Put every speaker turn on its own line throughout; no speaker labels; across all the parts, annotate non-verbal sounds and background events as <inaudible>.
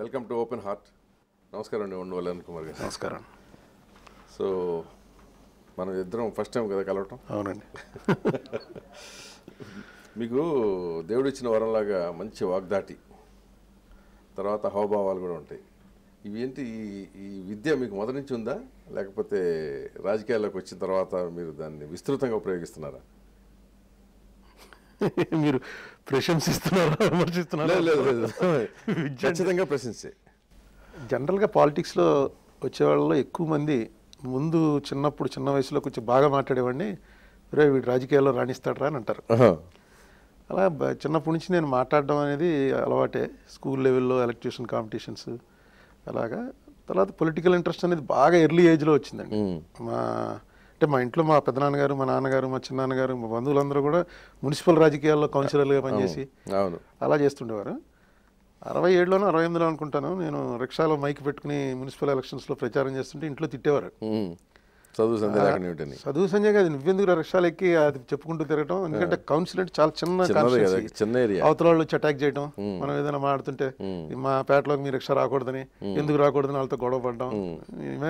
Welcome to open heart నమస్కారం అండి ఉండు వల్లన్ కుమార్ గారు నమస్కారం సో మనం ఇద్దరం ఫస్ట్ టైం కదా కలవటం అవునండి <laughs> మీకు దేవుడు ఇచ్చిన వరంలాగా మంచి వాగ్దాటి తర్వాత హావభావాలు కూడా ఉంటాయి ఇవేంటి ఈ విద్య మీకు మొదటి నుంచి ఉందా లేకపోతే రాజకీయాల్లోకి వచ్చిన తర్వాత మీరు దాన్ని విస్తృతంగా ఉపయోగిస్తున్నారా
<laughs> మీరు ప్రశంసిస్తున్నారా విమర్శిస్తున్నారా లేదు లేదు ఖచ్చితంగా ప్రశంసే జనరల్గా పాలిటిక్స్లో వచ్చేవాళ్ళలో ఎక్కువ మంది ముందు చిన్నప్పుడు చిన్న వయసులో కొంచెం బాగా మాట్లాడేవాడిని రే వీడు రాజకీయాల్లో రా అని అంటారు అలా చిన్నప్పటి నుంచి నేను మాట్లాడడం అనేది అలవాటే స్కూల్ లెవెల్లో ఎలక్ట్రిషన్ కాంపిటీషన్స్ అలాగా తర్వాత పొలిటికల్ ఇంట్రెస్ట్ అనేది బాగా ఎర్లీ ఏజ్లో వచ్చిందండి మా అంటే మా ఇంట్లో మా పెద్దనాన్నగారు మా నాన్నగారు మా చిన్నాన్నగారు మా బంధువులందరూ కూడా మున్సిపల్ రాజకీయాల్లో కౌన్సిలర్గా పనిచేసి అలా చేస్తుండేవారు అరవై ఏడులోనో అరవై ఎనిమిదిలో అనుకుంటాను నేను రిక్షాలో మైక్ పెట్టుకుని మున్సిపల్ ఎలక్షన్స్లో ప్రచారం చేస్తుంటే ఇంట్లో తిట్టేవారు
చదువు సంజయ్
చదువు కాదు నువ్వెందుకు రిక్షాలు ఎక్కి అది చెప్పుకుంటూ తిరగటం ఎందుకంటే కౌన్సిల్ అంటే చాలా చిన్న చిన్న ఏరియా అవతల వాళ్ళు వచ్చి అటాక్ చేయడం మనం ఏదైనా మాడుతుంటే మా పేటలోకి మీ రిక్షా రాకూడదని ఎందుకు రాకూడదని వాళ్ళతో గొడవ పడ్డం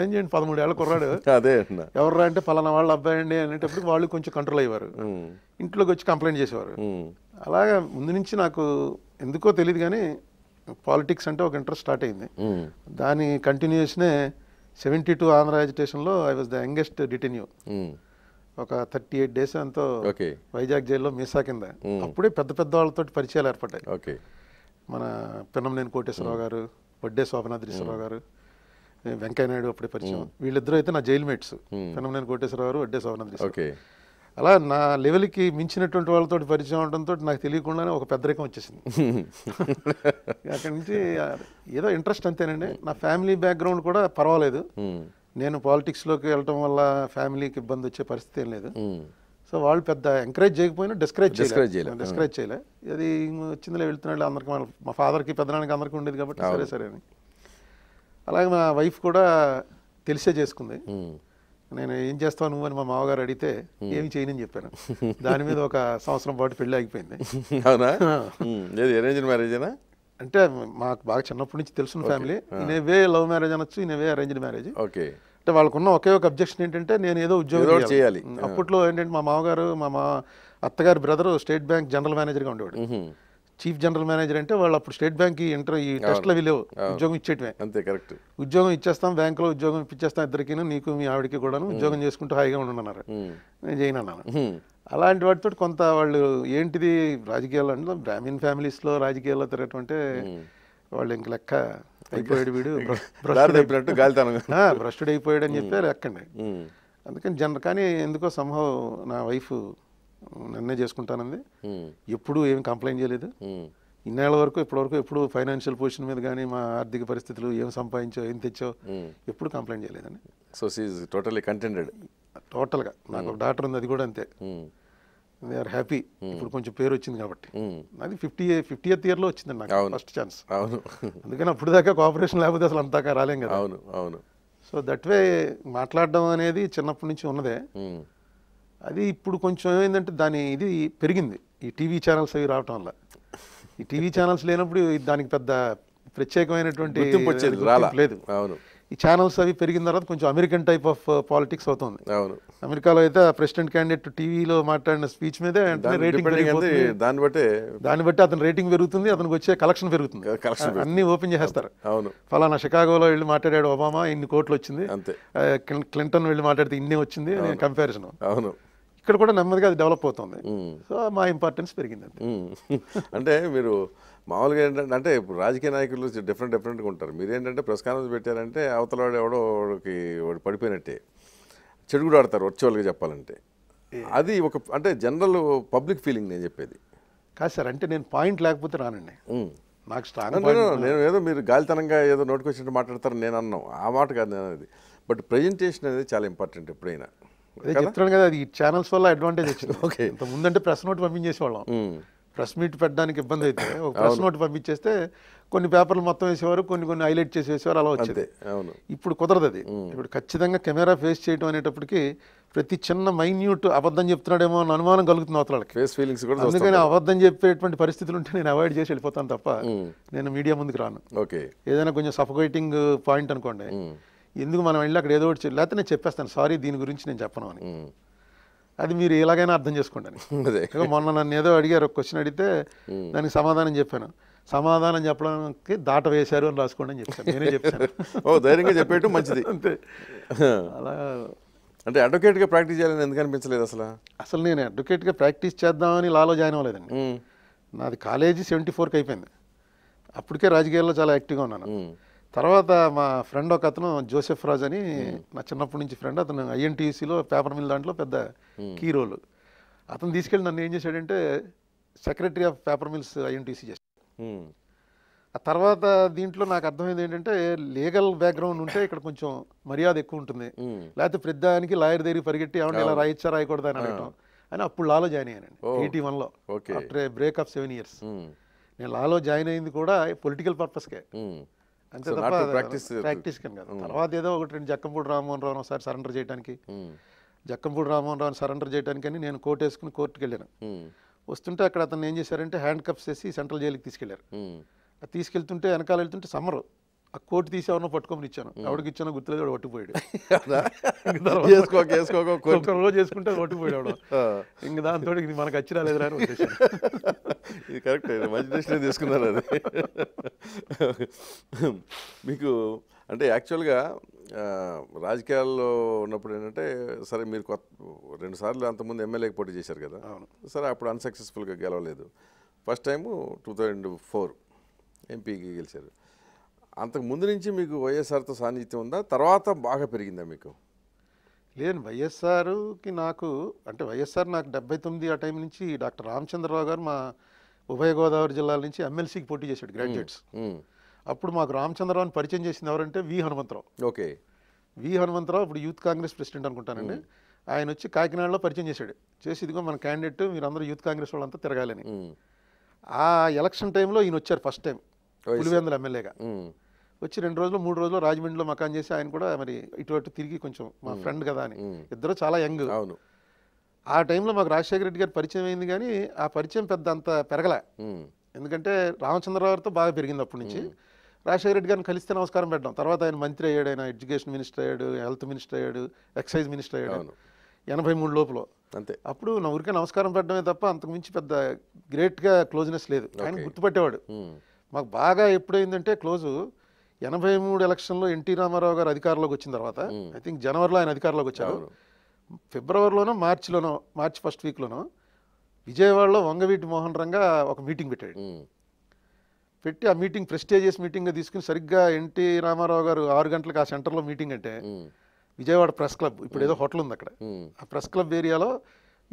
ఏం చేయండి పదమూడు ఏళ్ళ కుర్రాడు <laughs> అదే ఎవర్రా అంటే ఫలానా వాళ్ళ అబ్బాయి అండి అనేటప్పుడు వాళ్ళు కొంచెం కంట్రోల్ అయ్యేవారు ఇంట్లోకి వచ్చి కంప్లైంట్ చేసేవారు అలాగా ముందు నుంచి నాకు ఎందుకో తెలియదు కానీ పాలిటిక్స్ అంటే ఒక ఇంట్రెస్ట్ స్టార్ట్ అయింది దాని కంటిన్యూస్నే సెవెంటీ టూ ఆంధ్ర ఎజిటేషన్లో I was the youngest detenu ఒక థర్టీ ఎయిట్ డేస్ ఎంతో వైజాగ్ జైల్లో మీసా కింద hmm. అప్పుడే పెద్ద పెద్ద వాళ్ళతో పరిచయాలు ఏర్పడ్డాయి ఓకే మన పిన్నంనేని కోటేశ్వరరావు hmm. గారు వడ్డే శోభనాద్రీశ్వరరావు hmm. గారు వెంకయ్య నాయుడు అప్పుడే పరిచయం వీళ్ళిద్దరూ అయితే నా జైల్ మేట్స్ పిన్నంనేని కోటేశ్వరరావు వడ్డే శోభనాద్రీశ్వరరావు అలా నా లెవెల్కి మించినటువంటి వాళ్ళతో పరిచయం అవడంతో నాకు తెలియకుండానే ఒక పెద్దరికం వచ్చేసింది <laughs> అక్కడి నుంచి ఏదో ఇంట్రెస్ట్ అంతేనండి నా ఫ్యామిలీ బ్యాక్గ్రౌండ్ కూడా పర్వాలేదు నేను పాలిటిక్స్లోకి వెళ్ళటం వల్ల ఫ్యామిలీకి ఇబ్బంది వచ్చే పరిస్థితి ఏం లేదు సో వాళ్ళు పెద్ద ఎంకరేజ్ చేయకపోయినా డిస్కరేజ్ డిస్కరేజ్ డిస్కరేజ్ చేయలే అది వచ్చిందిలో వెళ్తున్నాడు అందరికి మా ఫాదర్కి పెద్దనానికి అందరికీ ఉండేది కాబట్టి సరే సరే అని అలాగే మా వైఫ్ కూడా తెలిసే చేసుకుంది నేను ఏం చేస్తావు నువ్వు అని మా మామగారు అడిగితే ఏమి చేయనని చెప్పాను దాని మీద ఒక సంవత్సరం పాటు పెళ్లి
ఆగిపోయింది అవునా అరేంజ్ అయినా అంటే
మాకు బాగా చిన్నప్పటి నుంచి తెలుసు family in way love marriage అనొచ్చు in way arranged marriage okay అంటే వాళ్ళకున్న ఒకే ఒక అబ్జెక్షన్ ఏంటంటే నేను ఏదో ఉద్యోగం చేయాలి అప్పట్లో ఏంటంటే మా మామగారు మా మా అత్తగారి బ్రదరు స్టేట్ బ్యాంక్ జనరల్ మేనేజర్గా ఉండేవాడు చీఫ్ జనరల్ మేనేజర్ అంటే వాళ్ళు అప్పుడు స్టేట్ బ్యాంక్ ఇంటర్ ఈ టెస్ట్లో వెళ్ళేవు ఉద్యోగం ఇచ్చేటమే అంతే కరెక్ట్ ఉద్యోగం ఇచ్చేస్తాం బ్యాంకులో ఉద్యోగం ఇప్పించేస్తాం ఇద్దరికి నీకు మీ ఆవిడకి కూడాను ఉద్యోగం చేసుకుంటూ హాయిగా ఉండన్నారు నేను చేయను అన్నాను అలాంటి వాటితో కొంత వాళ్ళు ఏంటిది రాజకీయాలు అంటే ఫ్యామిలీస్ లో రాజకీయాల్లో తిరగటంటే వాళ్ళు ఇంక లెక్క
అయిపోయాడు వీడు బ్రష్డ్ అయిపోయాడు అని చెప్పారు ఎక్కండి
అందుకని జనరల్ కానీ ఎందుకో సంహవ్ నా వైఫ్ నిర్ణయం చేసుకుంటానంది ఎప్పుడు ఏం కంప్లైంట్ చేయలేదు ఇన్నేళ్ల వరకు ఇప్పటి వరకు ఎప్పుడు ఫైనాన్షియల్ పొజిషన్ మీద కానీ మా ఆర్థిక పరిస్థితులు ఏం సంపాదించో ఏం తెచ్చో ఎప్పుడు కంప్లైంట్ చేయలేదండి
సో సీజ్ టోటలీ కంటెంటెడ్
టోటల్గా నాకు ఒక డాక్టర్ ఉంది అది కూడా అంతే దే ఆర్ హ్యాపీ ఇప్పుడు కొంచెం పేరు వచ్చింది కాబట్టి అది ఫిఫ్టీ ఫిఫ్టీ ఎయిత్ ఇయర్లో వచ్చిందండి నాకు ఫస్ట్ ఛాన్స్ అవును అందుకని అప్పుడు దాకా కోఆపరేషన్ లేకపోతే అసలు అంతాకా రాలేం కదా అవును అవును సో దట్ వే మాట్లాడడం అనేది చిన్నప్పటి నుంచి ఉన్నదే అది ఇప్పుడు కొంచెం ఏమైందంటే దాని ఇది పెరిగింది ఈ టీవీ ఛానల్స్ అవి రావటం వల్ల ఈ టీవీ ఛానల్స్ లేనప్పుడు దానికి పెద్ద ప్రత్యేకమైనటువంటి లేదు అవును ఈ ఛానల్స్ అవి పెరిగిన తర్వాత కొంచెం American type of uh, politics అవుతుంది అవును అమెరికాలో అయితే ప్రెసిడెంట్ క్యాండిడేట్ టీవీలో మాట్లాడిన స్పీచ్ మీదే రేటింగ్ దాన్ని బట్టి దాన్ని బట్టి అతని రేటింగ్ పెరుగుతుంది అతనికి వచ్చే కలెక్షన్ పెరుగుతుంది అన్ని ఓపెన్ చేసేస్తారు అవును ఫలానా షికాగోలో వెళ్ళి మాట్లాడాడు ఒబామా ఇన్ని కోట్లు వచ్చింది అంతే క్లింటన్ వెళ్ళి మాట్లాడితే ఇన్ని వచ్చింది
కంపారిజన్ అవును ఇక్కడ కూడా నెమ్మదిగా అది డెవలప్ అవుతుంది సో మా ఇంపార్టెన్స్ పెరిగింది <laughs> అంటే మీరు మామూలుగా ఏంటంటే అంటే ఇప్పుడు రాజకీయ నాయకులు డిఫరెంట్ డిఫరెంట్గా ఉంటారు ఏంటంటే ప్రెస్ కాన్ఫరెన్స్ పెట్టారంటే అవతల వాడు ఎవడో వాడికి వాడు పడిపోయినట్టే చెడు కూడా ఆడతారు వర్చువల్గా చెప్పాలంటే అది ఒక అంటే జనరల్ పబ్లిక్ ఫీలింగ్ నేను చెప్పేది
కాదు సార్ అంటే నేను పాయింట్ లేకపోతే రానండి నాకు స్ట్రాంగ్ నేను
ఏదో మీరు గాలితనంగా ఏదో నోటికి వచ్చినట్టు మాట్లాడతారు నేను అన్నాం ఆ మాట కాదు నేను అనేది బట్ ప్రజెంటేషన్ అనేది చాలా ఇంపార్టెంట్ ఎప్పుడైనా చెప్తున్నాను కదా
అది ఛానల్స్ వల్ల అడ్వాంటేజ్ వచ్చింది ఓకే ఇంత ముందంటే ప్రెస్ నోట్ వాళ్ళం ప్రెస్ మీట్ పెట్టడానికి ఇబ్బంది అయితే ఒక ప్రెస్ నోట్ పంపించేస్తే కొన్ని పేపర్లు మొత్తం వేసేవారు కొన్ని కొన్ని హైలైట్ చేసి వేసేవారు అలా వచ్చేది అవును ఇప్పుడు కుదరదు అది ఇప్పుడు ఖచ్చితంగా కెమెరా ఫేస్ చేయడం అనేటప్పటికి ప్రతి చిన్న మైన్యూట్ అబద్ధం చెప్తున్నాడేమో అని అనుమానం కలుగుతుంది అవతలకి ఫేస్ ఫీలింగ్స్ కూడా అందుకని అబద్ధం చెప్పేటువంటి పరిస్థితులు ఉంటే నేను అవాయిడ్ చేసి వెళ్ళిపోతాను తప్ప నేను మీడియా ముందుకు రాను ఓకే ఏదైనా కొంచెం సఫోకేటింగ్ పాయింట్ అనుకోండి ఎందుకు మనం వెళ్ళి అక్కడ ఏదో ఒకటి లేకపోతే నేను చెప్పేస్తాను సారీ దీని గురించి నేను చెప్పను అని అది మీరు ఎలాగైనా అర్థం చేసుకోండి <laughs> మొన్న నన్ను ఏదో అడిగారు క్వశ్చన్ అడిగితే దానికి సమాధానం చెప్పాను సమాధానం చెప్పడానికి దాట వేశారు అని రాసుకోండి అని చెప్పాను నేనే చెప్పాను ఓ ధైర్యంగా చెప్పేట్టు మంచిది <laughs> అంతే అలా అంటే అడ్వకేట్గా ప్రాక్టీస్ చేయాలని ఎందుకు అనిపించలేదు అసలు అసలు నేను అడ్వకేట్గా ప్రాక్టీస్ చేద్దామని లాలో జాయిన్ అవ్వలేదండి నాది కాలేజీ సెవెంటీ ఫోర్కి అయిపోయింది అప్పటికే రాజకీయాల్లో చాలా యాక్టివ్గా ఉన్నాను తర్వాత మా ఫ్రెండ్ ఒక అతను జోసెఫ్ రాజ్ అని నా చిన్నప్పటి నుంచి ఫ్రెండ్ అతను ఐఎన్టీసీలో పేపర్ మిల్ దాంట్లో పెద్ద కీ రోల్ అతను తీసుకెళ్ళి నన్ను ఏం చేశాడంటే secretary of paper mills INTC చేశాడు ఆ తర్వాత దీంట్లో నాకు అర్థమైంది ఏంటంటే లీగల్ బ్యాక్గ్రౌండ్ ఉంటే ఇక్కడ కొంచెం మర్యాద ఎక్కువ ఉంటుంది లేకపోతే పెద్దానికి లాయర్ దగ్గర పరిగెట్టి ఏమన్నా ఇలా రాయిచ్చా రాయకూడదు అని అనడం అని అప్పుడు లాలో జాయిన్ అయ్యానండి ఎయిటీ వన్లో after break of seven years నేను లాలో జాయిన్ అయింది కూడా పొలిటికల్ పర్పస్కే అంతే తప్ప ప్రాక్టీస్ కానీ mm. తర్వాత ఏదో ఒకటి రెండు జక్కంపూడి రామ్మోహన్ రావు ఒకసారి సరెండర్ చేయడానికి mm. జక్కంపూడి రామ్మోహన్ రావు సరెండర్ చేయడానికని నేను కోర్టు వేసుకుని కోర్టుకి వెళ్ళాను mm. వస్తుంటే అక్కడ అతను ఏం చేశారంటే హ్యాండ్ కప్స్ వేసి సెంట్రల్ జైలుకి తీసుకెళ్లారు తీసుకెళ్తుంటే వెనకాల వెళ్తుంటే సమ్మరు ఆ కోట్ తీసి పట్టుకొని ఇచ్చాను ఆవిడకి ఇచ్చాను గుర్తులేదు వాడు పట్టుకుపోయాడు <laughs> రోజు చేసుకుంటే పట్టుకుపోయాడు ఇంక దాంతో మనకు వచ్చి రాలేదు అని <laughs> ఇది కరెక్ట్ మంచి దృష్టిలో తీసుకున్నారు అది
మీకు అంటే యాక్చువల్గా రాజకీయాల్లో ఉన్నప్పుడు ఏంటంటే సరే మీరు కొత్త రెండుసార్లు అంతకుముందు ఎమ్మెల్యేకి పోటీ చేశారు కదా సరే అప్పుడు అన్సక్సెస్ఫుల్గా గెలవలేదు first time two thousand four ఎంపీకి గెలిచారు అంతకు ముందు నుంచి మీకు వైఎస్ఆర్తో సాన్నిధ్యం ఉందా తర్వాత బాగా పెరిగిందా మీకు లేదు
వైఎస్ఆర్కి నాకు అంటే వైఎస్ఆర్ నాకు డెబ్బై తొమ్మిది ఆ టైం నుంచి డాక్టర్ రామచంద్రరావు గారు మా ఉభయ గోదావరి జిల్లాల నుంచి ఎమ్మెల్సీకి పోటీ చేశాడు గ్రాడ్యుయేట్స్ అప్పుడు మాకు రామచంద్రరావుని పరిచయం చేసింది ఎవరంటే V Hanumantharao okay V Hanumantharao ఇప్పుడు యూత్ కాంగ్రెస్ ప్రెసిడెంట్ అనుకుంటానండి ఆయన వచ్చి కాకినాడలో పరిచయం చేశాడు చేసి ఇదిగో మన క్యాండిడేట్ మీరందరూ యూత్ కాంగ్రెస్ వాళ్ళంతా తిరగాలని ఆ ఎలక్షన్ టైంలో ఈయన వచ్చారు ఫస్ట్ టైం వందల ఎమ్మెల్యేగా వచ్చి రెండు రోజులు మూడు రోజులు రాజమండ్రిలో మకాన్ చేసి ఆయన కూడా మరి ఇటువంటి తిరిగి కొంచెం మా ఫ్రెండ్ కదా అని ఇద్దరు చాలా యంగ్ అవును ఆ టైంలో మాకు రాజశేఖర రెడ్డి గారు పరిచయం అయింది కానీ ఆ పరిచయం పెద్ద అంత పెరగలే ఎందుకంటే రామచంద్రరావు గారితో బాగా పెరిగింది అప్పటి నుంచి రాజశేఖర రెడ్డి గారిని కలిస్తే నమస్కారం పెట్టడం తర్వాత ఆయన మంత్రి అయ్యాడు ఆయన ఎడ్యుకేషన్ మినిస్టర్ అయ్యాడు హెల్త్ మినిస్టర్ అయ్యాడు ఎక్సైజ్ మినిస్టర్ అయ్యాడు ఎనభై మూడు లోపల అంతే అప్పుడు నా ఊరికే నమస్కారం పెట్టడమే తప్ప అంతకుమించి పెద్ద గ్రేట్గా క్లోజ్నెస్ లేదు ఆయన గుర్తుపట్టేవాడు మాకు బాగా ఎప్పుడైందంటే క్లోజు ఎనభై మూడు ఎలక్షన్లో ఎన్టీ రామారావు గారు అధికారంలోకి వచ్చిన తర్వాత ఐ థింక్ జనవరిలో ఆయన అధికారంలోకి వచ్చారు ఫిబ్రవరిలోనో మార్చిలోనో మార్చ్ ఫస్ట్ వీక్లోనో విజయవాడలో వంగవీటి మోహన్ రంగా ఒక మీటింగ్ పెట్టాడు పెట్టి ఆ మీటింగ్ ప్రెస్టేజియస్ మీటింగ్గా తీసుకుని సరిగ్గా ఎన్టీ రామారావు గారు ఆరు గంటలకు ఆ సెంటర్లో మీటింగ్ అంటే విజయవాడ ప్రెస్ క్లబ్ ఇప్పుడు ఏదో హోటల్ ఉంది అక్కడ ఆ ప్రెస్ క్లబ్ ఏరియాలో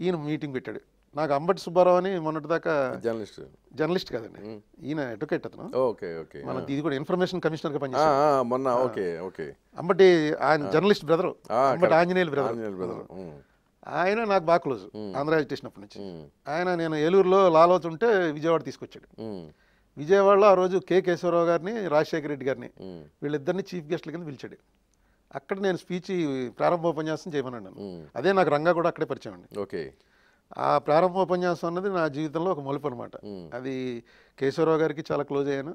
ఈయన మీటింగ్ పెట్టాడు నాకు అంబటి సుబ్బారావు అని మొన్నటిదాకా జర్నలిస్ట్ జర్నలిస్ట్ కదండి ఈయన అడ్వకేట్ అతను ఓకే ఓకే మన ఇది కూడా ఇన్ఫర్మేషన్ కమిషనర్
గా పనిచేస్తాను మొన్న ఓకే
ఓకే
అంబటి ఆయన journalist brother Ambati Anjaneyulu brother brother ఆయన నాకు బాగా క్లోజ్ ఆంధ్ర స్టేషన్ అప్పటి నుంచి ఆయన నేను ఏలూరులో ఉంటే విజయవాడ తీసుకొచ్చాడు విజయవాడలో ఆ రోజు కె కేశవరావు గారిని రాజశేఖర రెడ్డి గారిని వీళ్ళిద్దరిని చీఫ్ గెస్ట్ల కింద పిలిచాడు అక్కడ నేను స్పీచ్ ప్రారంభోపన్యాసం చేయమన్నాను అదే నాకు రంగా కూడా అక్కడే పరిచయం అండి ఓకే ఆ ప్రారంభ ఉపన్యాసం అన్నది నా జీవితంలో ఒక మలుపు అనమాట అది కేశవరావు గారికి చాలా క్లోజ్ అయ్యాను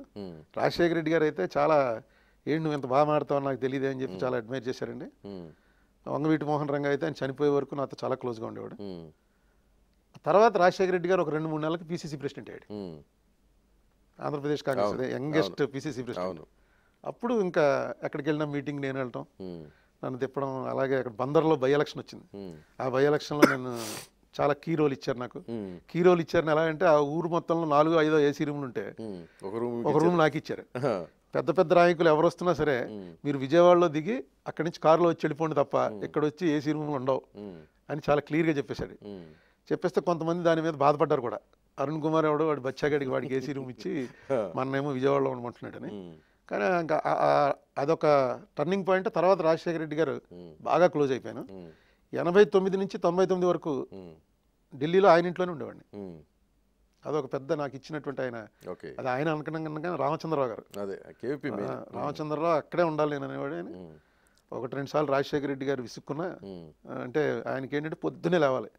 రాజశేఖర రెడ్డి గారు అయితే చాలా ఏంటి నువ్వు ఎంత బాగా మాడతావు నాకు తెలియదు అని చెప్పి చాలా అడ్మైర్ చేశారండి వంగవీటి మోహన్ రంగ అయితే ఆయన చనిపోయే వరకు నాతో చాలా క్లోజ్గా ఉండేవాడు తర్వాత రాజశేఖర రెడ్డి గారు ఒక రెండు మూడు నెలలకు పీసీసీ ప్రెసిడెంట్ అయ్యాడు Andhra Pradesh Congress youngest PCC president అప్పుడు ఇంకా ఎక్కడికి వెళ్ళినా మీటింగ్ నేను వెళ్ళటం నన్ను తిప్పడం అలాగే అక్కడ బందర్లో బై ఎలక్షన్ వచ్చింది ఆ బై ఎలక్షన్లో నేను చాలా కీ రోల్ ఇచ్చారు నాకు కీ రోల్ ఇచ్చారు ఎలా అంటే ఆ ఊరు మొత్తంలో నాలుగు ఐదో ఏసీ రూమ్లు ఉంటే ఒక రూమ్ నాకు ఇచ్చారు పెద్ద పెద్ద నాయకులు ఎవరు వస్తున్నా సరే మీరు విజయవాడలో దిగి అక్కడి నుంచి కారులో వచ్చి వెళ్ళిపోండి తప్ప ఇక్కడ వచ్చి ఏసీ రూమ్లు ఉండవు అని చాలా క్లియర్గా చెప్పేశాడు చెప్పేస్తే కొంతమంది దాని మీద బాధపడ్డారు కూడా అరుణ్ కుమార్ ఎవడు వాడు బచ్చాగడికి వాడికి ఏసీ రూమ్ ఇచ్చి ఏమో విజయవాడలో ఉండమంటున్నాడని కానీ ఇంకా అదొక టర్నింగ్ పాయింట్ తర్వాత రాజశేఖర రెడ్డి గారు బాగా క్లోజ్ అయిపోయాను ఎనభై తొమ్మిది నుంచి తొంభై తొమ్మిది వరకు ఢిల్లీలో ఆయన ఇంట్లోనే ఉండేవాడిని అదొక పెద్ద నాకు ఇచ్చినటువంటి ఆయన అది ఆయన అనుకున్నాను రామచంద్రరావు గారు రామచంద్రరావు అక్కడే ఉండాలి నేను అనేవాడు అని ఒకటి రెండు సార్లు రాజశేఖర రెడ్డి గారు విసుక్కున్నా అంటే ఆయనకి ఏంటంటే పొద్దునే లేవాలి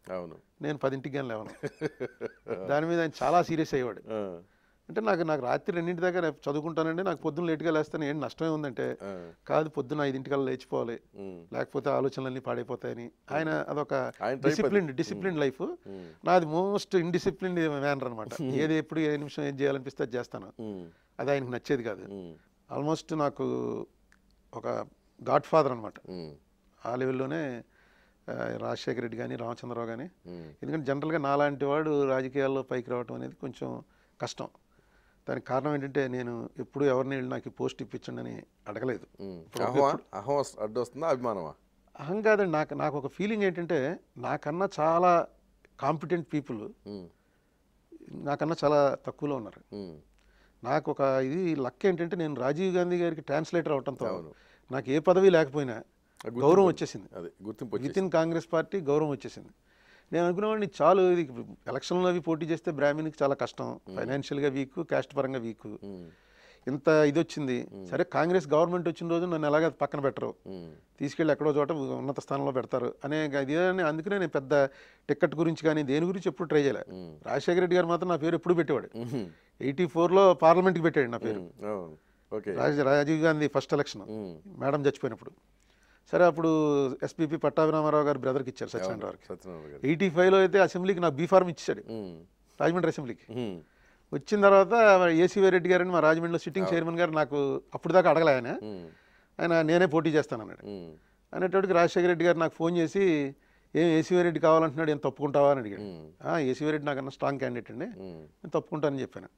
నేను పదింటికి కానీ లేవను <laughs> దాని మీద ఆయన చాలా సీరియస్ అయ్యేవాడు అంటే నాకు నాకు రాత్రి రెండింటి దగ్గర చదువుకుంటానండి నాకు పొద్దున్న లేట్గా లేస్తాను ఏంటి నష్టమే ఉందంటే కాదు పొద్దున్న ఐదింటికల్లా లేచిపోవాలి లేకపోతే ఆలోచనలన్నీ పాడైపోతాయని ఆయన అదొక డిసిప్లిన్ డిసిప్లిన్ లైఫ్ నాది మోస్ట్ ఇన్డిసిప్లిన్ మేనర్
అనమాట <laughs> ఏది
ఎప్పుడు ఏ నిమిషం ఏం చేయాలనిపిస్తే అది చేస్తాను అది ఆయనకు నచ్చేది కాదు ఆల్మోస్ట్ నాకు ఒక గాడ్ ఫాదర్ అనమాట ఆ లెవెల్లోనే రాజశేఖర రెడ్డి కానీ రామచంద్రరావు కానీ ఎందుకంటే జనరల్గా నాలాంటి వాడు రాజకీయాల్లో పైకి రావడం అనేది కొంచెం కష్టం దానికి కారణం ఏంటంటే నేను ఎప్పుడు ఎవరిని వెళ్ళి నాకు పోస్ట్ ఇప్పించండి
అని అడగలేదు అహం అభిమానమా
అహం కాదండి నాకు నాకు ఒక ఫీలింగ్ ఏంటంటే నాకన్నా చాలా కాంపిటెంట్ పీపుల్ నాకన్నా చాలా తక్కువలో ఉన్నారు నాకు ఒక ఇది లక్ ఏంటంటే నేను రాజీవ్ గాంధీ గారికి ట్రాన్స్లేటర్ అవటంతో నాకు ఏ పదవి లేకపోయినా గౌరవం వచ్చేసింది విత్ ఇన్ కాంగ్రెస్ పార్టీ గౌరవం వచ్చేసింది నేను అనుకునేవాడిని చాలు ఇది ఎలక్షన్లో అవి పోటీ చేస్తే బ్రాహ్మణ్కి చాలా కష్టం ఫైనాన్షియల్గా వీక్ క్యాస్ట్ పరంగా వీక్ ఇంత ఇది వచ్చింది సరే కాంగ్రెస్ గవర్నమెంట్ వచ్చిన రోజు నన్ను ఎలాగ పక్కన పెట్టరు తీసుకెళ్ళి ఎక్కడో చోట ఉన్నత స్థానంలో పెడతారు అనే ఇది అందుకనే నేను పెద్ద టికెట్ గురించి కానీ దేని గురించి ఎప్పుడు ట్రై చేయలే రాజశేఖర రెడ్డి గారు మాత్రం నా పేరు ఎప్పుడు పెట్టేవాడు ఎయిటీ ఫోర్లో పార్లమెంట్కి పెట్టాడు నా పేరు Rajiv Gandhi first election madam చచ్చిపోయినప్పుడు సరే అప్పుడు ఎస్పీపీ పట్టాభిరామారావు గారు బ్రదర్కి ఇచ్చారు సత్యనారాయణ గారు ఎయిటీ ఫైవ్లో అయితే అసెంబ్లీకి నాకు ఫార్మ్ ఇచ్చాడు రాజమండ్రి అసెంబ్లీకి వచ్చిన తర్వాత ఏసీవీ రెడ్డి గారని మా రాజమండ్రిలో సిట్టింగ్ చైర్మన్ గారు నాకు అప్పుడు దాకా అడగలే ఆయన ఆయన నేనే పోటీ చేస్తాను అన్నాడు అనేటప్పటికి రాజశేఖర రెడ్డి గారు నాకు ఫోన్ చేసి ఏం ఏసీవీ రెడ్డి కావాలంటున్నాడు ఏం తప్పుకుంటావా అని అడిగాడు ఏసీవీ రెడ్డి నాకన్నా స్ట్రాంగ్ క్యాండిడేట్ అండి నేను తప్పుకుంటానని చెప్పాను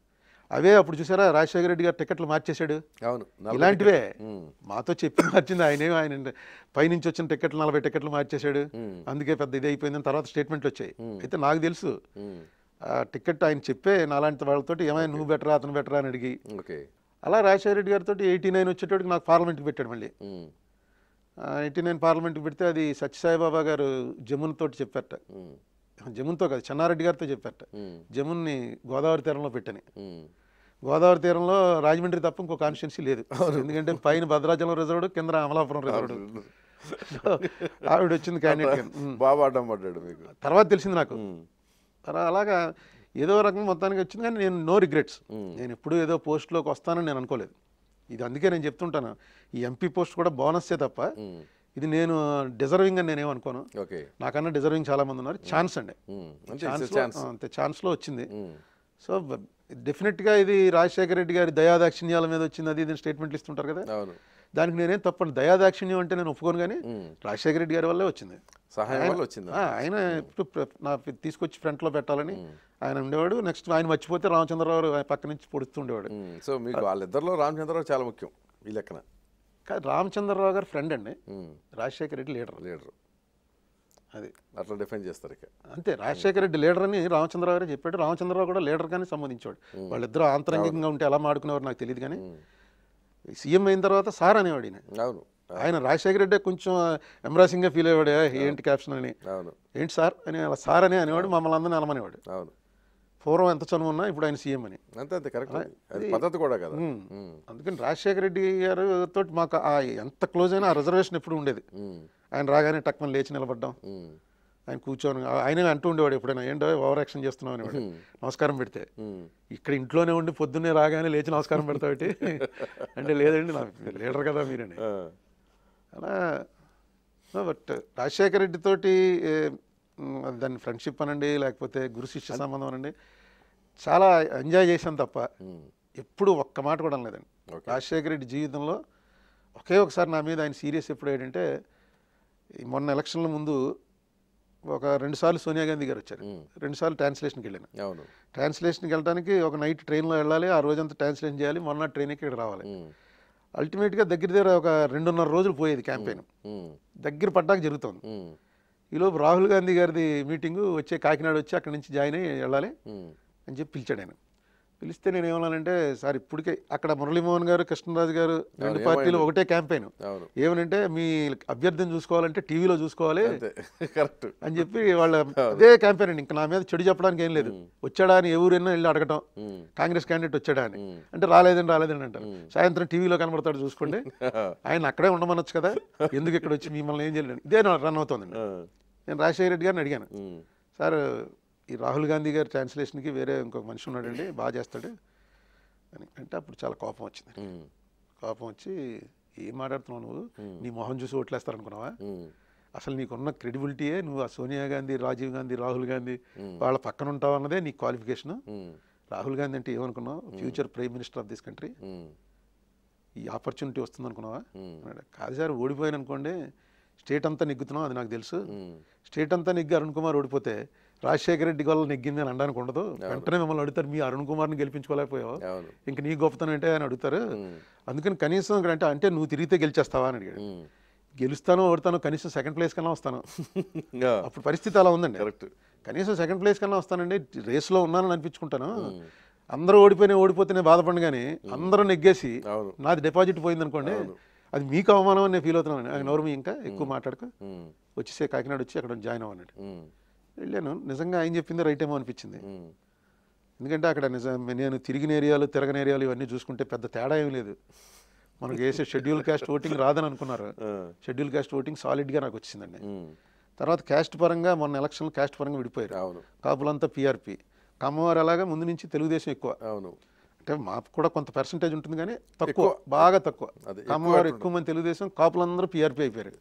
అవే అప్పుడు చూసారా రాజశేఖర రెడ్డి గారు టికెట్లు మార్చేశాడు అవును ఇలాంటివే మాతో చెప్పి మార్చింది ఆయనే ఆయన పైనుంచి వచ్చిన టికెట్లు నలభై టికెట్లు మార్చేశాడు అందుకే పెద్ద ఇది అయిపోయింది తర్వాత స్టేట్మెంట్లు వచ్చాయి అయితే నాకు తెలుసు ఆ టికెట్ ఆయన చెప్పే నాలాంటి వాళ్ళతో ఏమైనా నువ్వు బెటర్ అతను బెటరా అని అడిగి అలా రాజశేఖర రెడ్డి గారితో ఎయిటీ నైన్ వచ్చేటోడికి నాకు పార్లమెంట్కి పెట్టాడు మళ్ళీ ఎయిటీ నైన్ పార్లమెంట్కి పెడితే అది సత్యసాయిబాబా గారు జమున్ తోటి చెప్పారట జమున్తో కాదు చెన్నారెడ్డి గారితో చెప్పారట జమున్ని గోదావరి తీరంలో పెట్టని గోదావరి తీరంలో రాజమండ్రి తప్ప ఇంకో కాన్స్టిట్యున్సీ లేదు ఎందుకంటే పైన భద్రాచలం రిజర్వ్డ్ కింద అమలాపురం రిజర్వ్డ్ ఆవిడ వచ్చింది క్యాండిడేట్ పడ్డాడు మీకు తర్వాత తెలిసింది నాకు అలాగా ఏదో రకం మొత్తానికి వచ్చింది కానీ నేను నో రిగ్రెట్స్ నేను ఎప్పుడు ఏదో పోస్ట్లోకి వస్తానని నేను అనుకోలేదు ఇది అందుకే నేను చెప్తుంటాను ఈ ఎంపీ పోస్ట్ కూడా బోనస్సే తప్ప ఇది నేను డిజర్వింగ్ అని నేనేం అనుకోను నాకన్నా డిజర్వింగ్ చాలా మంది ఉన్నారు ఛాన్స్ అండి
hmm. అంతే లో వచ్చింది hmm.
సో డెఫినెట్ గా ఇది రాజశేఖర రెడ్డి గారి దయాదాక్షిణ్యాల మీద వచ్చింది అది ఇది స్టేట్మెంట్లు ఇస్తుంటారు కదా దానికి నేనేం తప్పండి దయాదాక్షిణ్యం అంటే నేను ఒప్పుకోను కానీ hmm. రాజశేఖర రెడ్డి గారి వల్లే వచ్చింది సహాయం వచ్చింది ఆయన ఇప్పుడు నా తీసుకొచ్చి లో పెట్టాలని ఆయన ఉండేవాడు నెక్స్ట్ ఆయన మర్చిపోతే రామచంద్రరావు పక్క నుంచి పొడుస్తుండేవాడు
సో మీకు వాళ్ళిద్దరిలో రామచంద్రరావు చాలా ముఖ్యం
ఈ లెక్కన కానీ రామచంద్రరావు గారు ఫ్రెండ్ అండి రాజశేఖర రెడ్డి లీడర్ లీడర్
అది అట్లా డిఫైన్ చేస్తారు ఇక
అంతే రాజశేఖర రెడ్డి లీడర్ అని రామచంద్రరావు గారు చెప్పాడు రామచంద్రరావు కూడా లీడర్ కానీ సంబంధించాడు వాళ్ళిద్దరూ ఆంతరంగికంగా ఉంటే ఎలా మాడుకునేవారు నాకు తెలియదు కానీ సీఎం అయిన తర్వాత సార్ అనేవాడు అవును ఆయన రాజశేఖర రెడ్డి కొంచెం ఎంబ్రాసింగ్గా ఫీల్ అయ్యాడు ఏంటి క్యాప్షన్ అని ఏంటి సార్ అని సార్ అని అనేవాడు మమ్మల్ని అందరినీ అలమనేవాడు అవును పూర్వం ఎంత చనువు ఉన్నా ఇప్పుడు ఆయన సీఎం అని
అంతే అంతే కరెక్ట్ అది పద్ధతి కూడా కదా
అందుకని రాజశేఖర రెడ్డి గారు తోటి మాకు ఆ ఎంత క్లోజ్ అయినా ఆ రిజర్వేషన్ ఎప్పుడు ఉండేది ఆయన రాగానే టక్మన్ లేచి నిలబడ్డాం ఆయన కూర్చొని ఆయన అంటూ ఉండేవాడు ఎప్పుడైనా ఏంటో ఓవర్ యాక్షన్ చేస్తున్నావు అని నమస్కారం పెడితే ఇక్కడ ఇంట్లోనే ఉండి పొద్దున్నే రాగానే లేచి నమస్కారం పెడతావిటి <laughs> అంటే లేదండి నా లీడర్ కదా మీరని అలా బట్ రాజశేఖర రెడ్డితోటి దాన్ని ఫ్రెండ్షిప్ అనండి లేకపోతే గురు శిష్య సంబంధం అనండి చాలా ఎంజాయ్ చేశాం తప్ప ఎప్పుడు ఒక్క మాట కూడా లేదండి రాజశేఖర రెడ్డి జీవితంలో ఒకే ఒకసారి నా మీద ఆయన సీరియస్ ఎప్పుడు ఏంటంటే మొన్న ఎలక్షన్ల ముందు ఒక రెండు సార్లు సోనియా గాంధీ గారు వచ్చారు రెండు సార్లు ట్రాన్స్లేషన్కి వెళ్ళాను ట్రాన్స్లేషన్కి వెళ్ళడానికి ఒక నైట్ ట్రైన్లో వెళ్ళాలి ఆ రోజంతా ట్రాన్స్లేషన్ చేయాలి మొన్న ట్రైన్ ఇక్కడ రావాలి అల్టిమేట్గా దగ్గర దగ్గర ఒక రెండున్నర రోజులు పోయేది క్యాంపెయిన్ దగ్గర పడ్డాక జరుగుతుంది ఈలోపు రాహుల్ గాంధీ గారిది మీటింగు వచ్చే కాకినాడ వచ్చి అక్కడి నుంచి జాయిన్ అయ్యి వెళ్ళాలి అని చెప్పి పిలిచాడు ఆయన పిలిస్తే నేను ఏమన్నానంటే సార్ ఇప్పటికే అక్కడ మురళీమోహన్ గారు కృష్ణరాజు గారు రెండు పార్టీలు ఒకటే క్యాంపెయిన్ ఏమనంటే మీ అభ్యర్థిని చూసుకోవాలంటే టీవీలో చూసుకోవాలి కరెక్ట్ అని చెప్పి వాళ్ళ అదే క్యాంపెయిన్ అండి ఇంకా నా మీద చెడు చెప్పడానికి ఏం లేదు వచ్చాడా అని ఎవరైనా వెళ్ళి అడగటం కాంగ్రెస్ క్యాండిడేట్ వచ్చాడా అని అంటే రాలేదని రాలేదని అంటారు సాయంత్రం టీవీలో కనబడతాడు చూసుకోండి <laughs> ఆయన అక్కడే ఉండమనొచ్చు కదా ఎందుకు ఇక్కడ వచ్చి మిమ్మల్ని ఏం చేయలేదు ఇదే రన్ అవుతుందండి నేను రాజశేఖర రెడ్డి గారిని అడిగాను సార్ ఈ రాహుల్ గాంధీ గారి ట్రాన్స్లేషన్కి వేరే ఇంకొక మనిషి ఉన్నాడండి బాగా చేస్తాడు అని అంటే అప్పుడు చాలా కోపం వచ్చింది కోపం వచ్చి ఏం మాట్లాడుతున్నావు నువ్వు నీ మొహం చూసి ఓట్లేస్తారనుకున్నావా అసలు నీకున్న క్రెడిబిలిటీయే నువ్వు ఆ సోనియా గాంధీ రాజీవ్ గాంధీ రాహుల్ గాంధీ వాళ్ళ పక్కన ఉంటావు అన్నదే నీ క్వాలిఫికేషన్ రాహుల్ గాంధీ అంటే ఏమనుకున్నావు future prime minister of this country ఈ ఆపర్చునిటీ వస్తుంది అనుకున్నావా అన్నాడు కాదు సార్ ఓడిపోయాను అనుకోండి స్టేట్ అంతా నిగ్గుతున్నావు అది నాకు తెలుసు స్టేట్ అంతా నెగ్గి అరుణ్ కుమార్ ఓడిపోతే రాజశేఖర రెడ్డి వల్ల నెగ్గింది అని అనడానికి ఉండదు వెంటనే మిమ్మల్ని అడుగుతారు మీ అరుణ్ కుమార్ని గెలిపించుకోలేకపోయావు ఇంక నీ గొప్పతనం ఏంటే అని అడుగుతారు అందుకని కనీసం అంటే అంటే నువ్వు తిరిగితే గెలిచేస్తావా అని అడిగాడు గెలుస్తానో ఓడతానో కనీసం సెకండ్ ప్లేస్ కన్నా వస్తాను అప్పుడు పరిస్థితి అలా ఉందండి కరెక్ట్ కనీసం సెకండ్ ప్లేస్ కన్నా వస్తానండి రేస్లో ఉన్నానని అనిపించుకుంటాను అందరూ ఓడిపోయినా ఓడిపోతే నేను బాధపడి కానీ అందరూ నెగ్గేసి నాది డిపాజిట్ పోయింది అనుకోండి అది మీకు అవమానం అని నేను ఫీల్ అవుతున్నాను ఆయన ఎవరు ఇంకా ఎక్కువ మాట్లాడక వచ్చేసే కాకినాడ వచ్చి అక్కడ జాయిన్ అవ్వనండి వెళ్ళాను నిజంగా ఆయన చెప్పింది రైట్ ఏమో అనిపించింది ఎందుకంటే అక్కడ నిజం నేను తిరిగిన ఏరియాలు తిరగని ఏరియాలు ఇవన్నీ చూసుకుంటే పెద్ద తేడా ఏమి లేదు మనకు వేసే షెడ్యూల్ క్యాస్ట్ ఓటింగ్ రాదని అనుకున్నారు షెడ్యూల్ క్యాస్ట్ ఓటింగ్ సాలిడ్గా నాకు వచ్చిందండి తర్వాత క్యాస్ట్ పరంగా మొన్న ఎలక్షన్ క్యాస్ట్ పరంగా విడిపోయారు కాపులంతా పిఆర్పి కమ్మవారు ఎలాగా ముందు నుంచి తెలుగుదేశం ఎక్కువ అవును అంటే మాకు కూడా కొంత పర్సంటేజ్ ఉంటుంది కానీ తక్కువ బాగా తక్కువ కమ్మవారు ఎక్కువ మంది తెలుగుదేశం కాపులందరూ పిఆర్పి అయిపోయారు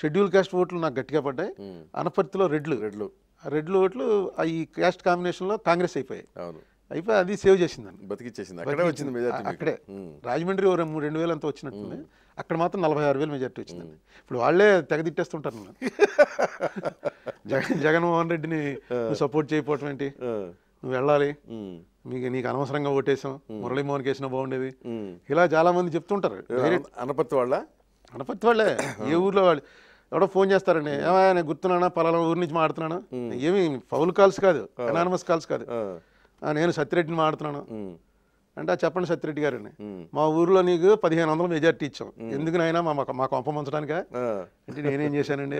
షెడ్యూల్ క్యాస్ట్ ఓట్లు నాకు గట్టిగా పడ్డాయి అనపర్తిలో రెడ్లు రెడ్లు రెడ్లు ఓట్లు ఈ క్యాస్ట్ కాంబినేషన్లో కాంగ్రెస్ అయిపోయాయి అయిపోయి అది సేవ్ చేసిందని బతికిచ్చేసింది అక్కడే వచ్చింది మెజార్టీ అక్కడే రాజమండ్రి ఓ రెండు వేలు అంతా వచ్చినట్టుంది అక్కడ మాత్రం నలభై ఆరు వేలు మెజార్టీ వచ్చిందండి ఇప్పుడు వాళ్ళే తెగదిట్టేస్తుంటారు <laughs> జగన్ జగన్మోహన్ రెడ్డిని సపోర్ట్ చేయకపోవటం ఏంటి నువ్వు వెళ్ళాలి మీకు నీకు అనవసరంగా ఓటేసాం మురళీమోహన్ కేసిన బాగుండేది ఇలా చాలా మంది చెప్తుంటారు అనపత్తి వాళ్ళ అనపత్తి వాళ్ళే ఏ ఊర్లో వాళ్ళు ఎవడో ఫోన్ చేస్తారండి ఏమైనా గుర్తున్నానా పలానా ఊరి నుంచి మాడుతున్నాను ఏమి ఫౌల్ కాల్స్ కాదు అనానమస్ కాల్స్ కాదు నేను సత్యరెడ్డిని మాడుతున్నాను అంటే చెప్పండి సత్యరెడ్డి గారు మా ఊర్లో నీకు పదిహేను వందల మెజార్టీ ఇచ్చాం ఎందుకు నాయన మా మా కొంపమంచడానిక అంటే నేనేం చేశానండి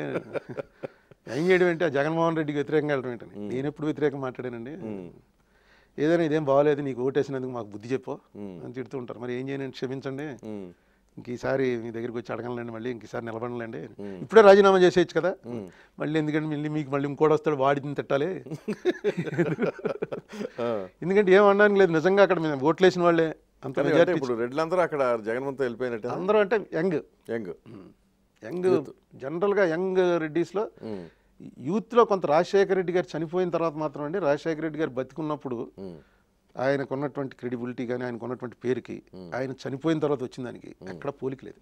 ఏం చేయడం ఏంటి ఆ జగన్మోహన్ రెడ్డికి వ్యతిరేకంగా వెళ్ళడం ఏంటని నేను ఎప్పుడు వ్యతిరేకంగా మాట్లాడానండి ఏదైనా ఇదేం బాగాలేదు నీకు ఓటేసినందుకు మాకు బుద్ధి చెప్పు అని తిడుతూ ఉంటారు మరి ఏం చేయను క్షమించండి ఇంక ఈసారి మీ దగ్గరికి వచ్చి అడగనులేండి మళ్ళీ ఇంకసారి నిలబడలేండి ఇప్పుడే రాజీనామా చేసేయచ్చు కదా మళ్ళీ ఎందుకంటే మళ్ళీ మీకు మళ్ళీ ఇంకోటి వస్తాడు వాడిని తిట్టాలి <laughs> ఎందుకంటే ఏమనడానికి లేదు నిజంగా అక్కడ మేము ఓట్లేసిన వాళ్ళే అంత ఇప్పుడు
రెడ్లందరూ అక్కడ జగన్మోహన్తో వెళ్ళిపోయినట్టు అందరూ అంటే యంగ్ యంగ్ యంగ్ జనరల్గా యంగ్ రెడ్డిస్లో
యూత్లో కొంత రాజశేఖర రెడ్డి గారు చనిపోయిన తర్వాత మాత్రం అండి రాజశేఖర రెడ్డి గారు బతికున్నప్పుడు ఆయనకున్నటువంటి క్రెడిబిలిటీ కానీ ఆయనకు ఉన్నటువంటి పేరుకి ఆయన చనిపోయిన తర్వాత వచ్చిన దానికి ఎక్కడ పోలిక లేదు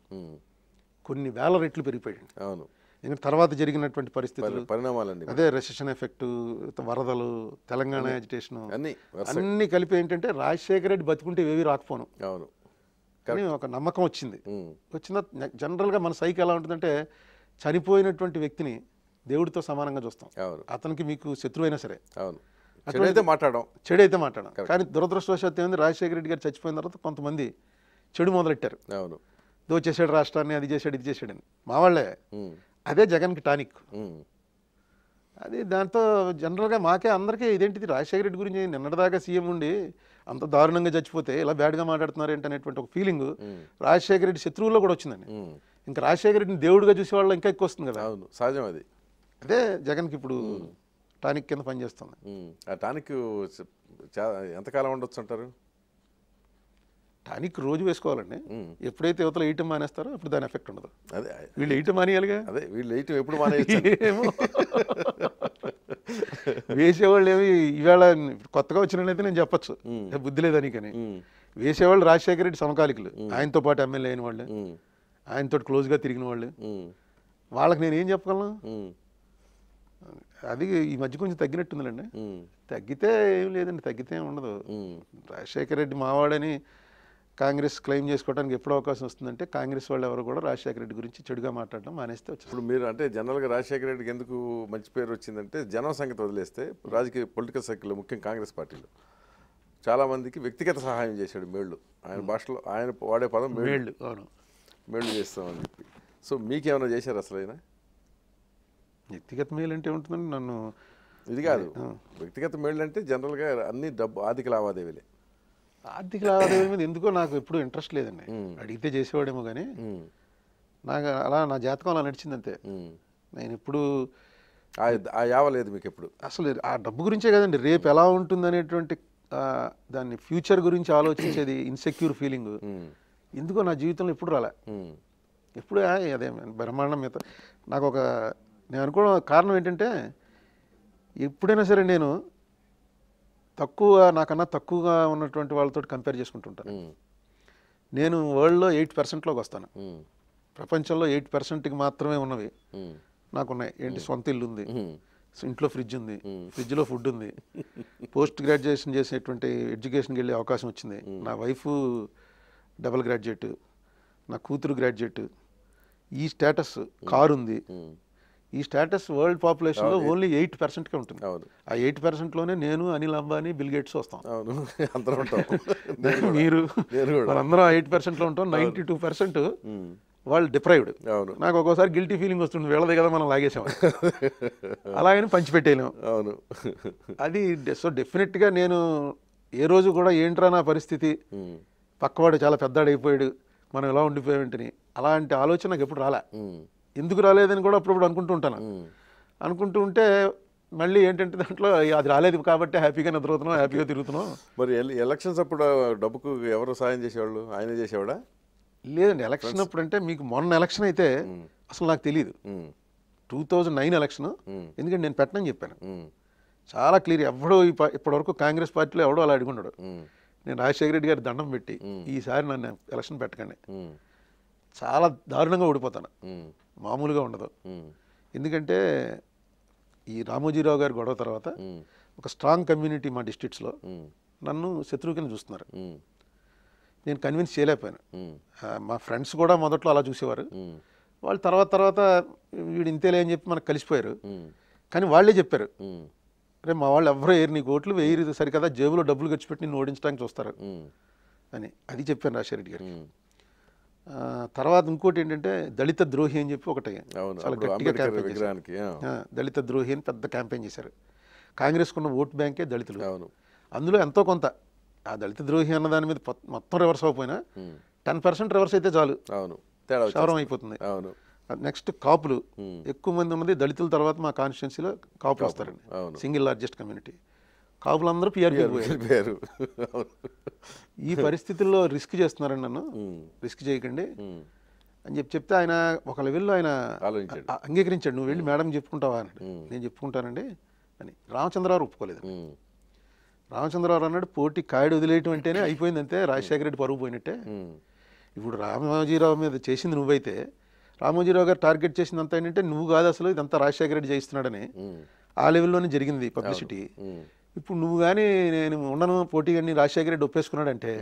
కొన్ని వేల రెట్లు పెరిగిపోయాడు అవును ఎందుకంటే తర్వాత జరిగినటువంటి పరిస్థితులు పరిణామాలండి అదే రెసెషన్ ఎఫెక్ట్ వరదలు తెలంగాణ ఎడ్యుటేషన్ అన్ని అన్ని కలిపి ఏంటంటే రాజశేఖర రెడ్డి బతుకుంటే ఏవి రాకపోను అవును కానీ ఒక నమ్మకం వచ్చింది వచ్చిన జనరల్గా మన సైకి ఎలా ఉంటుందంటే చనిపోయినటువంటి వ్యక్తిని దేవుడితో సమానంగా చూస్తాం అతనికి మీకు శత్రువైనా సరే అవును చెడైతే చెడు చెడైతే మాట్లాడడం కానీ దురదృష్టవశాత్తు ఏమైంది రాజశేఖర రెడ్డి గారు చచ్చిపోయిన తర్వాత కొంతమంది చెడు మొదలెట్టారు అవును చేశాడు రాష్ట్రాన్ని అది చేశాడు ఇది చేశాడని మా వాళ్ళే అదే జగన్కి టానిక్ అది దాంతో జనరల్గా మాకే అందరికీ ఇదేంటిది రాజశేఖర రెడ్డి గురించి నిన్నటిదాకా సీఎం ఉండి అంత దారుణంగా చచ్చిపోతే ఇలా బ్యాడ్గా మాట్లాడుతున్నారు ఏంటనేటువంటి ఒక ఫీలింగ్ రాజశేఖర రెడ్డి శత్రువుల్లో కూడా వచ్చిందండి ఇంకా రాజశేఖర రెడ్డిని దేవుడిగా వాళ్ళు ఇంకా ఎక్కువ వస్తుంది కదా అవును సహజం అది అదే జగన్కి ఇప్పుడు టానిక్ కింద పనిచేస్తుంది ఆ
టానిక్ ఎంతకాలం ఉండొచ్చు అంటారు టానిక్ రోజు వేసుకోవాలండి ఎప్పుడైతే యువతలు
ఎయిట్ మానేస్తారో అప్పుడు దాని ఎఫెక్ట్ ఉండదు అదే వీళ్ళు ఎయిట్ మానేయాలిగా అదే వీళ్ళు ఎయిట్ ఎప్పుడు మానేయేమో వేసేవాళ్ళు ఏమి ఇవాళ కొత్తగా వచ్చిన అయితే నేను చెప్పచ్చు బుద్ధి కానీ వేసేవాళ్ళు రాజశేఖర రెడ్డి సమకాలికులు ఆయనతో పాటు ఎమ్మెల్యే అయిన వాళ్ళు ఆయనతో క్లోజ్గా తిరిగిన వాళ్ళు వాళ్ళకి నేను ఏం చెప్పగలను అది ఈ మధ్య కొంచెం తగ్గినట్టుందిలేండి తగ్గితే ఏం లేదండి తగ్గితే ఏమి ఉండదు రాజశేఖర రెడ్డి మావాడని కాంగ్రెస్ క్లెయిమ్ చేసుకోవడానికి ఎప్పుడు అవకాశం వస్తుందంటే కాంగ్రెస్ వాళ్ళు ఎవరు కూడా రాజశేఖర రెడ్డి గురించి చెడుగా మాట్లాడడం మానేస్తే వచ్చి
ఇప్పుడు మీరు అంటే జనరల్గా రాజశేఖర రెడ్డికి ఎందుకు మంచి పేరు వచ్చిందంటే జనం సంగతి వదిలేస్తే రాజకీయ పొలిటికల్ సర్కిల్లో ముఖ్యంగా కాంగ్రెస్ పార్టీలో చాలామందికి వ్యక్తిగత సహాయం చేశాడు మేళ్ళు ఆయన భాషలో ఆయన వాడే పదం మేళ్ళు అవును మేళ్ళు చేస్తామని చెప్పి సో మీకేమైనా చేశారు అసలు అయినా వ్యక్తిగత
మేలు అంటే ఉంటుందండి నన్ను
ఇది కాదు వ్యక్తిగత మేలు అంటే జనరల్గా అన్ని డబ్బు ఆర్థిక లావాదేవీలే
ఆర్థిక లావాదేవీల మీద ఎందుకో నాకు ఎప్పుడు ఇంట్రెస్ట్ లేదండి అడిగితే చేసేవాడేమో కానీ నాకు అలా నా జాతకం అలా నడిచింది అంతే నేను ఎప్పుడు ఆ యావలేదు మీకు ఎప్పుడు అసలు ఆ డబ్బు గురించే కదండి రేపు ఎలా ఉంటుంది అనేటువంటి దాన్ని ఫ్యూచర్ గురించి ఆలోచించేది ఇన్సెక్యూర్ ఫీలింగ్ ఎందుకో నా జీవితంలో ఎప్పుడు రాలే ఎప్పుడు అదే బ్రహ్మాండం మీద నాకు ఒక నేను అనుకోవడం కారణం ఏంటంటే ఎప్పుడైనా సరే నేను తక్కువ నాకన్నా తక్కువగా ఉన్నటువంటి వాళ్ళతో కంపేర్ చేసుకుంటుంటాను నేను వరల్డ్లో ఎయిట్ పర్సెంట్లోకి వస్తాను ప్రపంచంలో ఎయిట్ పర్సెంట్కి మాత్రమే ఉన్నవి నాకున్నాయి ఏంటి సొంత ఇల్లు ఉంది ఇంట్లో ఫ్రిడ్జ్ ఉంది ఫ్రిడ్జ్లో ఫుడ్ ఉంది పోస్ట్ గ్రాడ్యుయేషన్ చేసేటువంటి ఎడ్యుకేషన్కి వెళ్ళే అవకాశం వచ్చింది నా వైఫ్ డబల్ గ్రాడ్యుయేట్ నా కూతురు గ్రాడ్యుయేట్ ఈ స్టేటస్ కారు ఉంది ఈ స్టేటస్ వరల్డ్ పాపులేషన్లో ఓన్లీ ఎయిట్ పర్సెంట్కే ఉంటుంది ఆ ఎయిట్ పర్సెంట్లోనే నేను అనిల్ అంబానీ బిల్ గేట్స్ వస్తాం <laughs> <laughs> మీరు అందరం ఎయిట్ పర్సెంట్లో ఉంటాం నైన్టీ టూ పర్సెంట్ వాళ్ళు డిప్రైవ్డ్ అవును నాకు ఒక్కోసారి గిల్టీ ఫీలింగ్ వస్తుంది వీళ్ళది కదా మనం లాగేసాం <laughs> అలాగని పంచిపెట్టేయలేం అవును అది సో డెఫినెట్గా నేను ఏ రోజు కూడా ఏంట్రా నా పరిస్థితి పక్కవాడు చాలా పెద్దాడైపోయాడు మనం ఎలా ఉండిపోయామంటని అలాంటి ఆలోచన నాకు ఎప్పుడు రాలే ఎందుకు రాలేదని కూడా అప్పుడప్పుడు అనుకుంటూ ఉంటాను అనుకుంటూ ఉంటే మళ్ళీ ఏంటంటే దాంట్లో అది రాలేదు కాబట్టి హ్యాపీగా నిద్రవుతున్నాం హ్యాపీగా తిరుగుతున్నాం
మరి ఎలక్షన్స్ అప్పుడు డబ్బుకు ఎవరు సాయం చేసేవాళ్ళు ఆయన చేసేవాడా లేదండి ఎలక్షన్
అప్పుడు అంటే మీకు మొన్న ఎలక్షన్ అయితే అసలు నాకు తెలియదు టూ థౌజండ్ నైన్ ఎలక్షన్ ఎందుకంటే నేను పెట్టనని చెప్పాను చాలా క్లియర్ ఎవడో ఇప్పటివరకు కాంగ్రెస్ పార్టీలో ఎవడో అలా అడుగున్నాడు నేను రాజశేఖర రెడ్డి గారి దండం పెట్టి ఈసారి నన్ను ఎలక్షన్ పెట్టకండి చాలా దారుణంగా ఓడిపోతాను మామూలుగా ఉండదు ఎందుకంటే ఈ రామోజీరావు గారి గొడవ తర్వాత ఒక స్ట్రాంగ్ కమ్యూనిటీ మా డిస్ట్రిక్ట్స్లో నన్ను శత్రువుకిని చూస్తున్నారు నేను కన్విన్స్ చేయలేకపోయాను మా ఫ్రెండ్స్ కూడా మొదట్లో అలా చూసేవారు వాళ్ళు తర్వాత తర్వాత వీడు ఇంతేలే అని చెప్పి మనకు కలిసిపోయారు కానీ వాళ్ళే చెప్పారు రే మా వాళ్ళు ఎవరో వేరు నీకు ఓట్లు వేయరు సరికదా జేబులో డబ్బులు ఖర్చు పెట్టి నేను ఓడించడానికి చూస్తారు అని అది చెప్పాను రెడ్డి గారికి తర్వాత ఇంకోటి ఏంటంటే దళిత ద్రోహి అని చెప్పి ఒకటే చాలా గట్టిగా క్యాంపెయిన్ చేశారు దళిత ద్రోహి అని పెద్ద క్యాంపెయిన్ చేశారు కాంగ్రెస్కు ఉన్న ఓట్ బ్యాంకే దళితులు అవును అందులో ఎంతో కొంత ఆ దళిత ద్రోహి అన్న దాని మీద మొత్తం రివర్స్ అవ్వకపోయినా టెన్ పర్సెంట్ రివర్స్ అయితే చాలు అవును క్షవరం అయిపోతుంది అవును నెక్స్ట్ కాపులు ఎక్కువ మంది ఉన్నది దళితుల తర్వాత మా కాన్స్టిట్యున్సీలో కాపులు వస్తారండి సింగిల్ లార్జెస్ట్ కమ్యూనిటీ కాపులందరూ పిఆర్పీ పోయారు <laughs> ఈ <laughs> పరిస్థితుల్లో రిస్క్ చేస్తున్నారండి నన్ను రిస్క్ చేయకండి అని చెప్పి చెప్తే ఆయన ఒక లెవెల్లో ఆయన అంగీకరించాడు నువ్వు వెళ్ళి మేడం చెప్పుకుంటావా అని నేను చెప్పుకుంటానండి అని రామచంద్రరావు ఒప్పుకోలేదు రామచంద్రరావు అన్నాడు పోటీ కాయడు వదిలేయటం అంటేనే అయిపోయింది అంతే రాజశేఖర రెడ్డి పరుగు పోయినట్టే ఇప్పుడు రామోజీరావు మీద చేసింది నువ్వైతే రామోజీరావు గారు టార్గెట్ చేసింది అంతా ఏంటంటే నువ్వు కాదు అసలు ఇదంతా రాజశేఖర రెడ్డి చేయిస్తున్నాడని ఆ లెవెల్లోనే జరిగింది పబ్లిసిటీ ఇప్పుడు నువ్వు కానీ నేను ఉండను కానీ రాజశేఖర రెడ్డి ఒప్పేసుకున్నాడంటే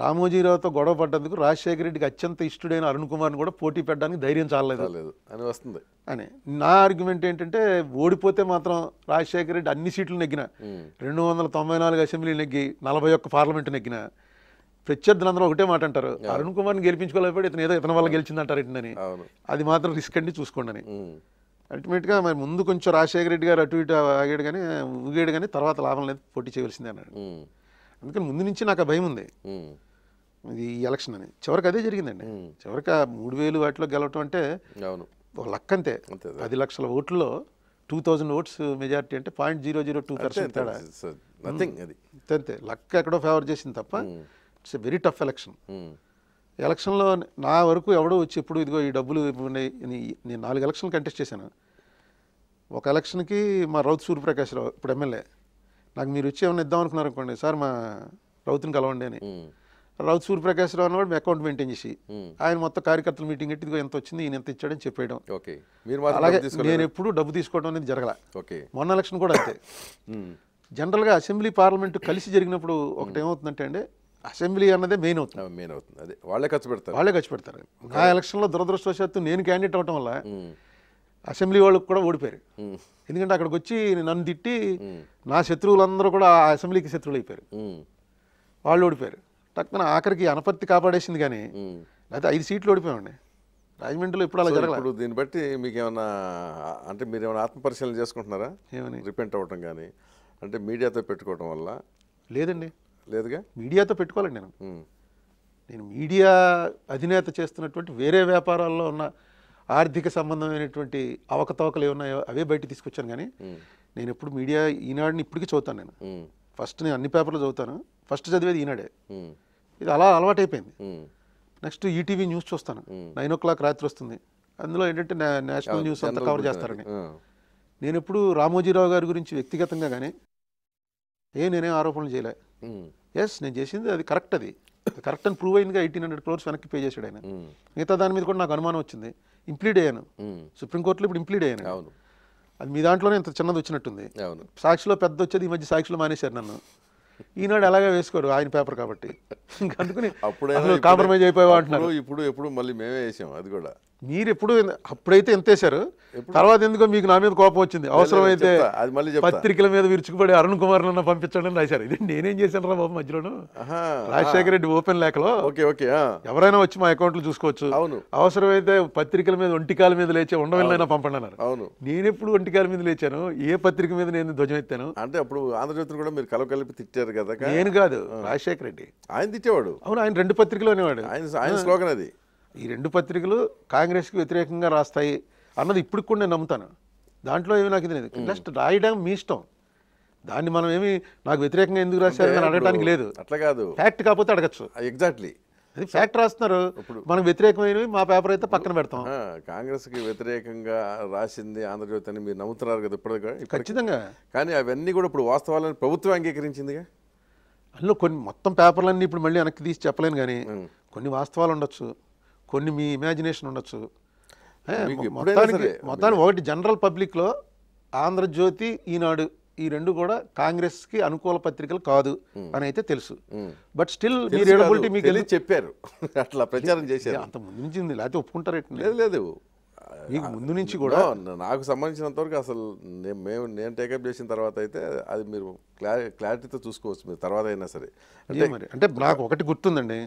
రామోజీరావుతో గొడవ పడ్డందుకు రాజశేఖర రెడ్డికి అత్యంత ఇష్టడైన అరుణ్ కుమార్ని కూడా పోటీ పెట్టడానికి ధైర్యం చాలలేదు లేదు అని వస్తుంది అని నా ఆర్గ్యుమెంట్ ఏంటంటే ఓడిపోతే మాత్రం రాజశేఖర రెడ్డి అన్ని సీట్లు నెగ్గిన రెండు వందల తొంభై నాలుగు అసెంబ్లీ నెగ్గి నలభై ఒక్క పార్లమెంట్ నెగ్గిన ప్రత్యర్థులందరూ ఒకటే మాట అంటారు అరుణ్ కుమార్ని గెలిపించుకోలేకపోతే ఇతను ఏదో ఇతని వల్ల గెలిచిందంటారు ఇంటిని అది మాత్రం రిస్క్ అండి చూసుకోండి అని అల్టిమేట్గా మరి ముందు కొంచెం రాజశేఖర రెడ్డి గారు అటు ఇటు ఆగాడు కానీ ఊగాడు కానీ తర్వాత లాభం లేదు పోటీ చేయవలసిందే అన్నాడు అందుకని ముందు నుంచి నాకు భయం ఉంది ఇది ఎలక్షన్ అని చివరికి అదే జరిగిందండి చివరికి మూడు వేలు వాటిలో గెలవటం అంటే ఒక లక్ అంతే పది లక్షల ఓట్లలో టూ థౌజండ్ ఓట్స్ మెజారిటీ అంటే point zero zero two percent తేడా అంతే లక్ ఎక్కడో ఫేవర్ చేసింది తప్ప ఇట్స్ వెరీ టఫ్ ఎలక్షన్ ఎలక్షన్లో నా వరకు ఎవడో వచ్చి ఎప్పుడు ఇదిగో ఈ డబ్బులు ఉన్నాయి నేను నాలుగు ఎలక్షన్లు కంటెస్ట్ చేశాను ఒక ఎలక్షన్కి మా రౌత్ సూర్యప్రకాశ్రావు ఇప్పుడు ఎమ్మెల్యే నాకు మీరు వచ్చి ఏమైనా ఇద్దాం అనుకున్నారు అనుకోండి సార్ మా రౌత్ని కలవండి అని రౌత్ సూర్యప్రకాశ్రావు అన్నవాడు మీ అకౌంట్ మెయింటైన్ చేసి ఆయన మొత్తం కార్యకర్తల మీటింగ్ పెట్టి ఇదిగో ఎంత వచ్చింది ఈయన ఎంత ఇచ్చాడని చెప్పేయడం అలాగే నేను ఎప్పుడు డబ్బు తీసుకోవడం అనేది జరగల మొన్న ఎలక్షన్ కూడా అంతే జనరల్గా అసెంబ్లీ పార్లమెంటు కలిసి జరిగినప్పుడు ఒకటి ఏమవుతుందంటే అండి అసెంబ్లీ అన్నదే మెయిన్ అవుతుంది మెయిన్ అవుతుంది అదే వాళ్ళే ఖర్చు పెడతారు వాళ్ళే ఖర్చు పెడతారు నా ఎలక్షన్లో దురదృష్టవశాత్తు నేను క్యాండిడేట్ అవటం వల్ల అసెంబ్లీ వాళ్ళకు కూడా ఓడిపోయారు ఎందుకంటే అక్కడికి వచ్చి నన్ను తిట్టి నా శత్రువులందరూ కూడా ఆ అసెంబ్లీకి శత్రువులు అయిపోయారు వాళ్ళు ఓడిపోయారు టక్కున ఆఖరికి అనపర్తి కాపాడేసింది కానీ లేకపోతే ఐదు సీట్లు ఓడిపోయామండి రాజమండ్రిలో ఇప్పుడు అలా జరగదు
దీన్ని బట్టి మీకు ఏమైనా అంటే మీరు ఏమైనా ఆత్మపరిశీలన చేసుకుంటున్నారా ఏమని రిపెంట్ అవ్వటం కానీ అంటే మీడియాతో పెట్టుకోవటం వల్ల లేదండి లేదుగా మీడియాతో పెట్టుకోవాలండి నేను నేను
మీడియా అధినేత చేస్తున్నటువంటి వేరే వ్యాపారాల్లో ఉన్న ఆర్థిక సంబంధమైనటువంటి అవకతవకలు ఏమన్నాయో అవే బయట తీసుకొచ్చాను కానీ నేను ఎప్పుడు మీడియా ఈనాడిని ఇప్పటికీ చదువుతాను నేను ఫస్ట్ నేను అన్ని పేపర్లు చదువుతాను ఫస్ట్ చదివేది ఈనాడే ఇది అలా అలవాటైపోయింది నెక్స్ట్ ఈటీవీ న్యూస్ చూస్తాను నైన్ ఓ క్లాక్ రాత్రి వస్తుంది అందులో ఏంటంటే నేషనల్ న్యూస్ అంతా కవర్ చేస్తారని నేను ఎప్పుడు రామోజీరావు గారి గురించి వ్యక్తిగతంగా కానీ ఏ నేనేం ఆరోపణలు చేయలే ఎస్ hmm. నేను చేసింది అది కరెక్ట్ అది కరెక్ట్ అని ప్రూవ్ అయిందిగా ఎయిటీన్ హండ్రెడ్ క్రోర్స్ వెనక్కి పే చేశాడు ఆయన hmm. మిగతా దాని మీద కూడా నాకు అనుమానం వచ్చింది ఇంప్లీడ్ అయ్యాను సుప్రీంకోర్టులో hmm. ఇప్పుడు ఇంప్లీడ్ అయ్యాను అవును అది మీ దాంట్లోనే ఇంత చిన్నది వచ్చినట్టుంది అవును సాక్షిలో పెద్ద వచ్చేది ఈ మధ్య సాక్షిలో మానేశారు నన్ను ఈనాడు అలాగే వేసుకోరు ఆయన పేపర్ కాబట్టి <laughs> అందుకని
అప్పుడు కాంప్రమైజ్ అయిపోయా అంటున్నారు ఇప్పుడు ఎప్పుడు మళ్ళీ మేమే వేసాము అది కూడా
మీరు ఎప్పుడు అప్పుడైతే ఎంతేశారు తర్వాత ఎందుకో మీకు నా మీద కోపం వచ్చింది అవసరం మళ్ళీ పత్రికల మీద విరుచుకుపడి అరుణ్ కుమార్ నన్ను పంపించండి రాశారు ఇది నేనేం చేశాను
రా బాబు మధ్యలోను రాజశేఖర రెడ్డి ఓపెన్ లేఖలో ఓకే ఓకే
ఎవరైనా వచ్చి మా అకౌంట్లు చూసుకోవచ్చు అవును అవసరమైతే పత్రికల మీద ఒంటికాల మీద లేచి ఉండవల్లైనా పంపండి అన్నారు అవును నేను ఎప్పుడు ఒంటికాల మీద లేచాను ఏ పత్రిక మీద నేను ధ్వజం ఎత్తాను
అంటే అప్పుడు ఆంధ్రజ్యోతిని కూడా మీరు కలవ కలిపి తిట్టారు కదా నేను
కాదు రాజశేఖర రెడ్డి ఆయన తిట్టేవాడు అవును ఆయన రెండు పత్రికలు అనేవాడు ఆయన ఆయన స్లోగన్ అది ఈ రెండు పత్రికలు కాంగ్రెస్కి వ్యతిరేకంగా రాస్తాయి అన్నది ఇప్పుడు కూడా నేను నమ్ముతాను దాంట్లో ఏమి నాకు ఇది జస్ట్ రాయడం మీ ఇష్టం దాన్ని మనం ఏమి నాకు వ్యతిరేకంగా ఎందుకు రాశారు అని అడగడానికి లేదు
అట్లా కాదు ఫ్యాక్ట్ కాకపోతే అడగచ్చు ఎగ్జాక్ట్లీ అది ఫ్యాక్ట్ రాస్తున్నారు ఇప్పుడు మనకు వ్యతిరేకమైనవి మా పేపర్ అయితే పక్కన పెడతాం కాంగ్రెస్కి వ్యతిరేకంగా రాసింది ఆంధ్రజ్యోతి అని మీరు నమ్ముతున్నారు కదా ఇప్పుడు ఖచ్చితంగా కానీ అవన్నీ కూడా ఇప్పుడు వాస్తవాలను ప్రభుత్వం అంగీకరించిందిగా
అందులో కొన్ని మొత్తం పేపర్లన్నీ ఇప్పుడు మళ్ళీ వెనక్కి తీసి చెప్పలేను కానీ కొన్ని వాస్తవాలు ఉండొచ్చు కొన్ని మీ ఇమాజినేషన్ ఉండొచ్చు మొత్తానికి మొత్తానికి ఒకటి జనరల్ పబ్లిక్లో ఆంధ్రజ్యోతి ఈనాడు ఈ రెండు కూడా కాంగ్రెస్ కి అనుకూల పత్రికలు కాదు అని
అయితే తెలుసు బట్ స్టిల్ మీరు మీకు మీకు చెప్పారు <laughs> అట్లా ప్రచారం చేశారు అంత ముందు నుంచి లేకపోతే ఒప్పుకుంటారు లేదు లేదు మీకు ముందు నుంచి కూడా నాకు సంబంధించినంత వరకు అసలు నేను మేము నేను టేకప్ చేసిన తర్వాత అయితే అది మీరు క్లారిటీతో చూసుకోవచ్చు మీరు తర్వాత అయినా సరే
అంటే అంటే నాకు ఒకటి గుర్తుందండి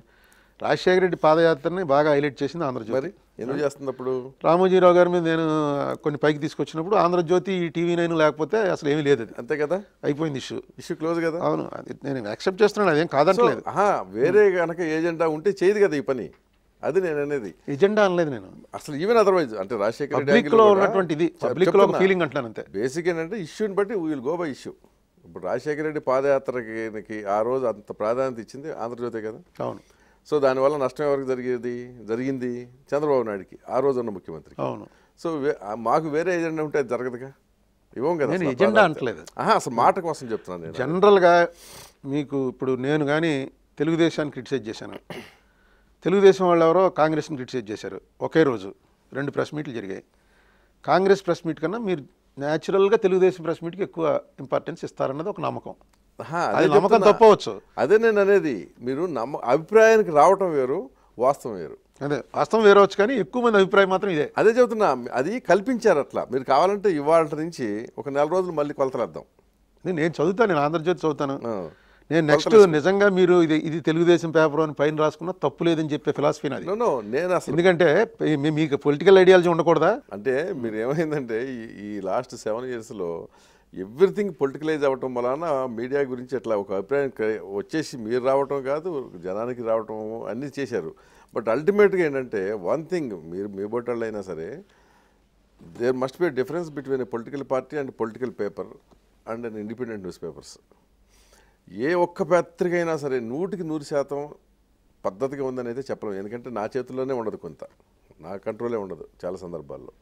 రాజశేఖర రెడ్డి పాదయాత్రని బాగా హైలైట్ చేసింది ఆంధ్రజ్యోతి ఎందుకు చేస్తున్నప్పుడు రామోజీరావు గారి మీద నేను కొన్ని పైకి తీసుకొచ్చినప్పుడు ఆంధ్రజ్యోతి ఈ టీవీ నైన్ లేకపోతే అసలు ఏమీ లేదు అది అంతే కదా అయిపోయింది ఇష్యూ ఇష్యూ క్లోజ్ కదా అవును నేను యాక్సెప్ట్ చేస్తున్నాను అదేం కాదంటలేదు
వేరే కనుక ఏజెండా ఉంటే చేయదు కదా ఈ పని అది నేను అనేది ఎజెండా అనలేదు నేను అసలు ఈవెన్ అదర్వైజ్ అంటే రాజశేఖర రెడ్డిలో ఉన్నటువంటి ఇది పబ్లిక్ లో ఫీలింగ్ అంటున్నాను అంతే బేసిక్ ఏంటంటే ఇష్యూని బట్టి విల్ గో బై ఇష్యూ ఇప్పుడు రాజశేఖర రెడ్డి పాదయాత్రకి ఆ రోజు అంత ప్రాధాన్యత ఇచ్చింది ఆంధ్రజ్యోతి కదా అవును సో దానివల్ల నష్టం ఎవరికి జరిగేది జరిగింది చంద్రబాబు నాయుడికి ఆ రోజు ఉన్న ముఖ్యమంత్రి అవును సో మాకు వేరే ఏజెండా ఉంటే జరగదుగా ఇవ్వం కదా నేను ఎజెండా అంటలేదు అసలు మాట కోసం చెప్తున్నాను నేను జనరల్గా మీకు
ఇప్పుడు నేను కానీ తెలుగుదేశాన్ని క్రిటిసైజ్ చేశాను తెలుగుదేశం వాళ్ళు ఎవరో కాంగ్రెస్ని క్రిటిసైజ్ చేశారు ఒకే రోజు రెండు ప్రెస్ మీట్లు జరిగాయి కాంగ్రెస్ ప్రెస్ మీట్ కన్నా మీరు న్యాచురల్గా తెలుగుదేశం ప్రెస్ మీట్కి ఎక్కువ ఇంపార్టెన్స్ ఇస్తారన్నది ఒక నమ్మకం
అది నమ్మకం తప్పవచ్చు అదే నేను అనేది మీరు నమ్మ అభిప్రాయానికి రావటం వేరు వాస్తవం వేరు అదే వాస్తవం వేరే వచ్చు కానీ ఎక్కువ మంది అభిప్రాయం మాత్రం ఇదే అదే చెబుతున్నా అది కల్పించారు అట్లా మీరు కావాలంటే ఇవాళ నుంచి ఒక నెల రోజులు మళ్ళీ కొలతలేద్దాం నేను చదువుతాను నేను ఆంధ్రజ్యోతి చదువుతాను నేను నెక్స్ట్
నిజంగా మీరు ఇది ఇది తెలుగుదేశం పేపర్ అని పైన రాసుకున్నా తప్పు లేదని చెప్పే ఫిలాసఫీ నాది నేను అసలు ఎందుకంటే మీకు పొలిటికల్
ఐడియాలజీ ఉండకూడదా అంటే మీరు ఏమైందంటే ఈ లాస్ట్ సెవెన్ ఇయర్స్లో ఎవ్రీథింగ్ పొలిటికలైజ్ అవ్వటం వలన మీడియా గురించి అట్లా ఒక అభిప్రాయం వచ్చేసి మీరు రావటం కాదు జనానికి రావటం అన్నీ చేశారు బట్ అల్టిమేట్గా ఏంటంటే వన్ థింగ్ మీరు మీ బోటళ్ళు అయినా సరే there must be difference between a political party and political paper and and independent news papers ఏ ఒక్క పత్రిక అయినా సరే నూటికి నూరు శాతం పద్ధతిగా ఉందని అయితే చెప్పలేము ఎందుకంటే నా చేతుల్లోనే ఉండదు కొంత నా కంట్రోలే ఉండదు చాలా సందర్భాల్లో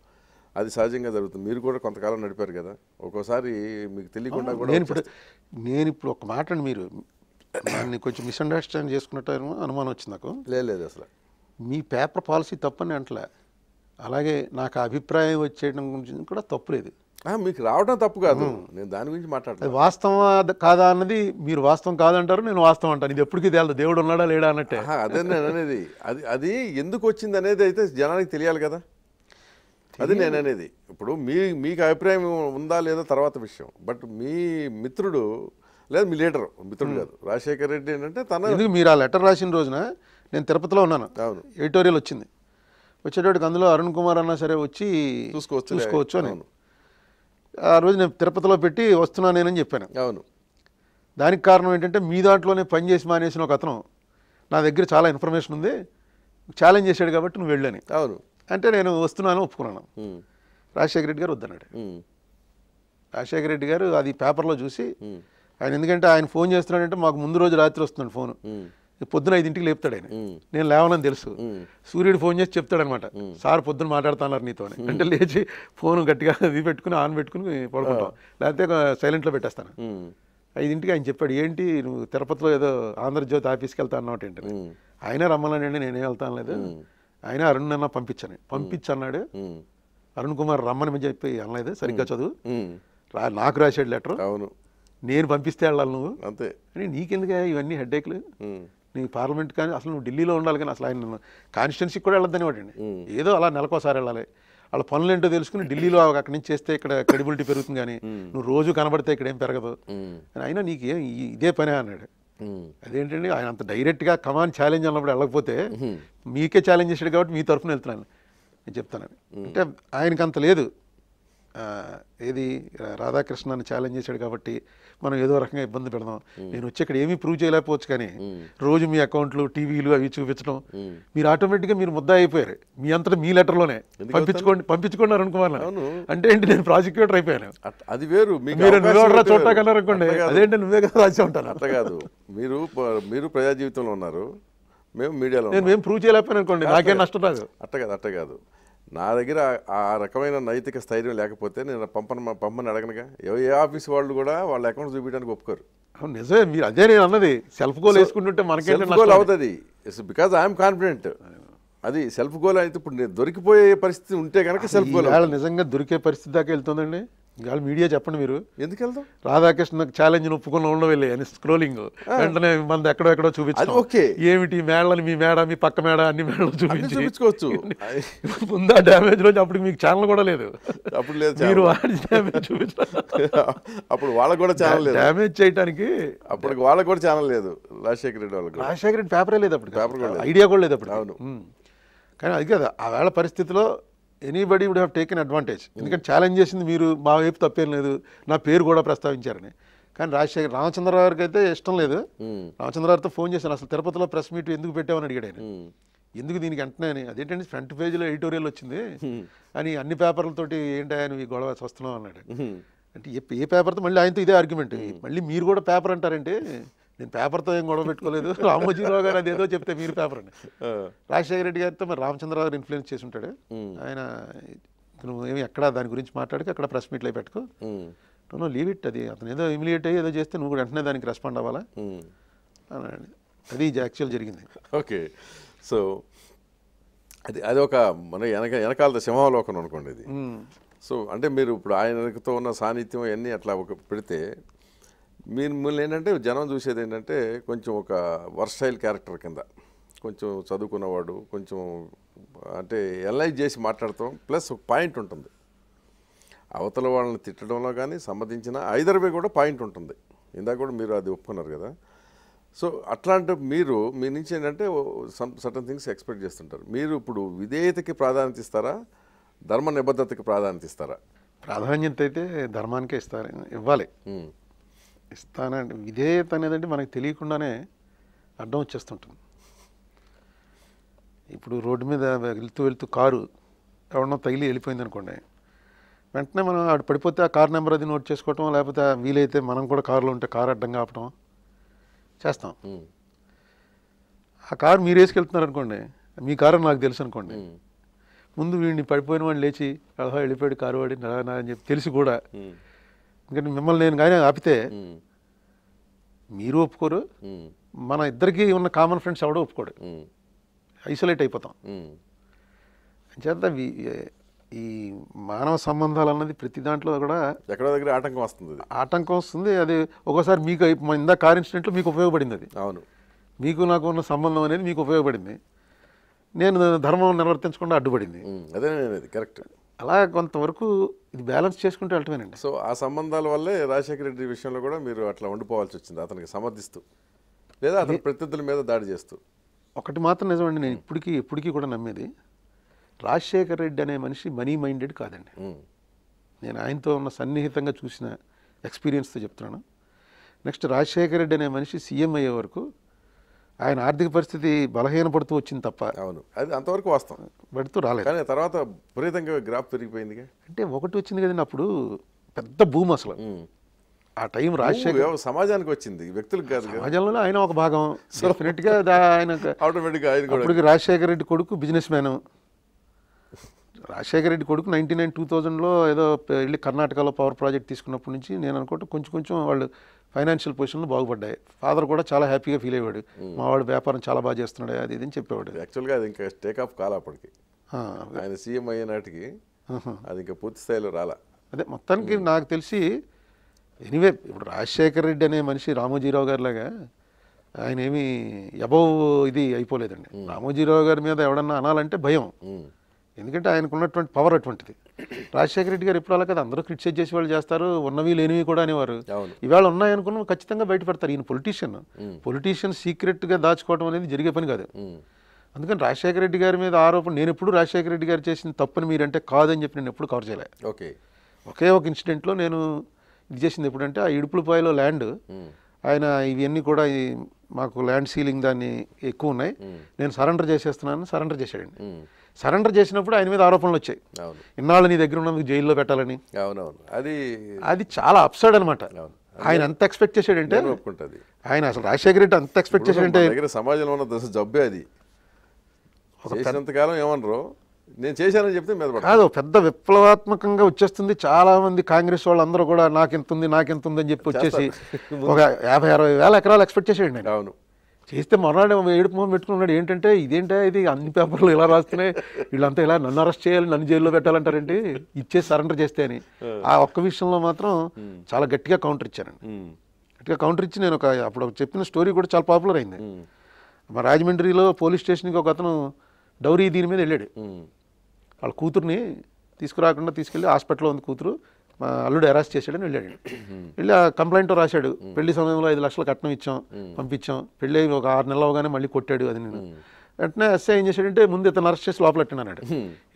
అది సహజంగా జరుగుతుంది మీరు కూడా కొంతకాలం నడిపారు కదా ఒక్కోసారి మీకు తెలియకుండా కూడా నేను ఇప్పుడు నేను ఇప్పుడు ఒక మాట మీరు
దాన్ని కొంచెం మిస్అండర్స్టాండ్ చేసుకున్నట్టు అనుమానం వచ్చింది నాకు లేదు అసలు మీ పేపర్ పాలసీ తప్పని అంటలే అలాగే నాకు అభిప్రాయం వచ్చేయడం గురించి కూడా తప్పులేదు
మీకు రావడం తప్పు కాదు నేను దాని గురించి మాట్లాడలేదు
వాస్తవం కాదా అన్నది మీరు వాస్తవం కాదంటారు నేను వాస్తవం అంటాను ఇది ఎప్పటికీ తేలదు దేవుడు ఉన్నాడా లేడా అన్నట్టే అదే అనేది
అది అది ఎందుకు వచ్చింది అనేది అయితే జనానికి తెలియాలి కదా అది నేను అనేది ఇప్పుడు మీ మీకు అభిప్రాయం ఉందా లేదా తర్వాత విషయం బట్ మీ మిత్రుడు లేదు మీ లీడర్ మిత్రుడు కాదు రాజశేఖర్ రెడ్డి ఏంటంటే తన మీరు
ఆ లెటర్ రాసిన రోజున నేను తిరుపతిలో ఉన్నాను అవును ఎడిటోరియల్ వచ్చింది వచ్చేటోడికి అందులో అరుణ్ కుమార్ అన్నా సరే వచ్చి చూసుకోవచ్చు చూసుకోవచ్చు అని ఆ రోజు నేను తిరుపతిలో పెట్టి వస్తున్నా నేనని చెప్పాను అవును దానికి కారణం ఏంటంటే మీ దాంట్లోనే పనిచేసి మానేసిన ఒక అతను నా దగ్గర చాలా ఇన్ఫర్మేషన్ ఉంది ఛాలెంజ్ చేశాడు కాబట్టి నువ్వు వెళ్ళని అవును అంటే నేను వస్తున్నాను ఒప్పుకున్నాను రాజశేఖర రెడ్డి గారు వద్దన్నాడు రాజశేఖర రెడ్డి గారు అది పేపర్లో చూసి ఆయన ఎందుకంటే ఆయన ఫోన్ చేస్తున్నాడంటే మాకు ముందు రోజు రాత్రి వస్తున్నాడు ఫోన్ పొద్దున ఐదింటికి లేపుతాడు ఆయన నేను లేవనని తెలుసు సూర్యుడు ఫోన్ చేసి చెప్తాడనమాట సార్ పొద్దున మాట్లాడుతున్నారు నీతో అంటే లేచి ఫోన్ గట్టిగా <laughs> ఇది పెట్టుకుని ఆన్ పెట్టుకుని పడుకుంటాం లేకపోతే సైలెంట్లో పెట్టేస్తాను ఐదింటికి ఆయన చెప్పాడు ఏంటి నువ్వు తిరుపతిలో ఏదో ఆంధ్రజ్యోతి ఆఫీస్కి వెళ్తా అన్నమాట ఏంటని ఆయన రమ్మనండి నేనే వెళ్తాను లేదు ఆయన అరుణ్ అన్న పంపించాను పంపించన్నాడు అరుణ్ కుమార్ రమ్మని చెప్పి అనలేదు సరిగ్గా చదువు నాకు రాశాడు లెటర్ అవును నేను పంపిస్తే వెళ్ళాలి నువ్వు అంతే అని నీకెందుకు ఇవన్నీ హెడ్ఏక్లు నీ పార్లమెంట్ కానీ అసలు నువ్వు ఢిల్లీలో ఉండాలి కానీ అసలు ఆయన కాన్స్టిట్యున్సీకి కూడా వెళ్ళొద్దని వాడండి ఏదో అలా నెలకోసారి వెళ్ళాలి వాళ్ళ పనులు ఏంటో తెలుసుకుని ఢిల్లీలో అక్కడి నుంచి చేస్తే ఇక్కడ క్రెడిబిలిటీ పెరుగుతుంది కానీ నువ్వు రోజు కనబడితే ఇక్కడ ఏం పెరగదు అయినా నీకు ఇదే పనే అన్నాడు Hmm. అదేంటండి ఆయన అంత డైరెక్ట్గా కమాన్ ఛాలెంజ్ అన్నప్పుడు వెళ్ళకపోతే hmm. మీకే ఛాలెంజ్ చేశాడు కాబట్టి మీ తరఫున వెళ్తున్నాను నేను చెప్తాను hmm. అంటే ఆయనకు అంత లేదు ఏది రాధాకృష్ణాన్ని ఛాలెంజ్ చేశాడు కాబట్టి మనం ఏదో రకంగా ఇబ్బంది పెడదాం నేను వచ్చి ఇక్కడ ఏమీ ప్రూవ్ చేయలేకపోవచ్చు కానీ రోజు మీ అకౌంట్లు టీవీలు అవి చూపించడం మీరు ఆటోమేటిక్గా మీరు ముద్ద అయిపోయారు మీ అంతటా మీ లెటర్లోనే పంపించుకోండి పంపించుకున్నారు అనుకోవాలి అంటే ఏంటి నేను ప్రాసిక్యూటర్ అయిపోయాను
అది వేరు అనుకోండి అదేంటి
నువ్వే కదా రాసి ఉంటాను అంత కాదు
మీరు మీరు ప్రజా జీవితంలో ఉన్నారు మేము మీడియాలో నేను మేము ప్రూవ్ చేయలేకపోయాను అనుకోండి నాకేం నష్టం రాదు అట్ట కాదు అట్ట కాదు నా దగ్గర ఆ రకమైన నైతిక స్థైర్యం లేకపోతే నేను పంపను పంపని అడగనుగా ఏ ఆఫీస్ వాళ్ళు కూడా వాళ్ళ అకౌంట్ చూపించడానికి ఒప్పుకోరు నిజమే మీరు అదే నేను అన్నది సెల్ఫ్ గోల్ వేసుకుంటుంటే మనకి గోల్ అవుతుంది ఇట్స్ బికాజ్ ఐఎమ్ కాన్ఫిడెంట్ అది సెల్ఫ్ గోల్ అయితే ఇప్పుడు దొరికిపోయే పరిస్థితి ఉంటే కనుక సెల్ఫ్ గోల్
నిజంగా దొరికే పరిస్థితి దాకా వెళ్తుందండి ఇవాళ మీడియా చెప్పండి మీరు ఎందుకు వెళ్దాం రాధాకృష్ణ ఛాలెంజ్ ఒప్పుకున్న ఉండవెళ్ళి అని స్క్రోలింగ్ వెంటనే మన ఎక్కడో ఎక్కడో చూపించాలి ఓకే ఏమిటి మేడలని మీ మేడ మీ పక్క మేడ అన్ని మేడలు చూపించి చూపించుకోవచ్చు
ముందు ఆ డ్యామేజ్ రోజు అప్పుడు మీకు ఛానల్ కూడా లేదు అప్పుడు లేదు మీరు డ్యామేజ్ అప్పుడు వాళ్ళకి కూడా ఛానల్ లేదు డ్యామేజ్ చేయడానికి అప్పుడు వాళ్ళకి కూడా ఛానల్ లేదు రాజశేఖర రెడ్డి వాళ్ళకి
రాజశేఖర రెడ్డి పేపరే లేదు అప్పుడు పేపర్ కూడా ఐడియా కూడా లేదు అప్పుడు అవును కానీ అది కదా ఆ వేళ పరిస్థితిలో anybody would have taken advantage ఎందుకంటే ఛాలెంజ్ చేసింది మీరు మా వైపు తప్పేం లేదు నా పేరు కూడా ప్రస్తావించారని కానీ రాజశేఖర్ రామచంద్రరావు గారికి అయితే ఇష్టం లేదు hmm. రామచంద్రరావుతో ఫోన్ చేశాను అసలు తిరుపతిలో ప్రెస్ మీట్ ఎందుకు పెట్టామని అడిగాడు hmm. ఎందుకు దీనికి వెంటనే అని అదేంటంటే ఫ్రంట్ పేజీలో ఎడిటోరియల్ వచ్చింది hmm. అని అన్ని పేపర్లతోటి ఏంటా అని గొడవ వస్తున్నాం అన్నాడు అంటే ఏ పేపర్తో మళ్ళీ ఆయనతో ఇదే ఆర్గ్యుమెంట్ మళ్ళీ మీరు కూడా పేపర్ అంటారంటే నేను పేపర్తో ఏం గొడవ పెట్టుకోలేదు <laughs> రామోజీరావు గారు అది ఏదో చెప్తే మీరు పేపర్ అని రాజశేఖర రెడ్డి గారితో మరి రామచంద్రరావు గారు ఇన్ఫ్లుయెన్స్ చేసి ఉంటాడు ఆయన నువ్వు ఏమి ఎక్కడ దాని గురించి మాట్లాడక అక్కడ ప్రెస్ మీట్లో పెట్టుకో నువ్వు లీవ్ ఇట్ అది అతను ఏదో ఇమిలియేట్ అయ్యి ఏదో చేస్తే నువ్వు కూడా వెంటనే దానికి రెస్పాండ్ అవ్వాలా
అని అది యాక్చువల్ జరిగింది ఓకే సో అది అది ఒక మన వెనక వెనకాల సింహావలోకనం అనుకోండి ఇది సో అంటే మీరు ఇప్పుడు ఆయనతో ఉన్న సాన్నిధ్యం అన్నీ అట్లా ఒక పెడితే మీరు మిమ్మల్ని ఏంటంటే జనం చూసేది ఏంటంటే కొంచెం ఒక వర్స్టైల్ క్యారెక్టర్ కింద కొంచెం చదువుకున్నవాడు కొంచెం అంటే ఎలైజ్ చేసి మాట్లాడతాం ప్లస్ ఒక పాయింట్ ఉంటుంది అవతల వాళ్ళని తిట్టడంలో కానీ సంబంధించిన ఐదర్వే కూడా పాయింట్ ఉంటుంది ఇందాక కూడా మీరు అది ఒప్పుకున్నారు కదా సో అట్లాంటి మీరు మీ నుంచి ఏంటంటే సమ్ సర్టన్ థింగ్స్ ఎక్స్పెక్ట్ చేస్తుంటారు మీరు ఇప్పుడు విధేయతకి ప్రాధాన్యత ఇస్తారా ధర్మ నిబద్ధతకి ప్రాధాన్యత ఇస్తారా
ప్రాధాన్యత అయితే ధర్మానికే ఇస్తారు ఇవ్వాలి ఇస్తానండి విధేయత అనేదంటే మనకు తెలియకుండానే అడ్డం వచ్చేస్తుంటుంది ఇప్పుడు రోడ్డు మీద వెళ్తూ వెళ్తూ కారు ఎవరినో తగిలి వెళ్ళిపోయింది అనుకోండి వెంటనే మనం ఆడు పడిపోతే ఆ కార్ నెంబర్ అది నోట్ చేసుకోవటం లేకపోతే వీలైతే మనం కూడా కారులో ఉంటే కారు అడ్డం కావటం చేస్తాం ఆ కారు మీరు వేసుకెళ్తున్నారు అనుకోండి మీ కారు నాకు తెలుసు అనుకోండి ముందు వీడిని పడిపోయిన వాడిని లేచి వెళ్ళిపోయాడు కారు వాడి అని చెప్పి తెలిసి కూడా ఎందుకంటే మిమ్మల్ని నేను కానీ ఆపితే మీరు ఒప్పుకోరు మన ఇద్దరికి ఉన్న కామన్ ఫ్రెండ్స్ ఎవడో ఒప్పుకోడు ఐసోలేట్ అయిపోతాం చేత ఈ మానవ సంబంధాలు అన్నది ప్రతి దాంట్లో కూడా ఎక్కడ దగ్గర ఆటంకం వస్తుంది ఆటంకం వస్తుంది అది ఒకసారి మీకు ఇందా కార్ ఇన్సిడెంట్లో మీకు ఉపయోగపడింది అది అవును మీకు నాకు ఉన్న సంబంధం అనేది మీకు ఉపయోగపడింది నేను ధర్మం నిర్వర్తించకుండా
అడ్డుపడింది అదే కరెక్ట్ అలా కొంతవరకు ఇది బ్యాలెన్స్ చేసుకుంటే వెళ్ళటమేనండి సో ఆ సంబంధాల వల్లే రాజశేఖర రెడ్డి విషయంలో కూడా మీరు అట్లా ఉండిపోవాల్సి వచ్చింది అతనికి సమర్థిస్తూ లేదా అతని ప్రత్యర్థుల మీద దాడి చేస్తూ
ఒకటి మాత్రం నిజమండి నేను ఇప్పటికీ ఇప్పటికీ కూడా నమ్మేది రాజశేఖర రెడ్డి అనే మనిషి మనీ మైండెడ్ కాదండి నేను ఆయనతో ఉన్న సన్నిహితంగా చూసిన ఎక్స్పీరియన్స్తో చెప్తున్నాను నెక్స్ట్ రాజశేఖర రెడ్డి అనే మనిషి సీఎం అయ్యే వరకు ఆయన ఆర్థిక పరిస్థితి బలహీనపడుతూ వచ్చింది తప్ప అవును అది అంతవరకు వాస్తవం పెడుతూ రాలేదు కానీ
తర్వాత విపరీతంగా గ్రాఫ్ పెరిగిపోయింది
అంటే ఒకటి వచ్చింది కదండి అప్పుడు పెద్ద భూమి అసలు ఆ టైం రాజశేఖర్
సమాజానికి వచ్చింది వ్యక్తులకు కాదు సమాజంలో
ఆయన ఒక భాగం డెఫినెట్గా
ఆయన ఆటోమేటిక్గా ఆయన
రాజశేఖర రెడ్డి కొడుకు బిజినెస్ మ్యాన్ రాజశేఖర రెడ్డి కొడుకు నైన్టీ నైన్ టూ థౌజండ్లో ఏదో వెళ్ళి కర్ణాటకలో పవర్ ప్రాజెక్ట్ తీసుకున్నప్పటి నుంచి నేను అనుకుంటే కొంచెం కొంచెం వాళ్ళు ఫైనాన్షియల్ పొజిషన్లు బాగుపడ్డాయి ఫాదర్ కూడా చాలా హ్యాపీగా ఫీల్ అయ్యాడు మావాడు వ్యాపారం చాలా బాగా చేస్తున్నాడు అది ఇది అని చెప్పేవాడు
యాక్చువల్గా అది ఇంకా టేక్ ఆఫ్ కాల అప్పటికి ఆయన సీఎం అయ్యే నాటికి అది ఇంకా పూర్తి స్థాయిలో రాలా
అదే మొత్తానికి నాకు తెలిసి ఎనీవే ఇప్పుడు రాజశేఖర రెడ్డి అనే మనిషి రామోజీరావు గారిలాగా ఆయన ఏమి అబౌవ్ ఇది అయిపోలేదండి రామోజీరావు గారి మీద ఎవడన్నా అనాలంటే భయం ఎందుకంటే ఆయనకు ఉన్నటువంటి పవర్ అటువంటిది రాజశేఖర రెడ్డి గారు ఎప్పుడు అలా కదా అందరూ క్రిటిసైజ్ చేసి వాళ్ళు చేస్తారు ఉన్నవి లేనివి కూడా అనేవారు ఇవాళ ఉన్నాయనుకున్న ఖచ్చితంగా బయటపడతారు ఈయన పొలిటీషియన్ పొలిటీషియన్ సీక్రెట్గా దాచుకోవడం అనేది జరిగే పని కాదు అందుకని రాజశేఖర రెడ్డి గారి మీద ఆరోపణ నేను ఎప్పుడు రాజశేఖర రెడ్డి గారు చేసిన తప్పుని మీరంటే కాదని చెప్పి నేను ఎప్పుడు కవర్ చేయలే ఓకే ఒకే ఒక ఇన్సిడెంట్లో నేను ఇది చేసింది ఎప్పుడంటే ఆ ఇడుపులపాయలో ల్యాండ్ ఆయన ఇవన్నీ కూడా మాకు ల్యాండ్ సీలింగ్ దాన్ని ఎక్కువ ఉన్నాయి నేను సరెండర్ చేసేస్తున్నాను సరెండర్ చేశాడండి సరెండర్ చేసినప్పుడు ఆయన మీద ఆరోపణలు వచ్చాయి ఇన్నాళ్ళు నీ దగ్గర ఉన్నందుకు జైల్లో పెట్టాలని
అవునవును అది
అది చాలా అప్సైడ్ అనమాట ఆయన ఎంత ఎక్స్పెక్ట్ చేశాడంటే ఆయన అసలు రాజశేఖర రెడ్డి అంత ఎక్స్పెక్ట్ చేశాడంటే దగ్గర
సమాజంలో ఉన్న దశ జబ్బే అది చేసినంతకాలం ఏమన్నారు నేను చేశానని చెప్తే కాదు
పెద్ద విప్లవాత్మకంగా వచ్చేస్తుంది చాలా మంది కాంగ్రెస్ వాళ్ళందరూ కూడా నాకెంత ఉంది అని చెప్పి వచ్చేసి ఒక యాభై అరవై వేల ఎకరాలు ఎక్స్పెక్ట్ చేసేయండి అవును చేస్తే మర్నాడు ఏడుపు మొహం పెట్టుకున్నాడు ఏంటంటే ఇదేంటే ఇది అన్ని పేపర్లు ఇలా రాస్తున్నాయి వీళ్ళంతా ఇలా నన్ను అరెస్ట్ చేయాలి నన్ను జైల్లో పెట్టాలంటారేంటి ఇచ్చే సరెండర్ చేస్తే అని ఆ ఒక్క విషయంలో మాత్రం చాలా గట్టిగా కౌంటర్ ఇచ్చానండి గట్టిగా కౌంటర్ ఇచ్చి నేను ఒక అప్పుడు చెప్పిన స్టోరీ కూడా చాలా పాపులర్ అయింది మా రాజమండ్రిలో పోలీస్ స్టేషన్కి ఒక అతను డౌరీ దీని మీద వెళ్ళాడు వాళ్ళ కూతుర్ని తీసుకురాకుండా తీసుకెళ్ళి హాస్పిటల్లో ఉంది కూతురు మా అల్లుడు అరెస్ట్ చేశాడని వెళ్ళాడు వెళ్ళి ఆ కంప్లైంట్ రాశాడు పెళ్లి సమయంలో ఐదు లక్షలు కట్నం ఇచ్చాం పంపించాం పెళ్ళి ఒక ఆరు నెలలు అవగానే మళ్ళీ కొట్టాడు అది నేను వెంటనే ఎస్ఐ ఏం చేశాడంటే ముందు ఇతను అరెస్ట్ చేసి లోపలెట్టినాడు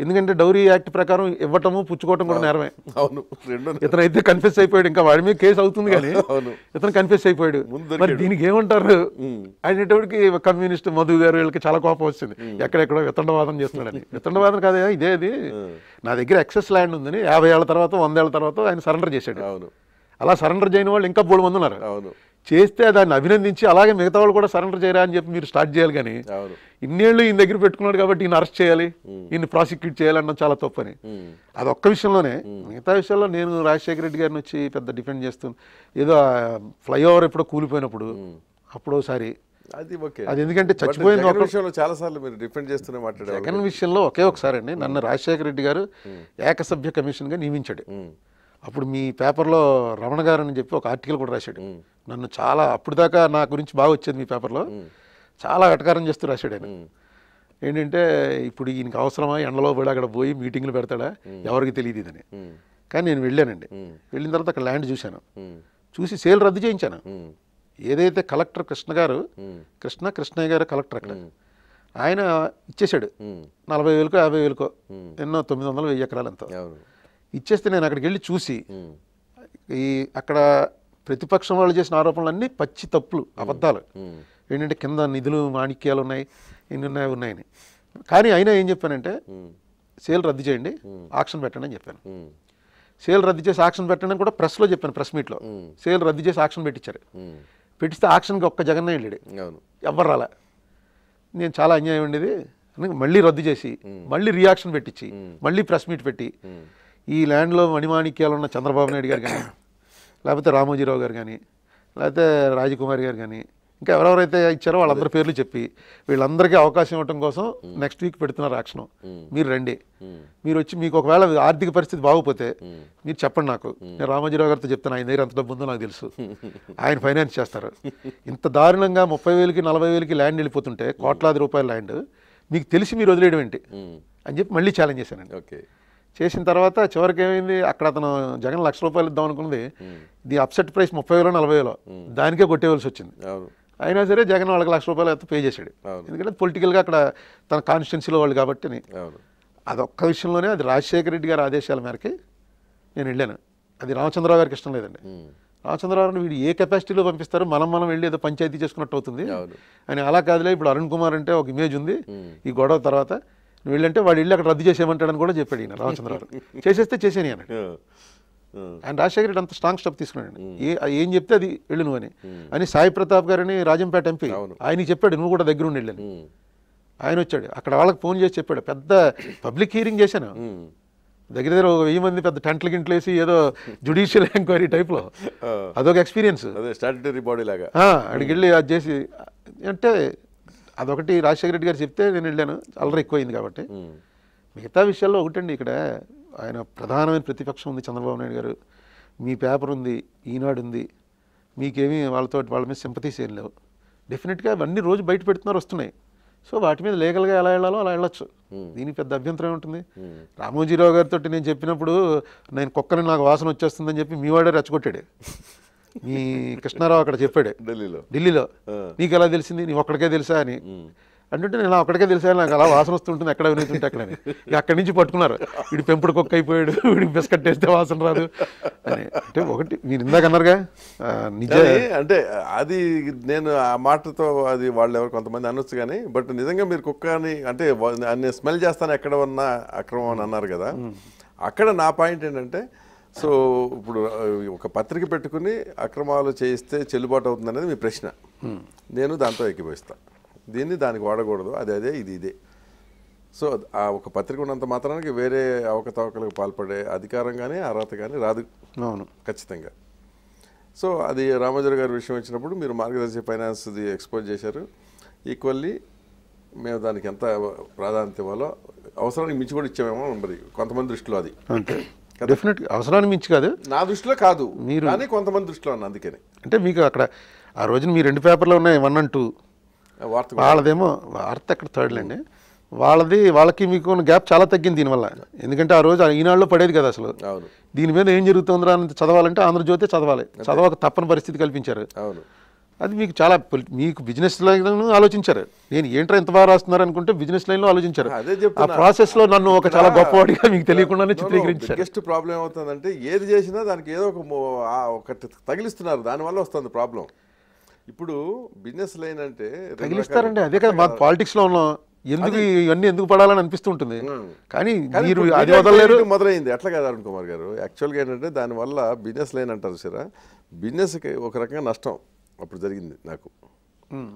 ఎందుకంటే డౌరీ యాక్ట్ ప్రకారం ఇవ్వటము పుచ్చుకోవటం కూడా నేరమే
అవును ఇతను అయితే
కన్ఫ్యూస్ అయిపోయాడు ఇంకా వాడి మీద కేసు అవుతుంది కానీ ఇతను కన్ఫ్యూస్ అయిపోయాడు మరి దీనికి ఏమంటారు అనేటోడికి కమ్యూనిస్ట్ మధు గారు వీళ్ళకి చాలా కోపం వచ్చింది ఎక్కడెక్కడో వితండవాదం చేస్తున్నాడని వితండవాదం కాదే ఇదే అది నా దగ్గర ఎక్సెస్ ల్యాండ్ ఉందని యాభై ఏళ్ళ తర్వాత వందేళ్ల తర్వాత ఆయన సరెండర్ చేశాడు అవును అలా సరెండర్ చేయని వాళ్ళు ఇంకా మూడు మంది ఉన్నారు అవును చేస్తే దాన్ని అభినందించి అలాగే మిగతా వాళ్ళు కూడా సరెండర్ చేయరా అని చెప్పి మీరు స్టార్ట్ చేయాలి కానీ ఇన్నేళ్ళు ఈయన దగ్గర పెట్టుకున్నాడు కాబట్టి ఈయన అరెస్ట్ చేయాలి ఈయన ప్రాసిక్యూట్ చేయాలన్నా చాలా తప్పని అది ఒక్క విషయంలోనే మిగతా విషయాల్లో నేను రాజశేఖర రెడ్డి గారిని వచ్చి పెద్ద డిఫెండ్ చేస్తాను ఏదో ఫ్లైఓవర్ ఎప్పుడో కూలిపోయినప్పుడు అప్పుడోసారి
అది ఓకే అది ఎందుకంటే చచ్చిపోయింది ఒక విషయంలో చాలా సార్లు మీరు డిఫెండ్ చేస్తూనే మాట్లాడారు జగన్
విషయంలో ఒకే ఒకసారి అండి నన్ను రాజశేఖర రెడ్డి గారు ఏకసభ్య కమిషన్గా నియమించాడు అప్పుడు మీ పేపర్లో రమణ గారు అని చెప్పి ఒక ఆర్టికల్ కూడా రాశాడు నన్ను చాలా అప్పుడు దాకా నా గురించి బాగా వచ్చేది మీ పేపర్లో చాలా వెటకారం చేస్తూ రాశాడు ఆయన ఏంటంటే ఇప్పుడు ఈయనకి అవసరమా ఎండలో పోయి అక్కడ పోయి మీటింగ్లు పెడతాడా ఎవరికి తెలియదు ఇదని కానీ నేను వెళ్ళానండి వెళ్ళిన తర్వాత అక్కడ ల్యాండ్ చూశాను చూసి సేల్ రద్దు చేయించాను ఏదైతే కలెక్టర్ కృష్ణ గారు కృష్ణ కృష్ణయ్య గారు కలెక్టర్ అక్కడ ఆయన ఇచ్చేశాడు నలభై వేలకో యాభై వేలకో ఎన్నో తొమ్మిది వందలు వెయ్యి ఎకరాలు ఎంతో ఇచ్చేస్తే నేను అక్కడికి వెళ్ళి చూసి ఈ అక్కడ ప్రతిపక్షం వాళ్ళు చేసిన ఆరోపణలన్నీ పచ్చి తప్పులు అబద్ధాలు ఏంటంటే కింద నిధులు మాణిక్యాలు ఉన్నాయి ఎన్ని ఉన్నాయి ఉన్నాయని కానీ అయినా ఏం చెప్పానంటే సేల్ రద్దు చేయండి ఆక్షన్ పెట్టండి అని చెప్పాను సేల్ రద్దు చేసి ఆక్షన్ పెట్టండి అని కూడా ప్రెస్లో చెప్పాను ప్రెస్ మీట్లో సేల్ రద్దు చేసి ఆక్షన్ పెట్టించారు పెట్టిస్తే ఆక్షన్కి ఒక్క జగన్ వెళ్ళాడు ఎవరు రాలే నేను చాలా అన్యాయం ఉండేది మళ్ళీ రద్దు చేసి మళ్ళీ రియాక్షన్ పెట్టించి మళ్ళీ ప్రెస్ మీట్ పెట్టి ఈ ల్యాండ్లో మణిమాణిక్యాలు ఉన్న చంద్రబాబు నాయుడు గారు కానీ లేకపోతే రామోజీరావు గారు కానీ లేకపోతే రాజకుమారి గారు కానీ ఇంకా ఎవరెవరైతే ఇచ్చారో వాళ్ళందరి పేర్లు చెప్పి వీళ్ళందరికీ అవకాశం ఇవ్వడం కోసం నెక్స్ట్ వీక్ పెడుతున్నారు యాక్షన్ మీరు రండి మీరు వచ్చి మీకు ఒకవేళ ఆర్థిక పరిస్థితి బాగుపోతే మీరు చెప్పండి నాకు నేను రామోజీరావు గారితో చెప్తాను ఆయన దగ్గర ఎంత డబ్బు ఉందో నాకు తెలుసు <laughs> ఆయన ఫైనాన్స్ చేస్తారు ఇంత దారుణంగా ముప్పై వేలకి నలభై వేలకి ల్యాండ్ వెళ్ళిపోతుంటే కోట్లాది రూపాయల ల్యాండ్ మీకు తెలిసి మీరు వదిలేయడం ఏంటి అని చెప్పి మళ్ళీ ఛాలెంజ్ చేశానండి ఓకే చేసిన తర్వాత చివరికి ఏమైంది అక్కడ అతను జగన్ లక్ష రూపాయలు ఇద్దాం అనుకుంది ఇది అప్సెట్ ప్రైస్ ముప్పై వేలు నలభై వేలు దానికే కొట్టేవలసి వచ్చింది అయినా సరే జగన్ వాళ్ళకి లక్ష రూపాయలు అయితే పే చేశాడు ఎందుకంటే పొలిటికల్గా అక్కడ తన కాన్స్టిట్యున్సీలో వాళ్ళు కాబట్టి అదొక్క విషయంలోనే అది రాజశేఖర రెడ్డి గారి ఆదేశాల మేరకి నేను వెళ్ళాను అది రామచంద్రరావు గారికి ఇష్టం లేదండి రామచంద్రరావు వీడు ఏ కెపాసిటీలో పంపిస్తారు మనం మనం వెళ్ళి ఏదో పంచాయతీ చేసుకున్నట్టు అవుతుంది అని అలా కాదులే ఇప్పుడు అరుణ్ కుమార్ అంటే ఒక ఇమేజ్ ఉంది ఈ గొడవ తర్వాత వీళ్ళంటే వాడి ఇల్లు అక్కడ రద్దు చేసేయమంటాడని కూడా చెప్పాడు ఈయన రామచంద్రరావు <laughs> చేసేస్తే చేసేని ఆయన ఆయన రాజశేఖర రెడ్డి అంత స్ట్రాంగ్ స్టెప్ తీసుకున్నాడు ఏ ఏం చెప్తే అది వెళ్ళు నువ్వు అని అని సాయి ప్రతాప్ గారిని రాజంపేట ఎంపీ ఆయనకి చెప్పాడు నువ్వు కూడా దగ్గర ఉండి వెళ్ళని ఆయన వచ్చాడు అక్కడ వాళ్ళకి ఫోన్ చేసి చెప్పాడు పెద్ద పబ్లిక్ హీరింగ్ చేశాను దగ్గర దగ్గర ఒక వెయ్యి మంది పెద్ద టెంట్ల గింట్లేసి ఏదో జుడిషియల్ ఎంక్వైరీ టైప్లో
అదొక ఎక్స్పీరియన్స్ అదే బాడీ లాగా అక్కడికి వెళ్ళి
అది చేసి అంటే అదొకటి రాజశేఖర రెడ్డి గారు చెప్తే నేను వెళ్ళాను అల్లరి ఎక్కువైంది కాబట్టి మిగతా విషయాల్లో ఒకటండి ఇక్కడ ఆయన ప్రధానమైన ప్రతిపక్షం ఉంది చంద్రబాబు నాయుడు గారు మీ పేపర్ ఉంది ఈనాడు ఉంది మీకేమీ వాళ్ళతో వాళ్ళ మీద సింపతీస్ ఏం లేవు డెఫినెట్గా అవన్నీ రోజు బయట పెడుతున్నారు వస్తున్నాయి సో వాటి మీద లీగల్గా ఎలా వెళ్ళాలో అలా వెళ్ళొచ్చు దీనికి పెద్ద అభ్యంతరం ఉంటుంది రామోజీరావు గారితో నేను చెప్పినప్పుడు నేను కుక్కని నాకు వాసన వచ్చేస్తుందని చెప్పి మీ వాడే రెచ్చగొట్టాడు <laughs> ఈ కృష్ణారావు అక్కడ చెప్పాడు ఢిల్లీలో ఢిల్లీలో నీకు ఎలా తెలిసింది నీ ఒక్కడికే తెలుసా అని అంటుంటే నేను ఒక్కడికే తెలిసాను నాకు అలా వాసన వస్తుంటుంది ఎక్కడ వినవుతుంటే అక్కడ అక్కడి నుంచి పట్టుకున్నారు వీడి పెంపుడు కుక్క అయిపోయాడు వీడి బిస్కట్ వేస్తే వాసన రాదు అని అంటే ఒకటి మీరు ఇందాక అన్నారుగా నిజమే
అంటే అది నేను ఆ మాటతో అది వాళ్ళు ఎవరు కొంతమంది అనొచ్చు కానీ బట్ నిజంగా మీరు కుక్క అని అంటే నేను స్మెల్ చేస్తాను ఎక్కడ ఉన్నా అక్రమం అని అన్నారు కదా అక్కడ నా పాయింట్ ఏంటంటే సో ఇప్పుడు ఒక పత్రిక పెట్టుకుని అక్రమాలు చేయిస్తే చెల్లుబాటు అవుతుందనేది మీ ప్రశ్న నేను దాంతో ఎక్కిపోయిస్తా దీన్ని దానికి వాడకూడదు అదే అదే ఇది ఇదే సో ఆ ఒక పత్రిక ఉన్నంత మాత్రానికి వేరే అవకతవకలకు పాల్పడే అధికారం కానీ అర్హత కానీ రాదు అవును ఖచ్చితంగా సో అది రామోజీరావు గారి విషయం వచ్చినప్పుడు మీరు మార్గదర్శి ఫైనాన్స్ది ఎక్స్పోజ్ చేశారు ఈక్వల్లీ మేము దానికి ఎంత ప్రాధాన్యత ఇవ్వాలో అవసరానికి మించి కూడా ఇచ్చామేమో మరి కొంతమంది దృష్టిలో అది
అంటే డెఫినెట్ అవసరాన్ని మించి కాదు నా దృష్టిలో కాదు మీరు అని
కొంతమంది దృష్టిలో అన్న అందుకని
అంటే మీకు అక్కడ ఆ రోజున మీ రెండు పేపర్లు ఉన్నాయి వన్ అండ్ టూ
వార్త వాళ్ళదేమో
వార్త అక్కడ థర్డ్ వాళ్ళది వాళ్ళకి మీకు గ్యాప్ చాలా తగ్గింది దీనివల్ల ఎందుకంటే ఆ రోజు ఈనాడులో పడేది కదా అసలు దీని మీద ఏం జరుగుతుందో అని చదవాలంటే ఆంధ్రజ్యోతి చదవాలి చదవక తప్పని పరిస్థితి కల్పించారు అవును అది మీకు చాలా మీకు బిజినెస్ లైన్ ఆలోచించారు నేను ఏంట్రా ఎంత బాగా రాస్తున్నారు అనుకుంటే బిజినెస్ లైన్లో ఆలోచించారు ఆ ప్రాసెస్ లో నన్ను ఒక చాలా గొప్పవాడిగా మీకు తెలియకుండానే చిత్రీకరించారు
బెస్ట్ ప్రాబ్లం ఏమవుతుందంటే ఏది చేసినా దానికి ఏదో ఒక ఒకటి తగిలిస్తున్నారు దానివల్ల వస్తుంది ప్రాబ్లం ఇప్పుడు బిజినెస్ లైన్ అంటే తగిలిస్తారండి అదే కదా మా పాలిటిక్స్
లో ఉన్నాం ఎందుకు ఇవన్నీ ఎందుకు పడాలని అనిపిస్తుంటుంది కానీ మీరు అది వదలలేరు
మొదలైంది ఎట్లా కదా అరుణ్ కుమార్ గారు యాక్చువల్గా ఏంటంటే దానివల్ల బిజినెస్ లైన్ అంటారు సరే బిజినెస్కి ఒక రకంగా నష్టం అప్పుడు జరిగింది నాకు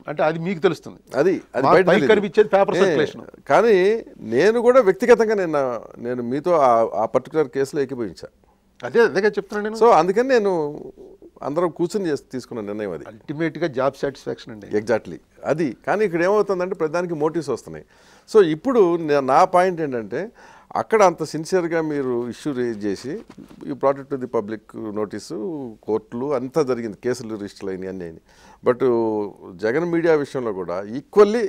అంటే అది మీకు తెలుస్తుంది
అది అది కనిపించేది పేపర్ సర్క్యులేషన్ కానీ నేను కూడా వ్యక్తిగతంగా నేను నేను మీతో ఆ పర్టికులర్ కేసులో ఎక్కిపోయించా అదే అదే చెప్తున్నాను నేను సో అందుకని నేను అందరం కూర్చొని చేసి తీసుకున్న నిర్ణయం అది అల్టిమేట్గా జాబ్ సాటిస్ఫాక్షన్ అండి ఎగ్జాక్ట్లీ అది కానీ ఇక్కడ ఏమవుతుందంటే ప్రధానికి మోటివ్స్ వస్తున్నాయి సో ఇప్పుడు నా పాయింట్ ఏంటంటే అక్కడ అంత సిన్సియర్గా మీరు ఇష్యూ రేజ్ చేసి ఈ ప్రాడక్ట్ ది పబ్లిక్ నోటీసు కోర్టులు అంతా జరిగింది కేసులు రిజిస్టర్ అయినాయి అన్నీ అయినాయి బట్ జగన్ మీడియా విషయంలో కూడా ఈక్వల్లీ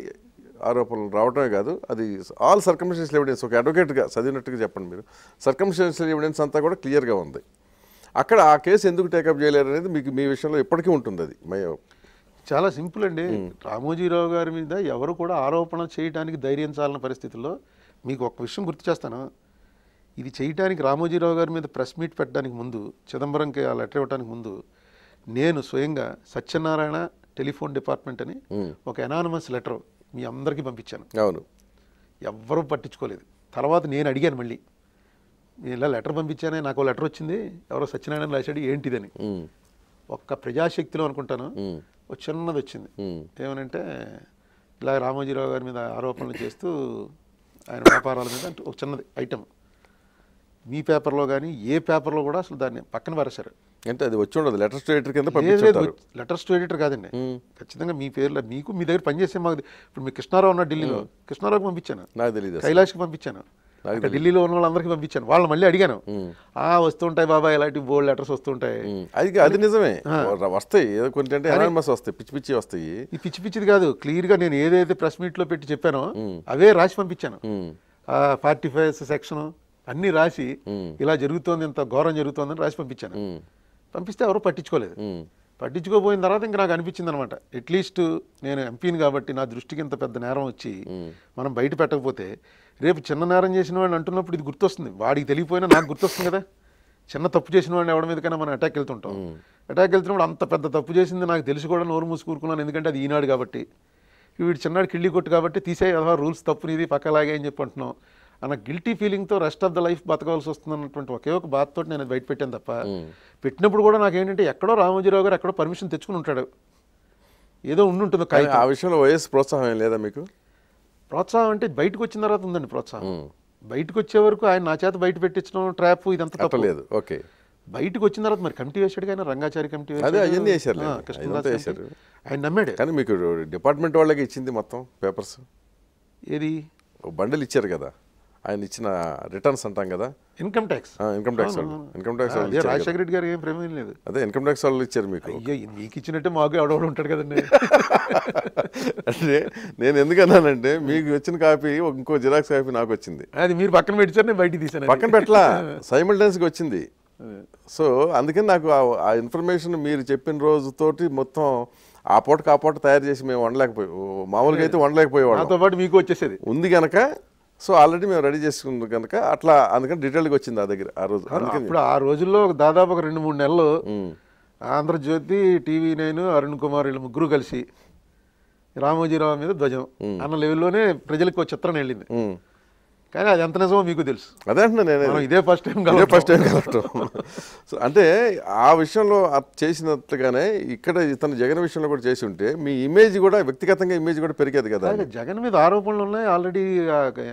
ఆరోపణలు రావటమే కాదు అది ఆల్ సర్కమ్స్టెన్షియల్ ఎవిడెన్స్ ఒక అడ్వకేట్గా చదివినట్టుగా చెప్పండి మీరు సర్కమ్స్టెన్షియల్ ఎవిడెన్స్ అంతా కూడా క్లియర్గా ఉంది అక్కడ ఆ కేసు ఎందుకు టేకప్ చేయలేరు అనేది మీకు మీ విషయంలో ఇప్పటికీ ఉంటుంది అది మై చాలా సింపుల్ అండి hmm.
రామోజీరావు గారి మీద ఎవరు కూడా ఆరోపణ చేయడానికి ధైర్యం చాలిన పరిస్థితుల్లో మీకు ఒక విషయం గుర్తు చేస్తాను ఇది చేయటానికి రామోజీరావు గారి మీద ప్రెస్ మీట్ పెట్టడానికి ముందు చిదంబరంకి ఆ లెటర్ ఇవ్వడానికి ముందు నేను స్వయంగా సత్యనారాయణ టెలిఫోన్ డిపార్ట్మెంట్ అని ఒక ఎనానమస్ లెటర్ మీ అందరికీ పంపించాను అవును ఎవ్వరూ పట్టించుకోలేదు తర్వాత నేను అడిగాను మళ్ళీ నేను ఇలా లెటర్ పంపించానే నాకు లెటర్ వచ్చింది ఎవరో సత్యనారాయణ రాశాడు ఏంటిదని ఒక్క ప్రజాశక్తిలో అనుకుంటాను ఒక చిన్నది వచ్చింది ఏమనంటే ఇలా రామోజీరావు గారి మీద ఆరోపణలు చేస్తూ ఆయన వ్యాపారాల మీద అంటే ఒక చిన్నది ఐటెం మీ పేపర్లో కానీ ఏ పేపర్లో కూడా అసలు దాన్ని పక్కన పరేశారు అంటే
అది వచ్చి ఉండదు లెటర్స్ టు ఎడిటర్ కింద
లెటర్స్ టు ఎడిటర్ కాదండి ఖచ్చితంగా మీ పేర్లో మీకు మీ దగ్గర పనిచేసే మాకు ఇప్పుడు మీ కృష్ణారావు ఉన్న ఢిల్లీలో కృష్ణారావుకి పంపించాను
నాకు తెలియదు కైలాష్కి
పంపించాను అక్కడ ఢిల్లీలో ఉన్న వాళ్ళందరికీ పంపించాను వాళ్ళు మళ్ళీ అడిగాను ఆ వస్తుంటాయి బాబా ఇలాంటి బోల్డ్ లెటర్స్ వస్తుంటాయి
అది అది నిజమే వస్తాయి ఏదో కొంచెం అంటే వస్తాయి పిచ్చి పిచ్చి వస్తాయి
ఈ పిచ్చి పిచ్చిది కాదు క్లియర్ గా నేను ఏదైతే ప్రెస్ మీట్ లో పెట్టి చెప్పానో అవే రాసి పంపించాను ఫార్టీ ఫైవ్ సెక్షన్ అన్ని రాసి ఇలా జరుగుతోంది ఇంత ఘోరం అని రాసి పంపించాను పంపిస్తే ఎవరు పట్టించుకోలేదు పట్టించుకోపోయిన తర్వాత ఇంకా నాకు అనిపించింది అనమాట అట్లీస్ట్ నేను ఎంపీని కాబట్టి నా దృష్టికి ఇంత పెద్ద నేరం వచ్చి మనం బయట పెట్టకపోతే రేపు చిన్న నేరం చేసిన వాడిని అంటున్నప్పుడు ఇది గుర్తొస్తుంది వాడికి తెలియపోయినా నాకు గుర్తొస్తుంది కదా చిన్న తప్పు చేసిన వాడిని ఎవడ మీదకైనా మనం అటాక్ వెళ్తుంటాం అటాక్ వెళ్తున్నప్పుడు అంత పెద్ద తప్పు చేసింది నాకు తెలుసు కూడా నోరు మూసుకూరుకున్నాను ఎందుకంటే అది ఈనాడు కాబట్టి వీడు చిన్నాడు కిళ్ళి కొట్టు కాబట్టి తీసే అథవా రూల్స్ తప్పునిది పక్కలాగే అని చెప్పి అంటున్నాం అన్న గిల్టీ ఫీలింగ్తో రెస్ట్ ఆఫ్ ద లైఫ్ బతకవలసి వస్తుంది అన్నటువంటి ఒకే ఒక బాధతో నేను బయట పెట్టాను తప్ప పెట్టినప్పుడు కూడా నాకు ఏంటంటే ఎక్కడో రామోజీరావు గారు ఎక్కడో పర్మిషన్ తెచ్చుకుని ఉంటాడు ఏదో ఉండుంటుంది ఆ
విషయంలో వయసు ప్రోత్సాహం లేదా మీకు
ప్రోత్సాహం అంటే బయటకు వచ్చిన తర్వాత ఉందండి ప్రోత్సాహం బయటకు వచ్చే వరకు ఆయన నా చేత బయట పెట్టించడం ట్రాప్ ఇదంతా తప్పలేదు ఓకే బయటకు వచ్చిన తర్వాత మరి కమిటీ వేసాడు కానీ రంగాచారి కమిటీ వేశారు వేశారు
ఆయన నమ్మాడు కానీ మీకు డిపార్ట్మెంట్ వాళ్ళకి ఇచ్చింది మొత్తం పేపర్స్ ఏది బండలు ఇచ్చారు కదా ఆయన ఇచ్చిన రిటర్న్స్ అంటాం కదా ఇన్కమ్ ట్యాక్స్ ఇన్కమ్ ట్యాక్స్ వాళ్ళు ఇన్కమ్ ట్యాక్స్ వాళ్ళు రాజశేఖర రెడ్డి గారు ఏం ప్రేమ లేదు అదే ఇన్కమ్ ట్యాక్స్ వాళ్ళు ఇచ్చారు మీకు అయ్యో మీకు ఇచ్చినట్టే మాకు ఎవడెవడు ఉంటాడు కదండి <laughs> అంటే నేను ఎందుకన్నానంటే మీకు వచ్చిన కాపీ ఇంకో జిరాక్స్ కాపీ నాకు వచ్చింది అది
మీరు పక్కన పెట్టారు నేను బయట తీసాను పక్కన పెట్టలా
సైమల్టైన్స్గా <laughs> వచ్చింది సో అందుకని నాకు ఆ ఇన్ఫర్మేషన్ మీరు చెప్పిన రోజుతోటి మొత్తం ఆ పూటకు ఆ పూట తయారు చేసి మేము వండలేకపోయి మామూలుగా అయితే వండలేకపోయేవాళ్ళు దాంతో పాటు మీకు వచ్చేసేది ఉంది కనుక సో ఆల్రెడీ మేము రెడీ చేసుకుంది కనుక అట్లా అందుకని డీటెయిల్గా వచ్చింది ఆ దగ్గర ఆ రోజు ఇప్పుడు
ఆ రోజుల్లో దాదాపు ఒక రెండు మూడు నెలలు ఆంధ్రజ్యోతి టీవీ నైన్ అరుణ్ కుమార్ వీళ్ళు ముగ్గురు కలిసి రామోజీరావు మీద ధ్వజం అన్న లెవెల్లోనే ప్రజలకు చిత్రం వెళ్ళింది కానీ అది ఎంత నిజమో మీకు
తెలుసు అదే అంటున్నాను నేను ఇదే ఫస్ట్ టైం ఇదే ఫస్ట్ టైం కలవటం సో అంటే ఆ విషయంలో చేసినట్లుగానే ఇక్కడ తన జగన్ విషయంలో కూడా చేసి ఉంటే మీ ఇమేజ్ కూడా వ్యక్తిగతంగా ఇమేజ్ కూడా పెరిగేది కదా
జగన్ మీద ఆరోపణలు ఉన్నాయి ఆల్రెడీ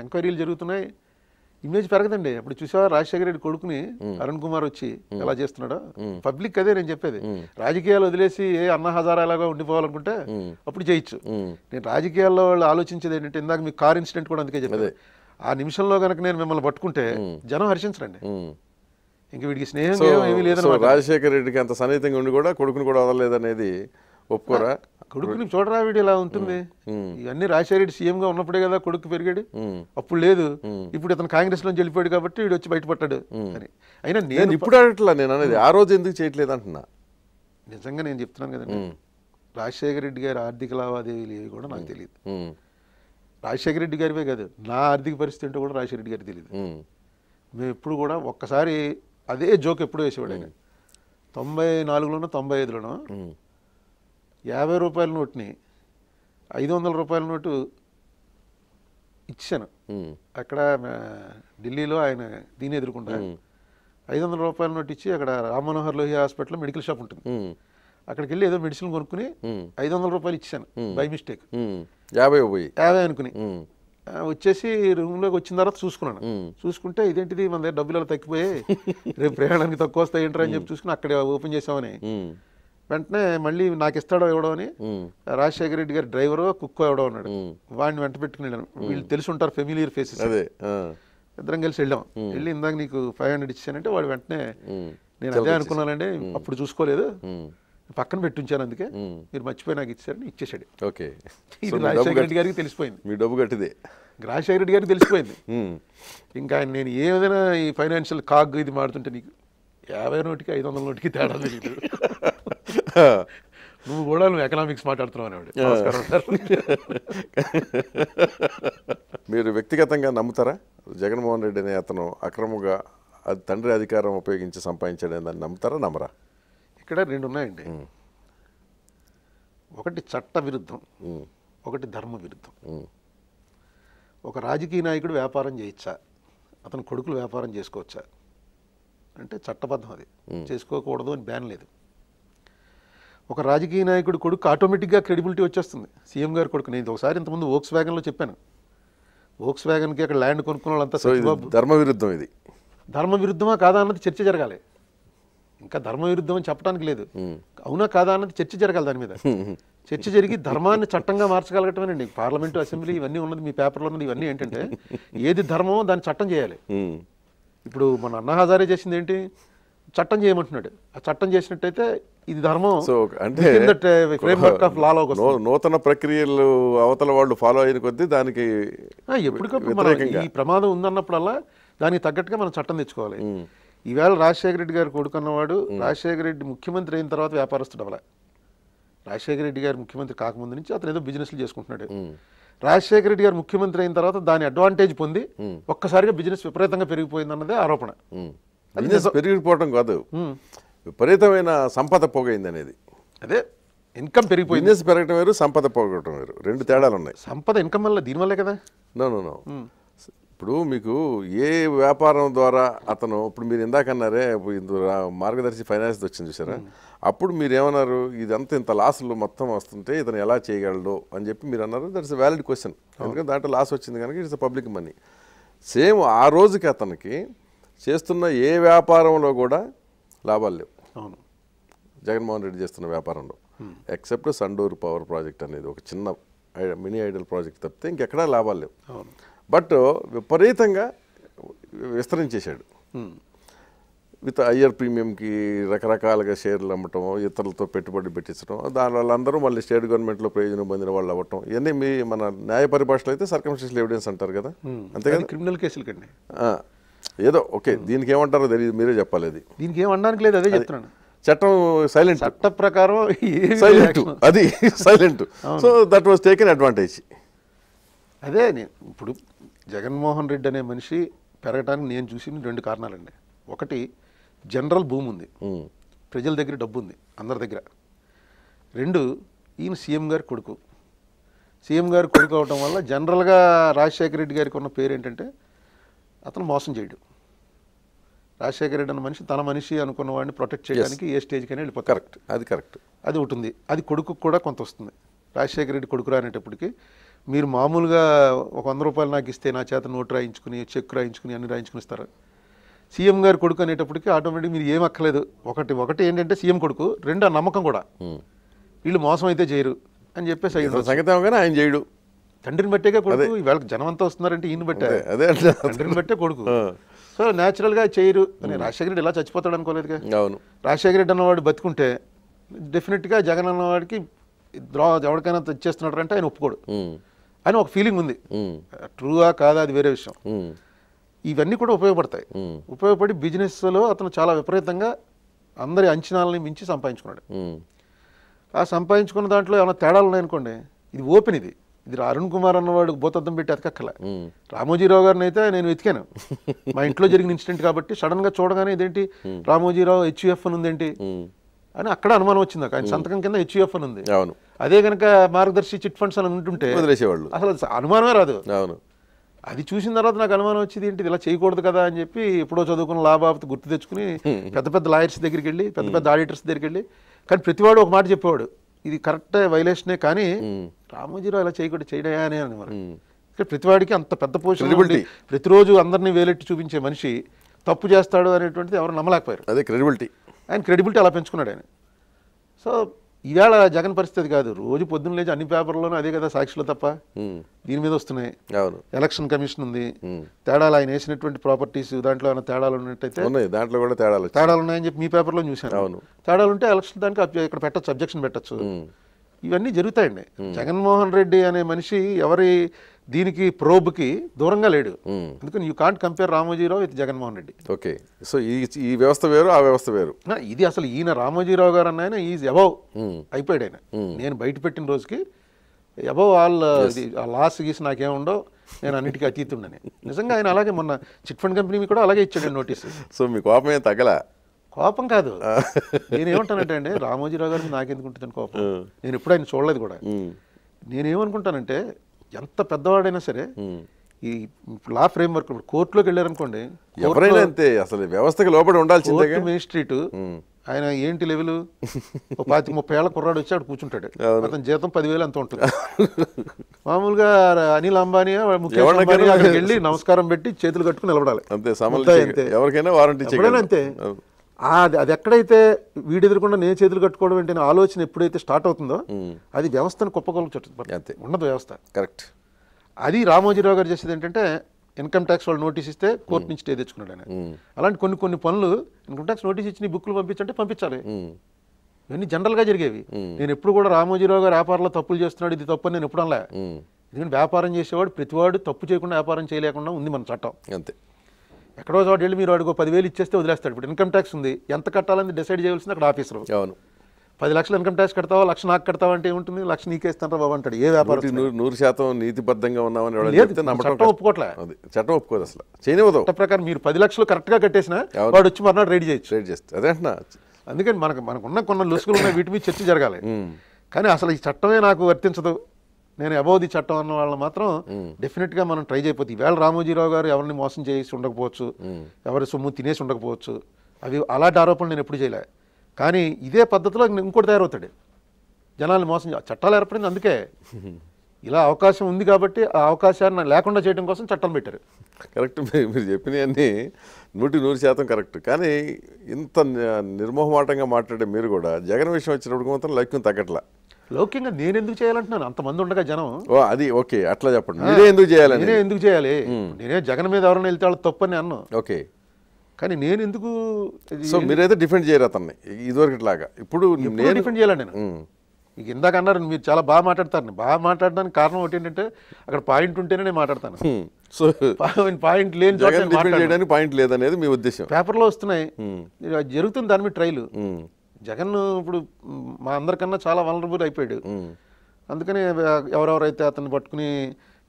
ఎంక్వైరీలు జరుగుతున్నాయి ఇమేజ్ పెరగదండి అప్పుడు చూసావా రాజశేఖర రెడ్డి కొడుకుని అరుణ్ కుమార్ వచ్చి ఎలా చేస్తున్నాడో పబ్లిక్ అదే నేను చెప్పేది రాజకీయాలు వదిలేసి ఏ అన్న హజారాలాగా ఉండిపోవాలనుకుంటే అప్పుడు చేయొచ్చు నేను రాజకీయాల్లో వాళ్ళు ఆలోచించేది ఏంటంటే ఇందాక మీ కార్ ఇన్సిడెంట్ కూడా అందుకే చెప్పేది ఆ నిమిషంలో కనుక నేను మిమ్మల్ని పట్టుకుంటే జనం హర్షించరండి ఇంక వీడికి స్నేహం ఏమీ లేదని రాజశేఖర
రెడ్డికి అంత సన్నిహితంగా ఉండి కూడా కొడుకుని కూడా వదలలేదనేది ఒప్పుకోరా కొడుకుని చూడరా వీడు ఇలా ఉంటుంది
ఇవన్నీ రాజశేఖర రెడ్డి సీఎం గా ఉన్నప్పుడే కదా కొడుకు పెరిగాడు
అప్పుడు లేదు ఇప్పుడు ఇతను
కాంగ్రెస్ లో వెళ్ళిపోయాడు కాబట్టి వీడు వచ్చి బయటపడ్డాడు అని అయినా నేను ఇప్పుడు ఆడట్లా నేను అనేది ఆ రోజు ఎందుకు చేయట్లేదు అంటున్నా నిజంగా నేను చెప్తున్నాను కదండి రాజశేఖర రెడ్డి గారి ఆర్థిక లావాదేవీలు ఏవి కూడా నాకు తెలియదు రాజశేఖర రెడ్డి గారివే కాదు నా ఆర్థిక పరిస్థితి ఏంటో కూడా రాజశేఖర రెడ్డి గారికి తెలియదు మేము ఎప్పుడు కూడా ఒక్కసారి అదే జోక్ ఎప్పుడు వేసేవాడు ఆయన తొంభై నాలుగులోనో తొంభై ఐదులోనో యాభై రూపాయల నోట్ని ఐదు వందల రూపాయల నోటు ఇచ్చాను అక్కడ ఢిల్లీలో ఆయన దీన్ని ఎదుర్కొంటాను ఐదు వందల రూపాయల నోటు ఇచ్చి అక్కడ రామ్మనోహర్ లోహియా హాస్పిటల్లో మెడికల్ షాప్ ఉంటుంది అక్కడికి వెళ్ళి ఏదో మెడిసిన్ కొనుక్కుని ఐదు వందల రూపాయలు ఇచ్చాను బై మిస్టేక్ యాభై యాభై అనుకుని వచ్చేసి రూమ్లోకి వచ్చిన తర్వాత చూసుకున్నాను చూసుకుంటే ఇదేంటిది మన దగ్గర డబ్బులు అలా తగ్గిపోయి రేపు ప్రయాణానికి తక్కువ వస్తాయి ఏంటరా అని చెప్పి చూసుకుని అక్కడ ఓపెన్ చేసామని వెంటనే మళ్ళీ నాకు ఇస్తాడో ఇవ్వడం అని రాజశేఖర రెడ్డి గారి డ్రైవర్ కుక్కో ఇవ్వడం అన్నాడు వాడిని వెంట పెట్టుకుని వెళ్ళాను వీళ్ళు తెలిసి ఉంటారు ఫెమిలియర్ ఫేసెస్ ఇద్దరం కలిసి వెళ్ళాం వెళ్ళి ఇందాక నీకు ఫైవ్ హండ్రెడ్ ఇచ్చానంటే వాడు వెంటనే
నేను అదే అనుకున్నానండి అప్పుడు
చూసుకోలేదు పక్కన పెట్టించాను అందుకే మీరు మర్చిపోయి నాకు ఇచ్చారని ఇచ్చేసాడు
ఓకే ఇది రాజశేఖర రెడ్డి గారికి
తెలిసిపోయింది మీ డబ్బు కట్టిదే రాజశేఖర రెడ్డి గారికి తెలిసిపోయింది ఇంకా ఆయన నేను ఏదైనా ఈ ఫైనాన్షియల్ కాగ్ ఇది మాడుతుంటే నీకు యాభై నోటికి ఐదు వందల నోటికి తేడా తెలియదు <laughs> నువ్వు కూడా నువ్వు ఎకనామిక్స్ మాట్లాడుతున్నావు అని
<laughs> మీరు వ్యక్తిగతంగా నమ్ముతారా జగన్మోహన్ రెడ్డి అనే అతను అక్రమంగా అది తండ్రి అధికారం ఉపయోగించి సంపాదించాడని దాన్ని నమ్ముతారా నమ్మరా
ఇక్కడ రెండు ఉన్నాయండి ఒకటి చట్ట విరుద్ధం ఒకటి ధర్మ విరుద్ధం ఒక రాజకీయ నాయకుడు వ్యాపారం చేయొచ్చా అతని కొడుకులు వ్యాపారం చేసుకోవచ్చా అంటే చట్టబద్ధం అది చేసుకోకూడదు అని బ్యాన్ లేదు ఒక రాజకీయ నాయకుడు కొడుకు ఆటోమేటిక్గా క్రెడిబిలిటీ వచ్చేస్తుంది సీఎం గారి కొడుకు నేను ఒకసారి ఇంతకుముందు ఓక్స్ వ్యాగన్లో చెప్పాను ఓక్స్ వ్యాగన్కి అక్కడ ల్యాండ్ కొనుక్కున్న వాళ్ళంతా
ధర్మ విరుద్ధం ఇది
ధర్మ విరుద్ధమా కాదా అన్నది చర్చ జరగాలి ఇంకా ధర్మవిరుద్ధం అని చెప్పడానికి లేదు అవునా కాదా అన్నది చర్చ జరగాలి దాని మీద <laughs> చర్చ జరిగి ధర్మాన్ని చట్టంగా అండి పార్లమెంటు అసెంబ్లీ ఇవన్నీ ఉన్నది మీ పేపర్లో ఉన్నది ఇవన్నీ ఏంటంటే ఏది ధర్మమో దాన్ని చట్టం చేయాలి ఇప్పుడు మన అన్నా హజారే చేసింది ఏంటి చట్టం చేయమంటున్నాడు ఆ చట్టం చేసినట్టయితే ఇది ధర్మం సో
అంటే uh, నూతన ప్రక్రియలు అవతల వాళ్ళు ఫాలో అయిన కొద్దీ దానికి ఎప్పటికప్పుడు ఈ
ప్రమాదం ఉందన్నప్పుడల్లా దానికి తగ్గట్టుగా మనం చట్టం తెచ్చుకోవాలి ఈవేళ రాజశేఖర రెడ్డి గారు కొడుకున్నవాడు రాజశేఖర రెడ్డి ముఖ్యమంత్రి అయిన తర్వాత వ్యాపారస్తుడు అవలే రాజశేఖర రెడ్డి గారు ముఖ్యమంత్రి కాకముందు నుంచి అతను ఏదో బిజినెస్లు చేసుకుంటున్నాడు రాజశేఖర రెడ్డి గారు ముఖ్యమంత్రి అయిన తర్వాత దాని అడ్వాంటేజ్ పొంది ఒక్కసారిగా బిజినెస్ విపరీతంగా పెరిగిపోయింది అన్నదే ఆరోపణ బిజినెస్
పెరిగిపోవడం కాదు విపరీతమైన సంపద పోగైంది అనేది
అదే ఇన్కమ్ పెరిగిపోయింది బిజినెస్
పెరగడం వేరు సంపద పోగొట్టడం వేరు రెండు తేడాలు ఉన్నాయి సంపద
ఇన్కమ్ వల్ల దీనివల్లే కదా
నో నో నో ఇప్పుడు మీకు ఏ వ్యాపారం ద్వారా అతను ఇప్పుడు మీరు ఇందాకన్నారే మార్గదర్శి ఫైనాన్స్ వచ్చింది చూసారా అప్పుడు మీరు ఏమన్నారు ఇదంతా ఇంత లాసులు మొత్తం వస్తుంటే ఇతను ఎలా చేయగలడు అని చెప్పి మీరు అన్నారు దట్స్ ఎ వ్యాలిడ్ క్వశ్చన్ ఎందుకంటే దాంట్లో లాస్ వచ్చింది కనుక ఇట్స్ పబ్లిక్ మనీ సేమ్ ఆ రోజుకి అతనికి చేస్తున్న ఏ వ్యాపారంలో కూడా లాభాలు లేవు అవును జగన్మోహన్ రెడ్డి చేస్తున్న వ్యాపారంలో ఎక్సెప్ట్ సండూరు పవర్ ప్రాజెక్ట్ అనేది ఒక చిన్న మినీ ఐడల్ ప్రాజెక్ట్ తప్పితే ఇంకెక్కడా లాభాలు లేవు బట్ విపరీతంగా విస్తరించేశాడు విత్ ఐఆర్ ప్రీమియంకి రకరకాలుగా షేర్లు అమ్మటం ఇతరులతో పెట్టుబడి పెట్టించడం దానివల్ల అందరూ మళ్ళీ స్టేట్ గవర్నమెంట్లో ప్రయోజనం పొందిన వాళ్ళు అవ్వటం ఇవన్నీ మీ మన న్యాయ పరిభాషలో అయితే సర్కమ్స్టెన్షియల్ ఎవిడెన్స్ అంటారు కదా
అంతే క్రిమినల్ కేసులు కండి
ఏదో ఓకే దీనికి ఏమంటారో తెలియదు మీరే చెప్పాలి అది దీనికి ఏమనడానికి లేదు అదే చెప్తున్నాను
చట్టం సైలెంట్ చట్ట ప్రకారం సైలెంట్ అది
silent so that was taken advantage
అదే నేను ఇప్పుడు జగన్మోహన్ రెడ్డి అనే మనిషి పెరగటానికి నేను చూసి రెండు కారణాలండి ఒకటి జనరల్ భూమి ఉంది ప్రజల దగ్గర డబ్బు ఉంది అందరి దగ్గర రెండు ఈయన సీఎం గారి కొడుకు సీఎం గారు కొడుకు అవటం వల్ల జనరల్గా రాజశేఖర రెడ్డి గారికి ఉన్న పేరు ఏంటంటే అతను మోసం చేయడు రాజశేఖర రెడ్డి అన్న మనిషి తన మనిషి అనుకున్న వాడిని ప్రొటెక్ట్ చేయడానికి ఏ స్టేజ్కైనా వెళ్ళిపోతుంది కరెక్ట్ అది కరెక్ట్ అది ఉంటుంది అది కొడుకు కూడా కొంత వస్తుంది రాజశేఖర రెడ్డి కొడుకు రానేటప్పటికి మీరు మామూలుగా ఒక వంద రూపాయలు నాకు ఇస్తే నా చేత నోటు రాయించుకుని చెక్ రాయించుకుని అన్ని రాయించుకుని ఇస్తారు సీఎం గారు కొడుకు అనేటప్పటికి ఆటోమేటిక్ మీరు ఏం అక్కలేదు ఒకటి ఒకటి ఏంటంటే సీఎం కొడుకు రెండు నమ్మకం కూడా వీళ్ళు మోసం అయితే చేయరు అని చెప్పేసి అయ్యాడు ఆయన చేయడు తండ్రిని బట్టేగా కొడుకు ఇవాళ జనం అంతా వస్తున్నారంటే ఈయన బట్టే అదే తండ్రిని బట్టే కొడుకు సో న్యాచురల్గా చేయరు అని రాజశేఖర రెడ్డి ఇలా చచ్చిపోతాడు అనుకోలేదుగా అవును రాజశేఖర రెడ్డి అన్నవాడు బతుకుంటే డెఫినెట్గా జగన్ అన్నవాడికి ద్రో ఎవరికైనా తెచ్చేస్తున్నాడు అంటే ఆయన ఒప్పుకోడు అని ఒక ఫీలింగ్ ఉంది ట్రూగా కాదా అది వేరే విషయం ఇవన్నీ కూడా ఉపయోగపడతాయి ఉపయోగపడి బిజినెస్లో అతను చాలా విపరీతంగా అందరి అంచనాలని మించి సంపాదించుకున్నాడు ఆ సంపాదించుకున్న దాంట్లో ఏమైనా తేడాలు ఉన్నాయనుకోండి ఇది ఓపెన్ ఇది ఇది అరుణ్ కుమార్ అన్నవాడు భూతద్దం పెట్టి అతకక్కల రామోజీరావు గారిని అయితే నేను వెతికాను <laughs> మా ఇంట్లో జరిగిన ఇన్సిడెంట్ కాబట్టి సడన్ గా చూడగానే ఇదేంటి రామోజీరావు హెచ్యుఎఫ్ అని ఉందేంటి అని అక్కడ అనుమానం వచ్చింది నాకు ఆయన సంతకం కింద హెచ్యుఎఫ్ e అని ఉంది అవును అదే కనుక మార్గదర్శి చిట్ ఫండ్స్ అని ఉంటుంటే వదిలేసేవాళ్ళు అసలు అనుమానమే రాదు అవును అది చూసిన తర్వాత నాకు అనుమానం వచ్చింది ఏంటి ఇలా చేయకూడదు కదా అని చెప్పి ఎప్పుడో చదువుకున్న లాభాపతి గుర్తు తెచ్చుకుని పెద్ద పెద్ద లాయర్స్ దగ్గరికి వెళ్ళి పెద్ద పెద్ద ఆడిటర్స్ దగ్గరికి వెళ్ళి కానీ ప్రతివాడు ఒక మాట చెప్పేవాడు ఇది కరెక్ట్ వైలేషనే కానీ రామోజీరావు ఇలా చేయకూడదు చేయడయా అని మరి ఇక్కడ ప్రతివాడికి అంత పెద్ద పోషన్ ప్రతిరోజు అందరినీ వేలెట్టి చూపించే మనిషి తప్పు చేస్తాడు అనేటువంటిది ఎవరు నమ్మలేకపోయారు అదే క్రెడిబిలిటీ ఆయన క్రెడిబిలిటీ అలా పెంచుకున్నాడు ఆయన సో ఈవేళ జగన్ పరిస్థితి కాదు రోజు పొద్దున్న లేచి అన్ని పేపర్లోనూ అదే కదా సాక్షులు తప్ప దీని మీద వస్తున్నాయి ఎలక్షన్ కమిషన్ ఉంది తేడాలు ఆయన వేసినటువంటి ప్రాపర్టీస్ దాంట్లో ఏమైనా తేడాలు ఉన్నట్టయితే దాంట్లో కూడా తేడాలు తేడాలు ఉన్నాయని చెప్పి మీ పేపర్లో చూశాను అవును తేడాలు ఉంటే ఎలక్షన్ దానికి ఇక్కడ పెట్టచ్చు అబ్జెక్షన్ పెట్టచ్చు ఇవన్నీ జరుగుతాయండి జగన్మోహన్ రెడ్డి అనే మనిషి ఎవరి దీనికి ప్రోబ్కి దూరంగా లేడు అందుకని you can't compare Ramoji Rao
with Jaganmohan Reddy okay so ఈ ఈ వ్యవస్థ వేరు ఆ వ్యవస్థ వేరు
ఇది అసలు ఈయన రామోజీరావు గారు అన్న ఆయన ఈజ్ అబౌవ్ అయిపోయాడు ఆయన నేను బయట పెట్టిన రోజుకి అబౌవ్ ఆల్ లాస్ గీసి నాకేముండో నేను అన్నిటికీ అతీతుండని నిజంగా ఆయన అలాగే మొన్న చిట్ ఫండ్ కంపెనీ కూడా అలాగే ఇచ్చాడు నోటీస్ సో మీ కోపమే తగ్గల కోపం కాదు నేను ఏమంటానంటే అండి రామోజీరావు గారు నాకెందుకు ఉంటుంది కోపం నేను ఎప్పుడు ఆయన చూడలేదు కూడా నేనేమనుకుంటానంటే ఎంత పెద్దవాడైనా సరే ఈ లా ఫ్రేమ్ వర్క్ కోర్టులోకి వెళ్ళారనుకోండి ఎవరైనా అంతే అసలు వ్యవస్థకి లోపల ఉండాల్సి మేజిస్ట్రేట్ ఆయన ఏంటి లెవెల్ పాతి ముప్పై ఏళ్ళ కుర్రాడు వచ్చి ఆడు కూర్చుంటాడు అతని జీతం పదివేలు ఎంత ఉంటుంది మామూలుగా అనిల్ అంబానీ వెళ్ళి నమస్కారం పెట్టి చేతులు కట్టుకుని నిలబడాలి
అంతే ఎవరికైనా వారంటీ అంతే
అది అది ఎక్కడైతే వీడెదురకుండా నేను చేతులు కట్టుకోవడం ఏంటి ఆలోచన ఎప్పుడైతే స్టార్ట్ అవుతుందో అది వ్యవస్థను కుప్పకొలకు అంతే ఉండదు వ్యవస్థ కరెక్ట్ అది రామోజీరావు గారు చేసేది ఏంటంటే ఇన్కమ్ ట్యాక్స్ వాళ్ళు నోటీస్ ఇస్తే కోర్టు నుంచి స్టే తెచ్చుకున్నాడు ఆయన అలాంటి కొన్ని కొన్ని పనులు ఇన్కమ్ ట్యాక్స్ నోటీస్ ఇచ్చి బుక్లు పంపించంటే పంపించాలి ఇవన్నీ జనరల్గా జరిగేవి నేను ఎప్పుడు కూడా రామోజీరావు గారు వ్యాపారంలో తప్పులు చేస్తున్నాడు ఇది తప్పు నేను ఎప్పుడు అనలే ఎందుకంటే వ్యాపారం చేసేవాడు ప్రతివాడు తప్పు చేయకుండా వ్యాపారం చేయలేకుండా ఉంది మన చట్టం అంతే ఎక్కడో చోట వెళ్ళి మీరు అడుగు పదివేలు ఇచ్చేస్తే వదిలేస్తాడు ఇప్పుడు ఇన్కమ్ ట్యాక్స్ ఉంది ఎంత కట్టాలని డిసైడ్ చేయాల్సింది అక్కడ ఆఫీసర్ అవును పది లక్షలు ఇన్కమ్ ట్యాక్స్ కడతావా లక్ష నాకు కడతావా అంటే ఏముంటుంది లక్ష నీకేస్తాను బాబు అంటాడు ఏ వ్యాపారం
నూరు శాతం నీతిబద్ధంగా ఉన్నామని చట్టం ఒప్పుకోట్లే అది చట్టం ఒప్పుకోదు అసలు చేయనివ్వదు చట్ట ప్రకారం మీరు పది లక్షలు కరెక్ట్గా కట్టేసినా వాడు వచ్చి మరణాడు రెడీ చేయొచ్చు రెడీ చేస్తే అదే అంటున్నా అందుకని మనకు
మనకున్న కొన్ని లుసుకులు ఉన్నాయి వీటి మీద చర్చ జరగాలి కానీ అసలు ఈ చట్టమే నాకు వర్తించదు నేను అబోధి చట్టం అన్న వాళ్ళు మాత్రం డెఫినెట్గా మనం ట్రై చేయకపోతే ఈవేళ రామోజీరావు గారు ఎవరిని మోసం చేసి ఉండకపోవచ్చు ఎవరి సొమ్ము తినేసి ఉండకపోవచ్చు అవి అలాంటి ఆరోపణలు నేను ఎప్పుడు చేయలే కానీ ఇదే పద్ధతిలో ఇంకోటి తయారవుతాడు జనాల్ని మోసం చట్టాలు ఏర్పడింది అందుకే <laughs> ఇలా అవకాశం ఉంది కాబట్టి ఆ అవకాశాన్ని లేకుండా చేయడం కోసం చట్టం పెట్టారు
కరెక్ట్ మీరు చెప్పినవన్నీ నూటి నూరు శాతం కరెక్ట్ కానీ ఇంత నిర్మోహమాటంగా మాట్లాడే మీరు కూడా జగన్ విషయం వచ్చినప్పుడు మాత్రం లక్ష్యం తగ్గట్లా
లౌక్యంగా నేను ఎందుకు చేయాలంటున్నాను అంతమంది ఉండగా జనం
ఓ అది ఓకే అట్లా చెప్పండి నేనే ఎందుకు చేయాలి నేనే
ఎందుకు చేయాలి నేనే జగన్ మీద ఎవరైనా వెళ్తే వాళ్ళు తప్పని అన్నా ఓకే కానీ నేను ఎందుకు సో మీరైతే
డిఫెండ్ చేయరు అతన్ని ఇదివరకు
లాగా ఇప్పుడు నేను డిఫెండ్ చేయాలి నేను ఇక ఇందాక అన్నారు మీరు చాలా బాగా మాట్లాడతారు బాగా మాట్లాడడానికి కారణం ఒకటి ఏంటంటే అక్కడ పాయింట్ ఉంటేనే నేను మాట్లాడతాను సో పాయింట్ లేని చేయడానికి
పాయింట్ లేదనేది మీ ఉద్దేశం పేపర్లో వస్తున్నాయి జరుగుతుంది
దాని మీద ట్రైలు జగన్ ఇప్పుడు మా అందరికన్నా చాలా వలనబుల్ అయిపోయాడు అందుకని ఎవరెవరైతే అతన్ని పట్టుకుని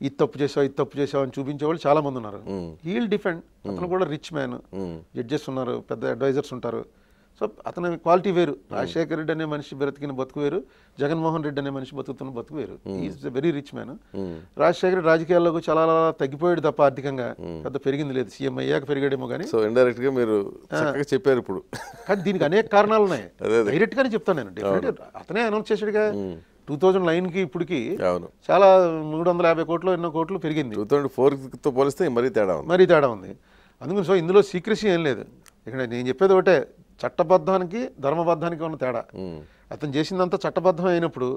ఇది తప్పు చేసావు ఇది తప్పు చేసావు అని వాళ్ళు చాలా మంది ఉన్నారు హీల్ డిఫెండ్ అతను కూడా రిచ్ మ్యాన్ జడ్జెస్ ఉన్నారు పెద్ద అడ్వైజర్స్ ఉంటారు సో అతని క్వాలిటీ వేరు రాజశేఖర్ రెడ్డి అనే మనిషి బ్రతికిన బతుకు వేరు జగన్మోహన్ రెడ్డి అనే మనిషి బతుకుతున్న బతుకు వేరు is very rich man Rajasekhar Reddy రాజకీయాల్లోకి చాలా తగ్గిపోయాడు తప్ప ఆర్థికంగా పెద్ద పెరిగింది లేదు సీఎం అయ్యాక పెరిగాడేమో కానీ
సో ఇండైరెక్ట్ గా మీరు చెప్పారు ఇప్పుడు
కానీ దీనికి అనేక కారణాలు ఉన్నాయి డైరెక్ట్ <laughs> గానే చెప్తాను నేను అతనే అనౌన్స్ చేశాడుగా టూ థౌజండ్ నైన్ కి ఇప్పటికి చాలా మూడు వందల యాభై కోట్లు ఎన్నో కోట్లు పెరిగింది టూ థౌజండ్ ఫోర్ తో పోలిస్తే మరీ తేడా ఉంది మరీ తేడా ఉంది అందుకని సో ఇందులో సీక్రెసీ ఏం లేదు ఇక్కడ నేను చెప్పేది ఒకటే చట్టబద్ధానికి ధర్మబద్ధానికి ఉన్న తేడా అతను చేసిందంతా చట్టబద్ధం అయినప్పుడు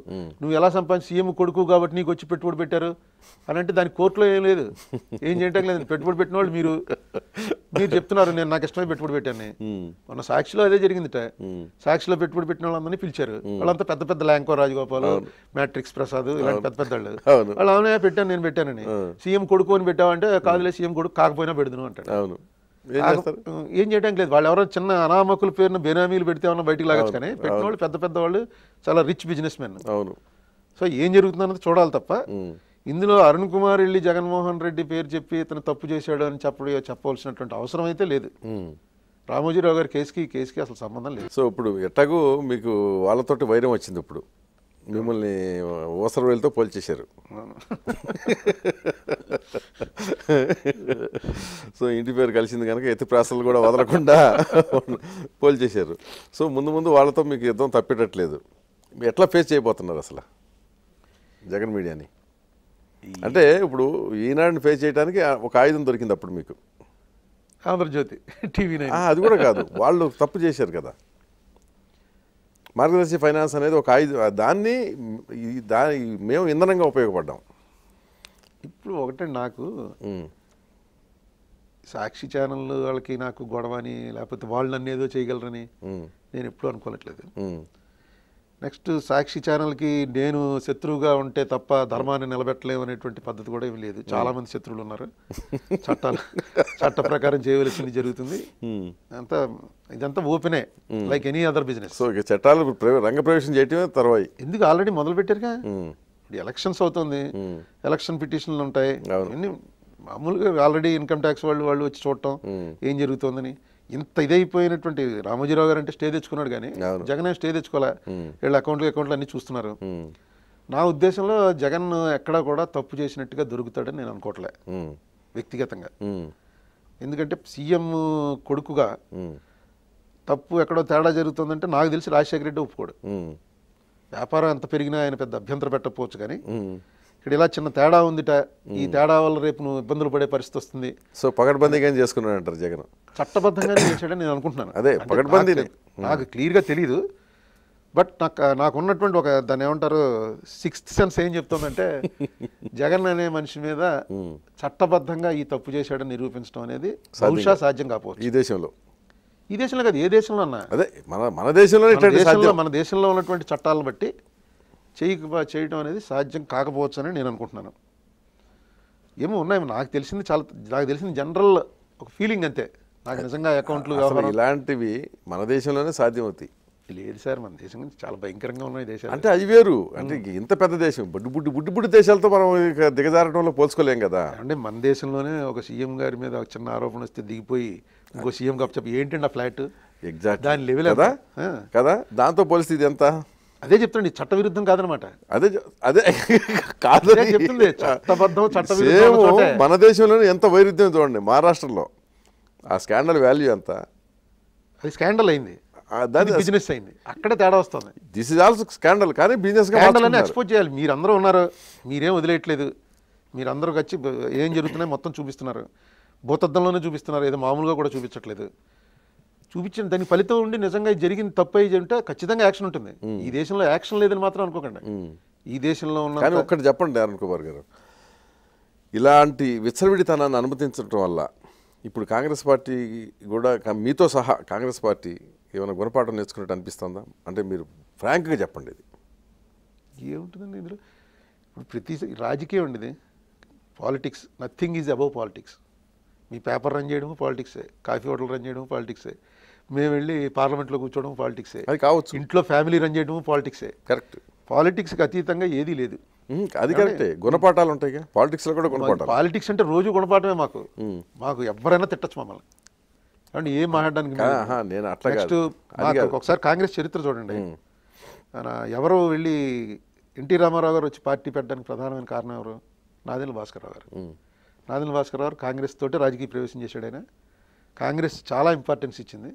నువ్వు ఎలా సంపాదించి సీఎం కొడుకు కాబట్టి నీకు వచ్చి పెట్టుబడి పెట్టారు అని అంటే దాని కోర్టులో ఏం లేదు ఏం చేయటం లేదు పెట్టుబడి పెట్టిన వాళ్ళు మీరు మీరు చెప్తున్నారు నేను నాకు ఇష్టమే పెట్టుబడి పెట్టాను మొన్న సాక్షిలో అదే జరిగిందిట సాక్షిలో పెట్టుబడి పెట్టిన వాళ్ళందరినీ పిలిచారు వాళ్ళంతా పెద్ద పెద్ద ల్యాంకో రాజగోపాల్ మ్యాట్రిక్స్ ప్రసాద్ ఇలాంటి పెద్ద పెద్ద వాళ్ళు వాళ్ళు పెట్టాను నేను పెట్టానని సీఎం కొడుకు అని పెట్టావంటే కాదులే సీఎం కొడుకు కాకపోయినా పెడుతున్నాను అంటాడు ఏం చేయడానికి లేదు వాళ్ళు ఎవరో చిన్న అనామకుల పేరును బెనామీలు పెడితే ఏమన్నా బయటకు లాగచ్చు కానీ పెట్టిన వాళ్ళు పెద్ద పెద్ద వాళ్ళు చాలా రిచ్ బిజినెస్ మెన్ అవును సో ఏం జరుగుతుందన్నది చూడాలి తప్ప ఇందులో అరుణ్ కుమార్ వెళ్ళి జగన్మోహన్ రెడ్డి పేరు చెప్పి ఇతను తప్పు చేశాడు అని చెప్పడం చెప్పవలసినటువంటి అవసరం అయితే లేదు రామోజీరావు గారి కేసుకి కేసుకి అసలు సంబంధం
లేదు సో ఇప్పుడు ఎట్టగూ మీకు వాళ్ళతోటి వైరం వచ్చింది ఇప్పుడు మిమ్మల్ని ఓసరవేలతో పోల్చేశారు <laughs> సో ఇంటి పేరు కలిసింది కనుక ఎత్తి ప్రాసలు కూడా వదలకుండా <laughs> పోల్చేశారు సో ముందు ముందు వాళ్ళతో మీకు యుద్ధం తప్పేటట్లేదు ఎట్లా ఫేస్ చేయబోతున్నారు అసలు జగన్ మీడియాని అంటే ఇప్పుడు ఈనాడుని ఫేస్ చేయడానికి ఒక ఆయుధం దొరికింది అప్పుడు మీకు ఆంధ్రజ్యోతి టీవీ అది కూడా కాదు వాళ్ళు తప్పు చేశారు కదా మార్గదర్శి ఫైనాన్స్ అనేది ఒక ఐదు దాన్ని దాని మేము ఇంధనంగా ఉపయోగపడ్డాం
ఇప్పుడు ఒకటే నాకు సాక్షి ఛానల్ వాళ్ళకి నాకు గొడవని లేకపోతే వాళ్ళు నన్ను ఏదో చేయగలరని నేను ఎప్పుడూ అనుకోవట్లేదు నెక్స్ట్ సాక్షి ఛానల్కి నేను శత్రువుగా ఉంటే తప్ప ధర్మాన్ని నిలబెట్టలేము అనేటువంటి పద్ధతి కూడా ఏమి లేదు చాలామంది శత్రువులు ఉన్నారు చట్టాలు <laughs> చట్ట ప్రకారం చేయవలసింది జరుగుతుంది అంతా ఇదంతా ఓపెనే like any other business so చట్టాలు ప్రవేశం చేయటమే తర్వాయి ఎందుకు ఆల్రెడీ మొదలు పెట్టారుగా ఇప్పుడు ఎలక్షన్స్ అవుతుంది ఎలక్షన్ పిటిషన్లు ఉంటాయి మామూలుగా ఆల్రెడీ ఇన్కమ్ ట్యాక్స్ వాళ్ళు వాళ్ళు వచ్చి చూడటం ఏం జరుగుతుందని ఇంత ఇదైపోయినటువంటి రామోజీరావు గారు అంటే స్టే తెచ్చుకున్నాడు కానీ జగన్ స్టే తెచ్చుకోలే వీళ్ళ అకౌంట్లు అకౌంట్లు అన్ని చూస్తున్నారు నా ఉద్దేశంలో జగన్ ఎక్కడ కూడా తప్పు చేసినట్టుగా దొరుకుతాడని నేను అనుకోవట్లే వ్యక్తిగతంగా ఎందుకంటే సీఎం కొడుకుగా తప్పు ఎక్కడో తేడా జరుగుతుందంటే నాకు తెలిసి రాజశేఖర రెడ్డి ఒప్పుకోడు వ్యాపారం ఎంత పెరిగినా ఆయన పెద్ద అభ్యంతరం పెట్టకపోవచ్చు కానీ ఇక్కడ ఇలా చిన్న తేడా ఉందిట ఈ తేడా వల్ల రేపు నువ్వు ఇబ్బందులు పడే పరిస్థితి వస్తుంది
సో పగడ్బందీగా చేసుకున్నాను అంటారు జగన్
చట్టబద్ధంగా చేశాడని నేను అనుకుంటున్నాను అదే పగడ్బందీ నాకు క్లియర్గా తెలియదు బట్ నాకు నాకు ఉన్నటువంటి ఒక దాన్ని ఏమంటారు సిక్స్త్ సెన్స్ ఏం చెప్తుందంటే <laughs> జగన్ అనే మనిషి మీద చట్టబద్ధంగా ఈ తప్పు చేశాడని నిరూపించడం అనేది బహుశా
సాధ్యం కాకపోవచ్చు ఈ దేశంలో
ఈ దేశంలో కాదు ఏ దేశంలో అన్నా
అదే మన మన దేశంలో
మన దేశంలో ఉన్నటువంటి చట్టాలను బట్టి చేయి చేయడం అనేది సాధ్యం కాకపోవచ్చు అని నేను అనుకుంటున్నాను ఏమో ఉన్నాయి నాకు తెలిసింది చాలా నాకు తెలిసిన జనరల్ ఒక ఫీలింగ్ అంతే నాకు నిజంగా అకౌంట్లు
ఇలాంటివి మన దేశంలోనే సాధ్యమవుతాయి లేదు
సార్ మన దేశం గురించి చాలా భయంకరంగా ఉన్నాయి దేశాలు అంటే అవి
వేరు అంటే ఇంత పెద్ద దేశం బుడ్డు బుడ్డు బుడ్డు బుడ్డు దేశాలతో మనం దిగజారడంలో పోల్చుకోలేం కదా అంటే మన దేశంలోనే ఒక సీఎం గారి మీద ఒక చిన్న ఆరోపణ వస్తే
దిగిపోయి ఇంకో సీఎం కాబట్టి చెప్పి ఏంటండి ఆ ఫ్లాట్ ఎగ్జాక్ట్ దాని లెవెల్ కదా కదా దాంతో పోలిస్తే ఇది ఎంత అదే చెప్తుంది చట్టవిరుద్ధం కాదనమాట అదే అదే కాదు చెప్తుంది చట్టబద్ధం చట్ట
మన దేశంలోనే ఎంత వైరుధ్యం చూడండి మహారాష్ట్రలో ఆ స్కాండల్ వాల్యూ ఎంత అది స్కాండల్ అయింది దాని బిజినెస్ అయింది
అక్కడే తేడా వస్తుంది
దిస్ ఇస్ ఆల్సో స్కాండల్ కానీ బిజినెస్ స్కాండల్ అని ఎక్స్పోజ్
చేయాలి మీరందరూ ఉన్నారు మీరేం వదిలేయట్లేదు మీరందరూ వచ్చి ఏం జరుగుతున్నాయి మొత్తం చూపిస్తున్నారు భూతద్దంలోనే చూపిస్తున్నారు ఏదో మామూలుగా కూడా చూపించట్లేదు చూపించిన దాని ఫలితం ఉండి నిజంగా జరిగింది తప్పు అయ్యి ఉంటే ఖచ్చితంగా
యాక్షన్ ఉంటుంది ఈ దేశంలో యాక్షన్ లేదని మాత్రం అనుకోకండి
ఈ దేశంలో ఉన్న కానీ ఒక్కటి
చెప్పండి అరుణ్ కుమార్ గారు ఇలాంటి విచ్చలవిడితనాన్ని అనుమతించడం వల్ల ఇప్పుడు కాంగ్రెస్ పార్టీ కూడా మీతో సహా కాంగ్రెస్ పార్టీ ఏమైనా గుణపాఠం నేర్చుకున్నట్టు అనిపిస్తుందా అంటే మీరు ఫ్రాంక్గా చెప్పండి ఇది ఏముంటుందండి ఇందులో ఇప్పుడు ప్రతి
రాజకీయం ఉండేది politics nothing is above politics మీ పేపర్ రన్ చేయడము పాలిటిక్సే కాఫీ హోటల్ రన్ చేయడము పాలిటిక్సే మేము వెళ్ళి పార్లమెంట్లో కూర్చోవడం పాలిటిక్సే అది కావచ్చు ఇంట్లో ఫ్యామిలీ రన్ చేయడం పాలిటిక్సే కరెక్ట్ పాలిటిక్స్కి అతీతంగా ఏదీ లేదు అది కరెక్టే గుణపాఠాలు ఉంటాయి పాలిటిక్స్లో కూడా గుణపాఠం పాలిటిక్స్ అంటే రోజు గుణపాఠమే మాకు మాకు ఎవరైనా తిట్టచ్చు మమ్మల్ని కాబట్టి ఏం మాట్లాడడానికి నేను అట్లా నెక్స్ట్ ఒకసారి కాంగ్రెస్ చరిత్ర చూడండి ఎవరు వెళ్ళి ఎన్టీ రామారావు గారు వచ్చి పార్టీ పెట్టడానికి ప్రధానమైన కారణం ఎవరు భాస్కర్ రావు గారు భాస్కర్ గారు కాంగ్రెస్ తోటి రాజకీయ ప్రవేశం చేశాడైనా కాంగ్రెస్ చాలా ఇంపార్టెన్స్ ఇచ్చింది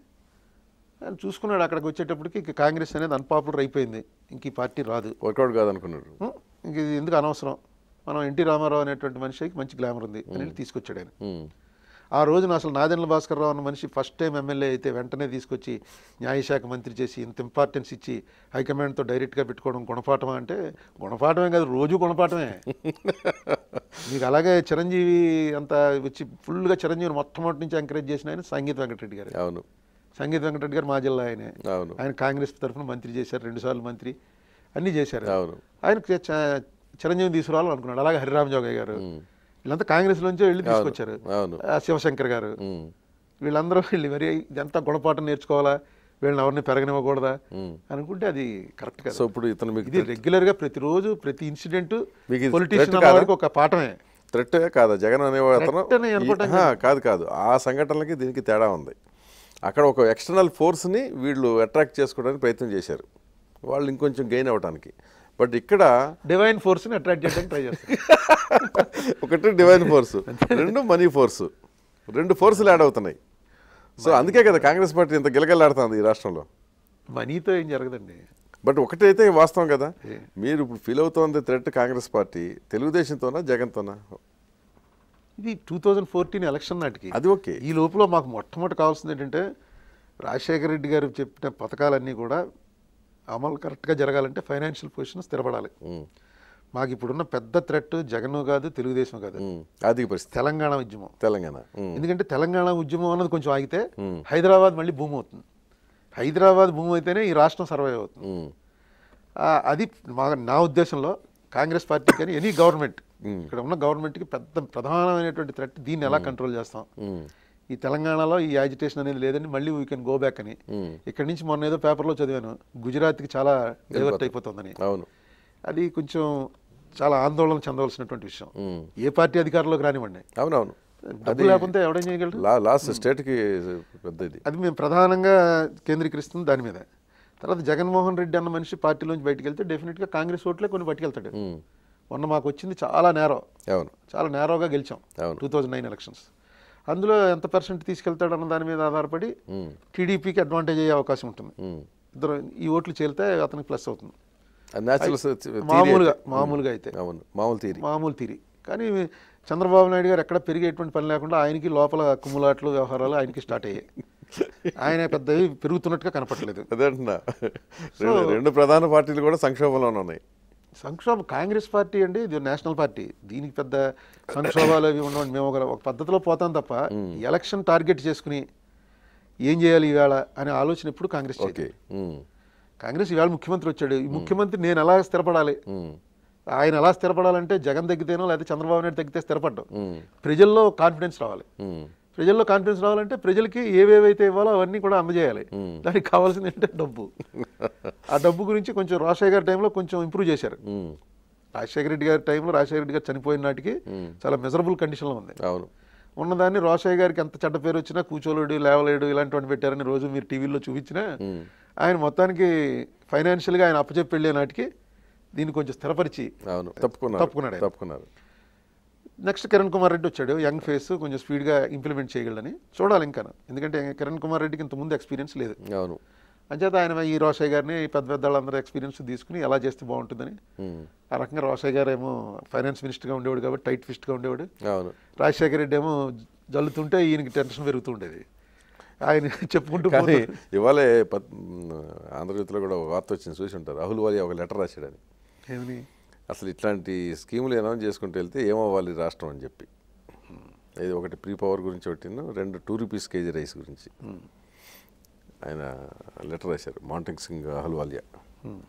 అని చూసుకున్నాడు అక్కడికి వచ్చేటప్పటికి ఇక కాంగ్రెస్ అనేది అన్పాపులర్ అయిపోయింది ఇంక ఈ పార్టీ రాదు వర్కౌట్ కాదనుకున్నాడు ఇంక ఇది ఎందుకు అనవసరం మనం ఎన్టీ రామారావు అనేటువంటి మనిషికి మంచి గ్లామర్ ఉంది అని తీసుకొచ్చాడు ఆయన ఆ రోజున అసలు నాదెండ్ల భాస్కర్ రావు అన్న మనిషి ఫస్ట్ టైం ఎమ్మెల్యే అయితే వెంటనే తీసుకొచ్చి న్యాయశాఖ మంత్రి చేసి ఇంత ఇంపార్టెన్స్ ఇచ్చి హైకమాండ్తో డైరెక్ట్గా పెట్టుకోవడం గుణపాఠమా అంటే గుణపాఠమే కాదు రోజు గుణపాఠమే <laughs> మీకు అలాగే చిరంజీవి అంతా వచ్చి ఫుల్గా చిరంజీవిని మొట్టమొదటి నుంచి ఎంకరేజ్ చేసిన ఆయన సంగీత వెంకటరెడ్డి గారు అవును సంగీత వెంకటరెడ్డి గారు మా జిల్లా ఆయనే ఆయన కాంగ్రెస్ తరఫున మంత్రి చేశారు రెండుసార్లు మంత్రి అన్నీ చేశారు ఆయన చిరంజీవి తీసుకురావాలనుకున్నాడు అలాగే హరిరామ్ జోగయ్య గారు వీళ్ళంతా కాంగ్రెస్ నుంచే వెళ్ళి తీసుకొచ్చారు శివశంకర్ గారు వీళ్ళందరూ వెళ్ళి మరి ఇదంతా గుణపాఠం నేర్చుకోవాలా వీళ్ళని ఎవరిని పెరగనివ్వకూడదా
అనుకుంటే అది కరెక్ట్ కదా సో ఇప్పుడు ఇతను ఇది రెగ్యులర్ గా ప్రతిరోజు ప్రతి ఇన్సిడెంట్ పొలిటీషియన్ ఒక పాఠమే త్రెట్ కాదు జగన్ అనేవాడు కాదు కాదు ఆ సంఘటనలకి దీనికి తేడా ఉంది అక్కడ ఒక ఎక్స్టర్నల్ ఫోర్స్ని వీళ్ళు అట్రాక్ట్ చేసుకోవడానికి ప్రయత్నం చేశారు వాళ్ళు ఇంకొంచెం గెయిన్ అవ్వడానికి బట్ ఇక్కడ
డివైన్ ఫోర్స్ని అట్రాక్ట్ చేయడానికి ట్రై చేస్తారు
<laughs> ఒకటి డివైన్ ఫోర్స్ రెండు మనీ ఫోర్స్ రెండు ఫోర్సులు యాడ్ అవుతున్నాయి సో అందుకే కదా కాంగ్రెస్ పార్టీ ఇంత గిలగలాడుతుంది ఈ రాష్ట్రంలో
మనీతో ఏం జరగదండి
బట్ ఒకటైతే వాస్తవం కదా మీరు ఇప్పుడు ఫీల్ అవుతోంది థ్రెట్ కాంగ్రెస్ పార్టీ తెలుగుదేశంతోనా జగన్తోనా
ఇది టూ థౌజండ్ ఫోర్టీన్ ఎలక్షన్ నాటికి అది ఓకే ఈ లోపల మాకు మొట్టమొదటి కావాల్సింది ఏంటంటే రాజశేఖర రెడ్డి గారు చెప్పిన పథకాలన్నీ కూడా అమలు కరెక్ట్గా జరగాలంటే ఫైనాన్షియల్ పొజిషన్ స్థిరపడాలి మాకు ఇప్పుడున్న పెద్ద థ్రెట్ జగన్ కాదు తెలుగుదేశం కాదు అది పరిస్థితి తెలంగాణ ఉద్యమం తెలంగాణ ఎందుకంటే తెలంగాణ ఉద్యమం అన్నది కొంచెం ఆగితే హైదరాబాద్ మళ్ళీ భూమి అవుతుంది హైదరాబాద్ భూమి అయితేనే ఈ రాష్ట్రం సర్వైవ్ అవుతుంది అది మా నా ఉద్దేశంలో కాంగ్రెస్ పార్టీ కానీ ఎనీ గవర్నమెంట్ ఇక్కడ ఉన్న గవర్నమెంట్కి పెద్ద ప్రధానమైనటువంటి థ్రెట్ దీన్ని ఎలా కంట్రోల్ చేస్తాం ఈ తెలంగాణలో ఈ యాజిటేషన్ అనేది లేదని మళ్ళీ వీ కెన్ గో బ్యాక్ అని ఇక్కడ నుంచి మొన్న ఏదో పేపర్లో చదివాను గుజరాత్కి చాలా డైవర్ట్ అయిపోతుందని అవును అది కొంచెం చాలా ఆందోళన చెందవలసినటువంటి విషయం ఏ పార్టీ అధికారంలోకి రానివ్వండి అవునవును అది లేకుంటే
ఎవడం చేయగలరు లాస్ట్ స్టేట్కి పెద్దది
అది మేము ప్రధానంగా కేంద్రీకరిస్తుంది దాని మీద తర్వాత జగన్మోహన్ రెడ్డి అన్న మనిషి పార్టీలోంచి బయటకు వెళ్తే డెఫినెట్గా కాంగ్రెస్ ఓట్లే కొన్ని పట్టుకెళ్తాడు మొన్న మాకు వచ్చింది చాలా నేరో అవును చాలా నేరోగా గెలిచాం టూ థౌజండ్ నైన్ ఎలక్షన్స్ అందులో ఎంత పర్సెంట్ తీసుకెళ్తాడు అన్న దాని మీద ఆధారపడి టీడీపీకి అడ్వాంటేజ్ అయ్యే అవకాశం ఉంటుంది ఇద్దరు ఈ ఓట్లు చేరితే అతనికి ప్లస్ అవుతుంది మామూలుగా మామూలుగా
అయితే మామూలు తీరి
మామూలు తీరి కానీ చంద్రబాబు నాయుడు గారు ఎక్కడ పెరిగేటువంటి పని లేకుండా ఆయనకి లోపల కుమ్ములాట్లు వ్యవహారాలు ఆయనకి స్టార్ట్ అయ్యాయి ఆయన పెద్దవి పెరుగుతున్నట్టుగా కనపడలేదు అదే రెండు
ప్రధాన పార్టీలు కూడా సంక్షోభంలోనే ఉన్నాయి
సంక్షోభం కాంగ్రెస్ పార్టీ అండి ఇది నేషనల్ పార్టీ దీనికి పెద్ద సంక్షోభాలు అవి ఉండవండి మేము ఒక పద్ధతిలో పోతాం తప్ప ఎలక్షన్ టార్గెట్ చేసుకుని ఏం చేయాలి ఈవేళ అనే ఆలోచన ఎప్పుడు కాంగ్రెస్ కాంగ్రెస్ ఈవేళ ముఖ్యమంత్రి వచ్చాడు ఈ ముఖ్యమంత్రి నేను ఎలా స్థిరపడాలి ఆయన ఎలా స్థిరపడాలంటే జగన్ తగ్గితేనో లేదా చంద్రబాబు నాయుడు తగ్గితే స్థిరపడ్డం ప్రజల్లో కాన్ఫిడెన్స్ రావాలి ప్రజల్లో కాన్ఫిడెన్స్ రావాలంటే ప్రజలకి ఏవేవైతే ఇవ్వాలో అవన్నీ కూడా అందజేయాలి దానికి కావాల్సింది ఏంటంటే డబ్బు ఆ డబ్బు గురించి కొంచెం రాజశేఖర్ గారి టైంలో కొంచెం ఇంప్రూవ్ చేశారు రాజశేఖర రెడ్డి గారి టైంలో రాజశేఖర రెడ్డి గారు చనిపోయిన నాటికి చాలా మెజరబుల్ కండిషన్లో ఉంది అవును ఉన్నదాన్ని రోషయ్య గారికి ఎంత చెడ్డ పేరు వచ్చినా కూచోలేడు లేవలేడు ఇలాంటివన్నీ పెట్టారని రోజు మీరు టీవీలో చూపించినా ఆయన మొత్తానికి ఫైనాన్షియల్గా ఆయన అప్పచెప్పి వెళ్ళే నాటికి దీన్ని కొంచెం స్థిరపరిచి
తప్పుకున్నారు తప్పుకున్నాడు తప్పుకున్నారు
నెక్స్ట్ కిరణ్ కుమార్ రెడ్డి వచ్చాడు యంగ్ ఫేస్ కొంచెం స్పీడ్గా ఇంప్లిమెంట్ చేయగలని చూడాలి ఇంకా ఎందుకంటే కిరణ్ కుమార్ రెడ్డికి ఇంతకుముందు ఎక్స్పీరియన్స్ లేదు అవును అంచేత ఆయన ఈ రోషయ్య గారిని పెద్ద పెద్ద వాళ్ళందరూ ఎక్స్పీరియన్స్ తీసుకుని ఎలా చేస్తే బాగుంటుందని ఆ రకంగా రోషయ్య గారు ఏమో ఫైనాన్స్ మినిస్టర్గా ఉండేవాడు కాబట్టి టైట్ ఫిస్ట్గా ఉండేవాడు రాజశేఖర రెడ్డి ఏమో జల్లుతుంటే ఈయనకి టెన్షన్ పెరుగుతుండేది ఆయన <laughs> చెప్పుకుంటూ కానీ
ఇవాళే ఆంధ్రజ్యోతిలో కూడా వార్త వచ్చింది చూసి ఉంటారు రాహుల్ వారి ఒక లెటర్ రాశాడు అని అసలు ఇట్లాంటి స్కీములు అనౌన్స్ చేసుకుంటూ వెళ్తే ఏమవ్వాలి రాష్ట్రం అని చెప్పి hmm. ఏది ఒకటి ప్రీ పవర్ గురించి ఒకటిను రెండు టూ రూపీస్ కేజీ రైస్ గురించి hmm. ఆయన లెటర్ రాశారు మౌంటింగ్ సింగ్ అహల్వాలియా hmm.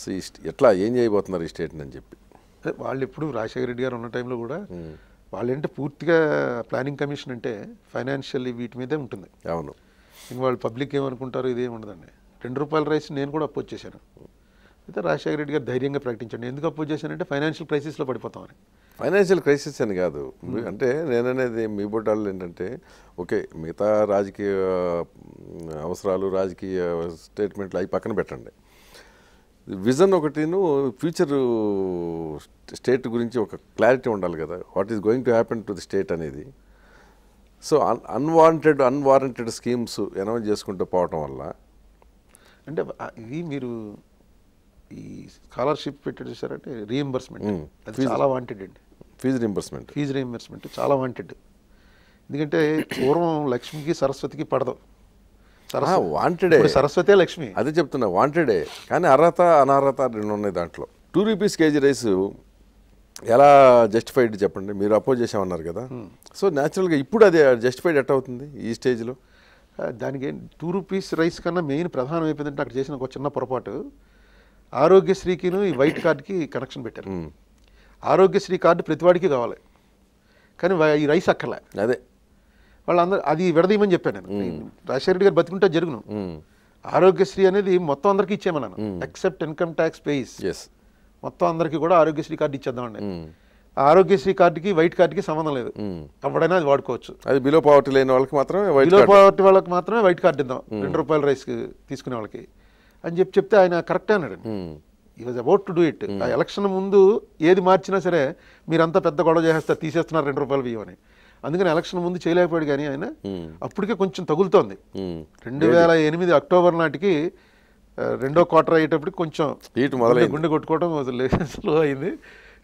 సో ఎట్లా ఏం చేయబోతున్నారు ఈ స్టేట్ని అని చెప్పి
వాళ్ళు ఇప్పుడు రాజశేఖర రెడ్డి గారు ఉన్న టైంలో కూడా వాళ్ళంటే పూర్తిగా ప్లానింగ్ కమిషన్ అంటే ఫైనాన్షియల్లీ వీటి మీదే ఉంటుంది అవును ఇంక వాళ్ళు పబ్లిక్ ఏమనుకుంటారు ఏమి ఉండదండి రెండు రూపాయల రైస్ నేను కూడా అప్పు వచ్చేసాను అయితే రాజశేఖర రెడ్డి గారు ధైర్యంగా ప్రకటించండి ఎందుకు అప్పు చేశానంటే ఫైనాన్షియల్ క్రైసిస్లో పడిపోతామని
ఫైనాన్షియల్ క్రైసిస్ అని కాదు అంటే నేననేది మీ బొట్టాలు ఏంటంటే ఓకే మిగతా రాజకీయ అవసరాలు రాజకీయ స్టేట్మెంట్లు అవి పక్కన పెట్టండి విజన్ ఒకటిను ఫ్యూచర్ స్టేట్ గురించి ఒక క్లారిటీ ఉండాలి కదా what is going to happen to the state అనేది so un unwanted unwarranted schemes announce చేసుకుంటూ పోవటం వల్ల అంటే ఇది
మీరు ఈ స్కాలర్షిప్ పెట్టి చూసారంటే
రీఎంబర్స్మెంట్ అది చాలా వాంటెడ్ అండి ఫీజు రీఎంబర్స్మెంట్
ఫీజు రీఎంబర్స్మెంట్ చాలా వాంటెడ్ ఎందుకంటే పూర్వం లక్ష్మికి సరస్వతికి పడదు వాంటెడే సరస్వతే
లక్ష్మి అదే చెప్తున్నా వాంటెడే కానీ అర్హత అనర్హత రెండు ఉన్నాయి దాంట్లో టూ రూపీస్ కేజీ రైస్ ఎలా జస్టిఫైడ్ చెప్పండి మీరు అపోజ్ చేసామన్నారు కదా సో న్యాచురల్గా ఇప్పుడు అది జస్టిఫైడ్ ఎట్ అవుతుంది
ఈ స్టేజ్లో దానికి టూ రూపీస్ రైస్ కన్నా మెయిన్ ప్రధానం అయిపోయిందంటే అక్కడ చేసిన ఒక చిన్న పొరపాటు ఆరోగ్యశ్రీకిను ఈ వైట్ కార్డ్కి కనెక్షన్ పెట్టారు ఆరోగ్యశ్రీ కార్డు ప్రతివాడికి కావాలి కానీ ఈ రైస్ అక్కర్లే అదే వాళ్ళందరూ అది విడదీయమని చెప్పాను నేను రాజశేఖర గారు బతికుంటే జరుగును ఆరోగ్యశ్రీ అనేది మొత్తం అందరికీ ఇచ్చేయమన్నాను ఎక్సెప్ట్ ఇన్కమ్ ట్యాక్స్ పేస్ మొత్తం అందరికీ కూడా ఆరోగ్యశ్రీ కార్డు ఇచ్చేద్దామండి ఆరోగ్యశ్రీ కార్డుకి వైట్ కార్డుకి సంబంధం లేదు ఎవడైనా అది వాడుకోవచ్చు
అది బిలో పావర్టీ లేని వాళ్ళకి మాత్రమే బిలో
పావర్టీ వాళ్ళకి మాత్రమే వైట్ కార్డు ఇద్దాం రెండు రూపాయల రైస్ తీసుకునే వాళ్ళకి అని చెప్పి చెప్తే ఆయన కరెక్టే అన్నాడు ఈ was about to do it ఆ ఎలక్షన్ ముందు ఏది మార్చినా సరే మీరంతా పెద్ద గొడవ చేసేస్తారు తీసేస్తున్నారు రెండు రూపాయలు బియ్యం అని అందుకని ఎలక్షన్ ముందు చేయలేకపోయాడు కానీ ఆయన అప్పటికే కొంచెం తగులుతోంది రెండు వేల ఎనిమిది అక్టోబర్ నాటికి రెండో క్వార్టర్ అయ్యేటప్పటికి కొంచెం మొదలై గుండె కొట్టుకోవడం స్లో అయింది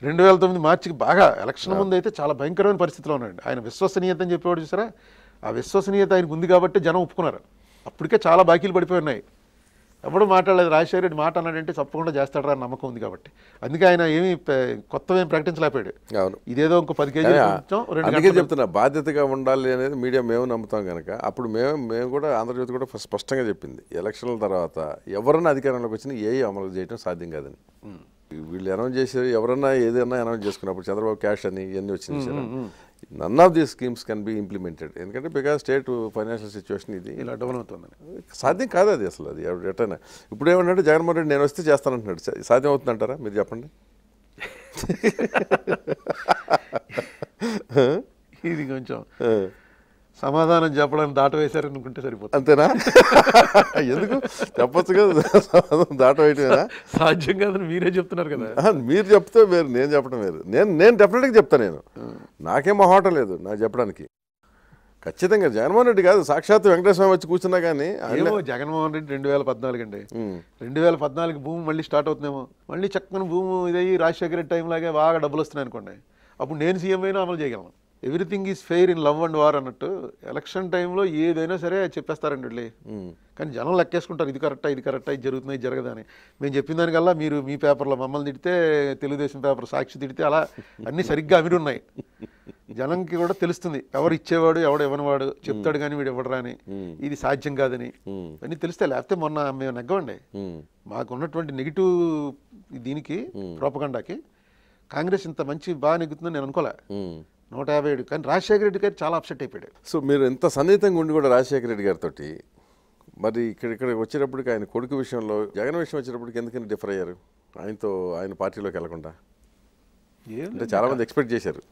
రెండు వేల తొమ్మిది మార్చికి బాగా ఎలక్షన్ ముందు అయితే చాలా భయంకరమైన పరిస్థితిలో ఉన్నాడు ఆయన విశ్వసనీయత అని చెప్పేవాడు చూసారా ఆ విశ్వసనీయత ఆయనకు ఉంది కాబట్టి జనం ఒప్పుకున్నారు అప్పటికే చాలా బాకీలు పడిపోయి ఉన్నాయి ఎప్పుడు మాట్లాడలేదు రాజశేఖర రెడ్డి మాట అన్నాడంటే తప్పకుండా అని నమ్మకం ఉంది కాబట్టి అందుకే ఆయన ఏమి కొత్త ఏం ప్రకటించలేకపోయాడు
అవును ఇదేదో ఇంకో పది కేజీలు చెప్తున్నా బాధ్యతగా ఉండాలి అనేది మీడియా మేము నమ్ముతాం కనుక అప్పుడు మేము మేము కూడా ఆంధ్రజ్యోతి కూడా స్పష్టంగా చెప్పింది ఎలక్షన్ల తర్వాత ఎవరన్నా అధికారంలోకి వచ్చిన ఏ అమలు చేయడం సాధ్యం కాదని వీళ్ళు అనౌన్స్ చేసి ఎవరన్నా ఏదైనా అనౌన్స్ చేసుకున్నప్పుడు చంద్రబాబు క్యాష్ అని ఇవన్నీ వచ్చింది none of these schemes can be implemented ఎందుకంటే బికాస్ స్టేట్ ఫైనాన్షియల్ సిచ్యువేషన్ ఇది ఇలా డౌన్ అవుతుందని సాధ్యం కాదు అది అసలు అది ఎటైనా ఇప్పుడు ఏమంటే జగన్మోహన్ రెడ్డి నేను వస్తే చేస్తానంటున్నాడు సాధ్యం అవుతుందంటారా మీరు చెప్పండి <laughs> ఇది కొంచెం సమాధానం
చెప్పడానికి దాటవేశారని అనుకుంటే సరిపోతుంది అంతేనా ఎందుకు చెప్పొచ్చు కదా సమాధానం
దాటవేయటమేనా సాధ్యం
కాదని మీరే చెప్తున్నారు కదా
మీరు చెప్తే వేరు నేను చెప్పడం వేరు నేను నేను డెఫినెట్గా చెప్తాను నేను నాకేం మొహాటం లేదు నాకు చెప్పడానికి ఖచ్చితంగా జగన్మోహన్ రెడ్డి కాదు సాక్షాత్ వెంకటేశ్వర వచ్చి కూర్చున్నా కానీ ఏమో
జగన్మోహన్ రెడ్డి రెండు వేల పద్నాలుగు అండి రెండు వేల పద్నాలుగు భూమి మళ్ళీ స్టార్ట్ అవుతుందేమో మళ్ళీ చక్కని భూమి ఇదయ్యి రాజశేఖర రెడ్డి టైంలాగే బాగా డబ్బులు వస్తున్నాయి అనుకోండి అప్పుడు నేను సీఎం అయినా అమలు చేయగలను everything is fair in love and war అన్నట్టు ఎలక్షన్ టైంలో ఏదైనా సరే చెప్పేస్తారండి వెళ్ళి hmm. కానీ జనం లెక్కేసుకుంటారు ఇది కరెక్టా ఇది కరెక్టా ఇది జరుగుతున్నాయి జరగదని మేము చెప్పిన దానికల్లా మీరు మీ పేపర్లో మమ్మల్ని తిడితే తెలుగుదేశం పేపర్ సాక్షి తిడితే అలా అన్నీ సరిగ్గా అమిడి ఉన్నాయి జనంకి కూడా తెలుస్తుంది ఎవరు ఇచ్చేవాడు ఎవడు ఇవ్వనివాడు hmm. చెప్తాడు కానీ వీడు ఇవ్వడరా అని hmm. ఇది సాధ్యం కాదని అన్నీ తెలిస్తే లేకపోతే మొన్న మేము నెగ్గవండి మాకున్నటువంటి నెగిటివ్ దీనికి రూపకండాకి కాంగ్రెస్ ఇంత మంచి బాగా నెగ్గుతుందని నేను అనుకోలే నూట యాభై ఏడు కానీ రాజశేఖర రెడ్డి గారు చాలా అప్సెట్ అయిపోయాడు
సో మీరు ఎంత సన్నిహితంగా ఉండి కూడా రాజశేఖర రెడ్డి గారితో మరి ఇక్కడ ఇక్కడ వచ్చేటప్పటికి ఆయన కొడుకు విషయంలో జగన్ విషయం వచ్చేటప్పటికి ఎందుకని డిఫర్ అయ్యారు ఆయనతో ఆయన పార్టీలోకి వెళ్లకుండా అంటే చాలామంది ఎక్స్పెక్ట్ చేశారు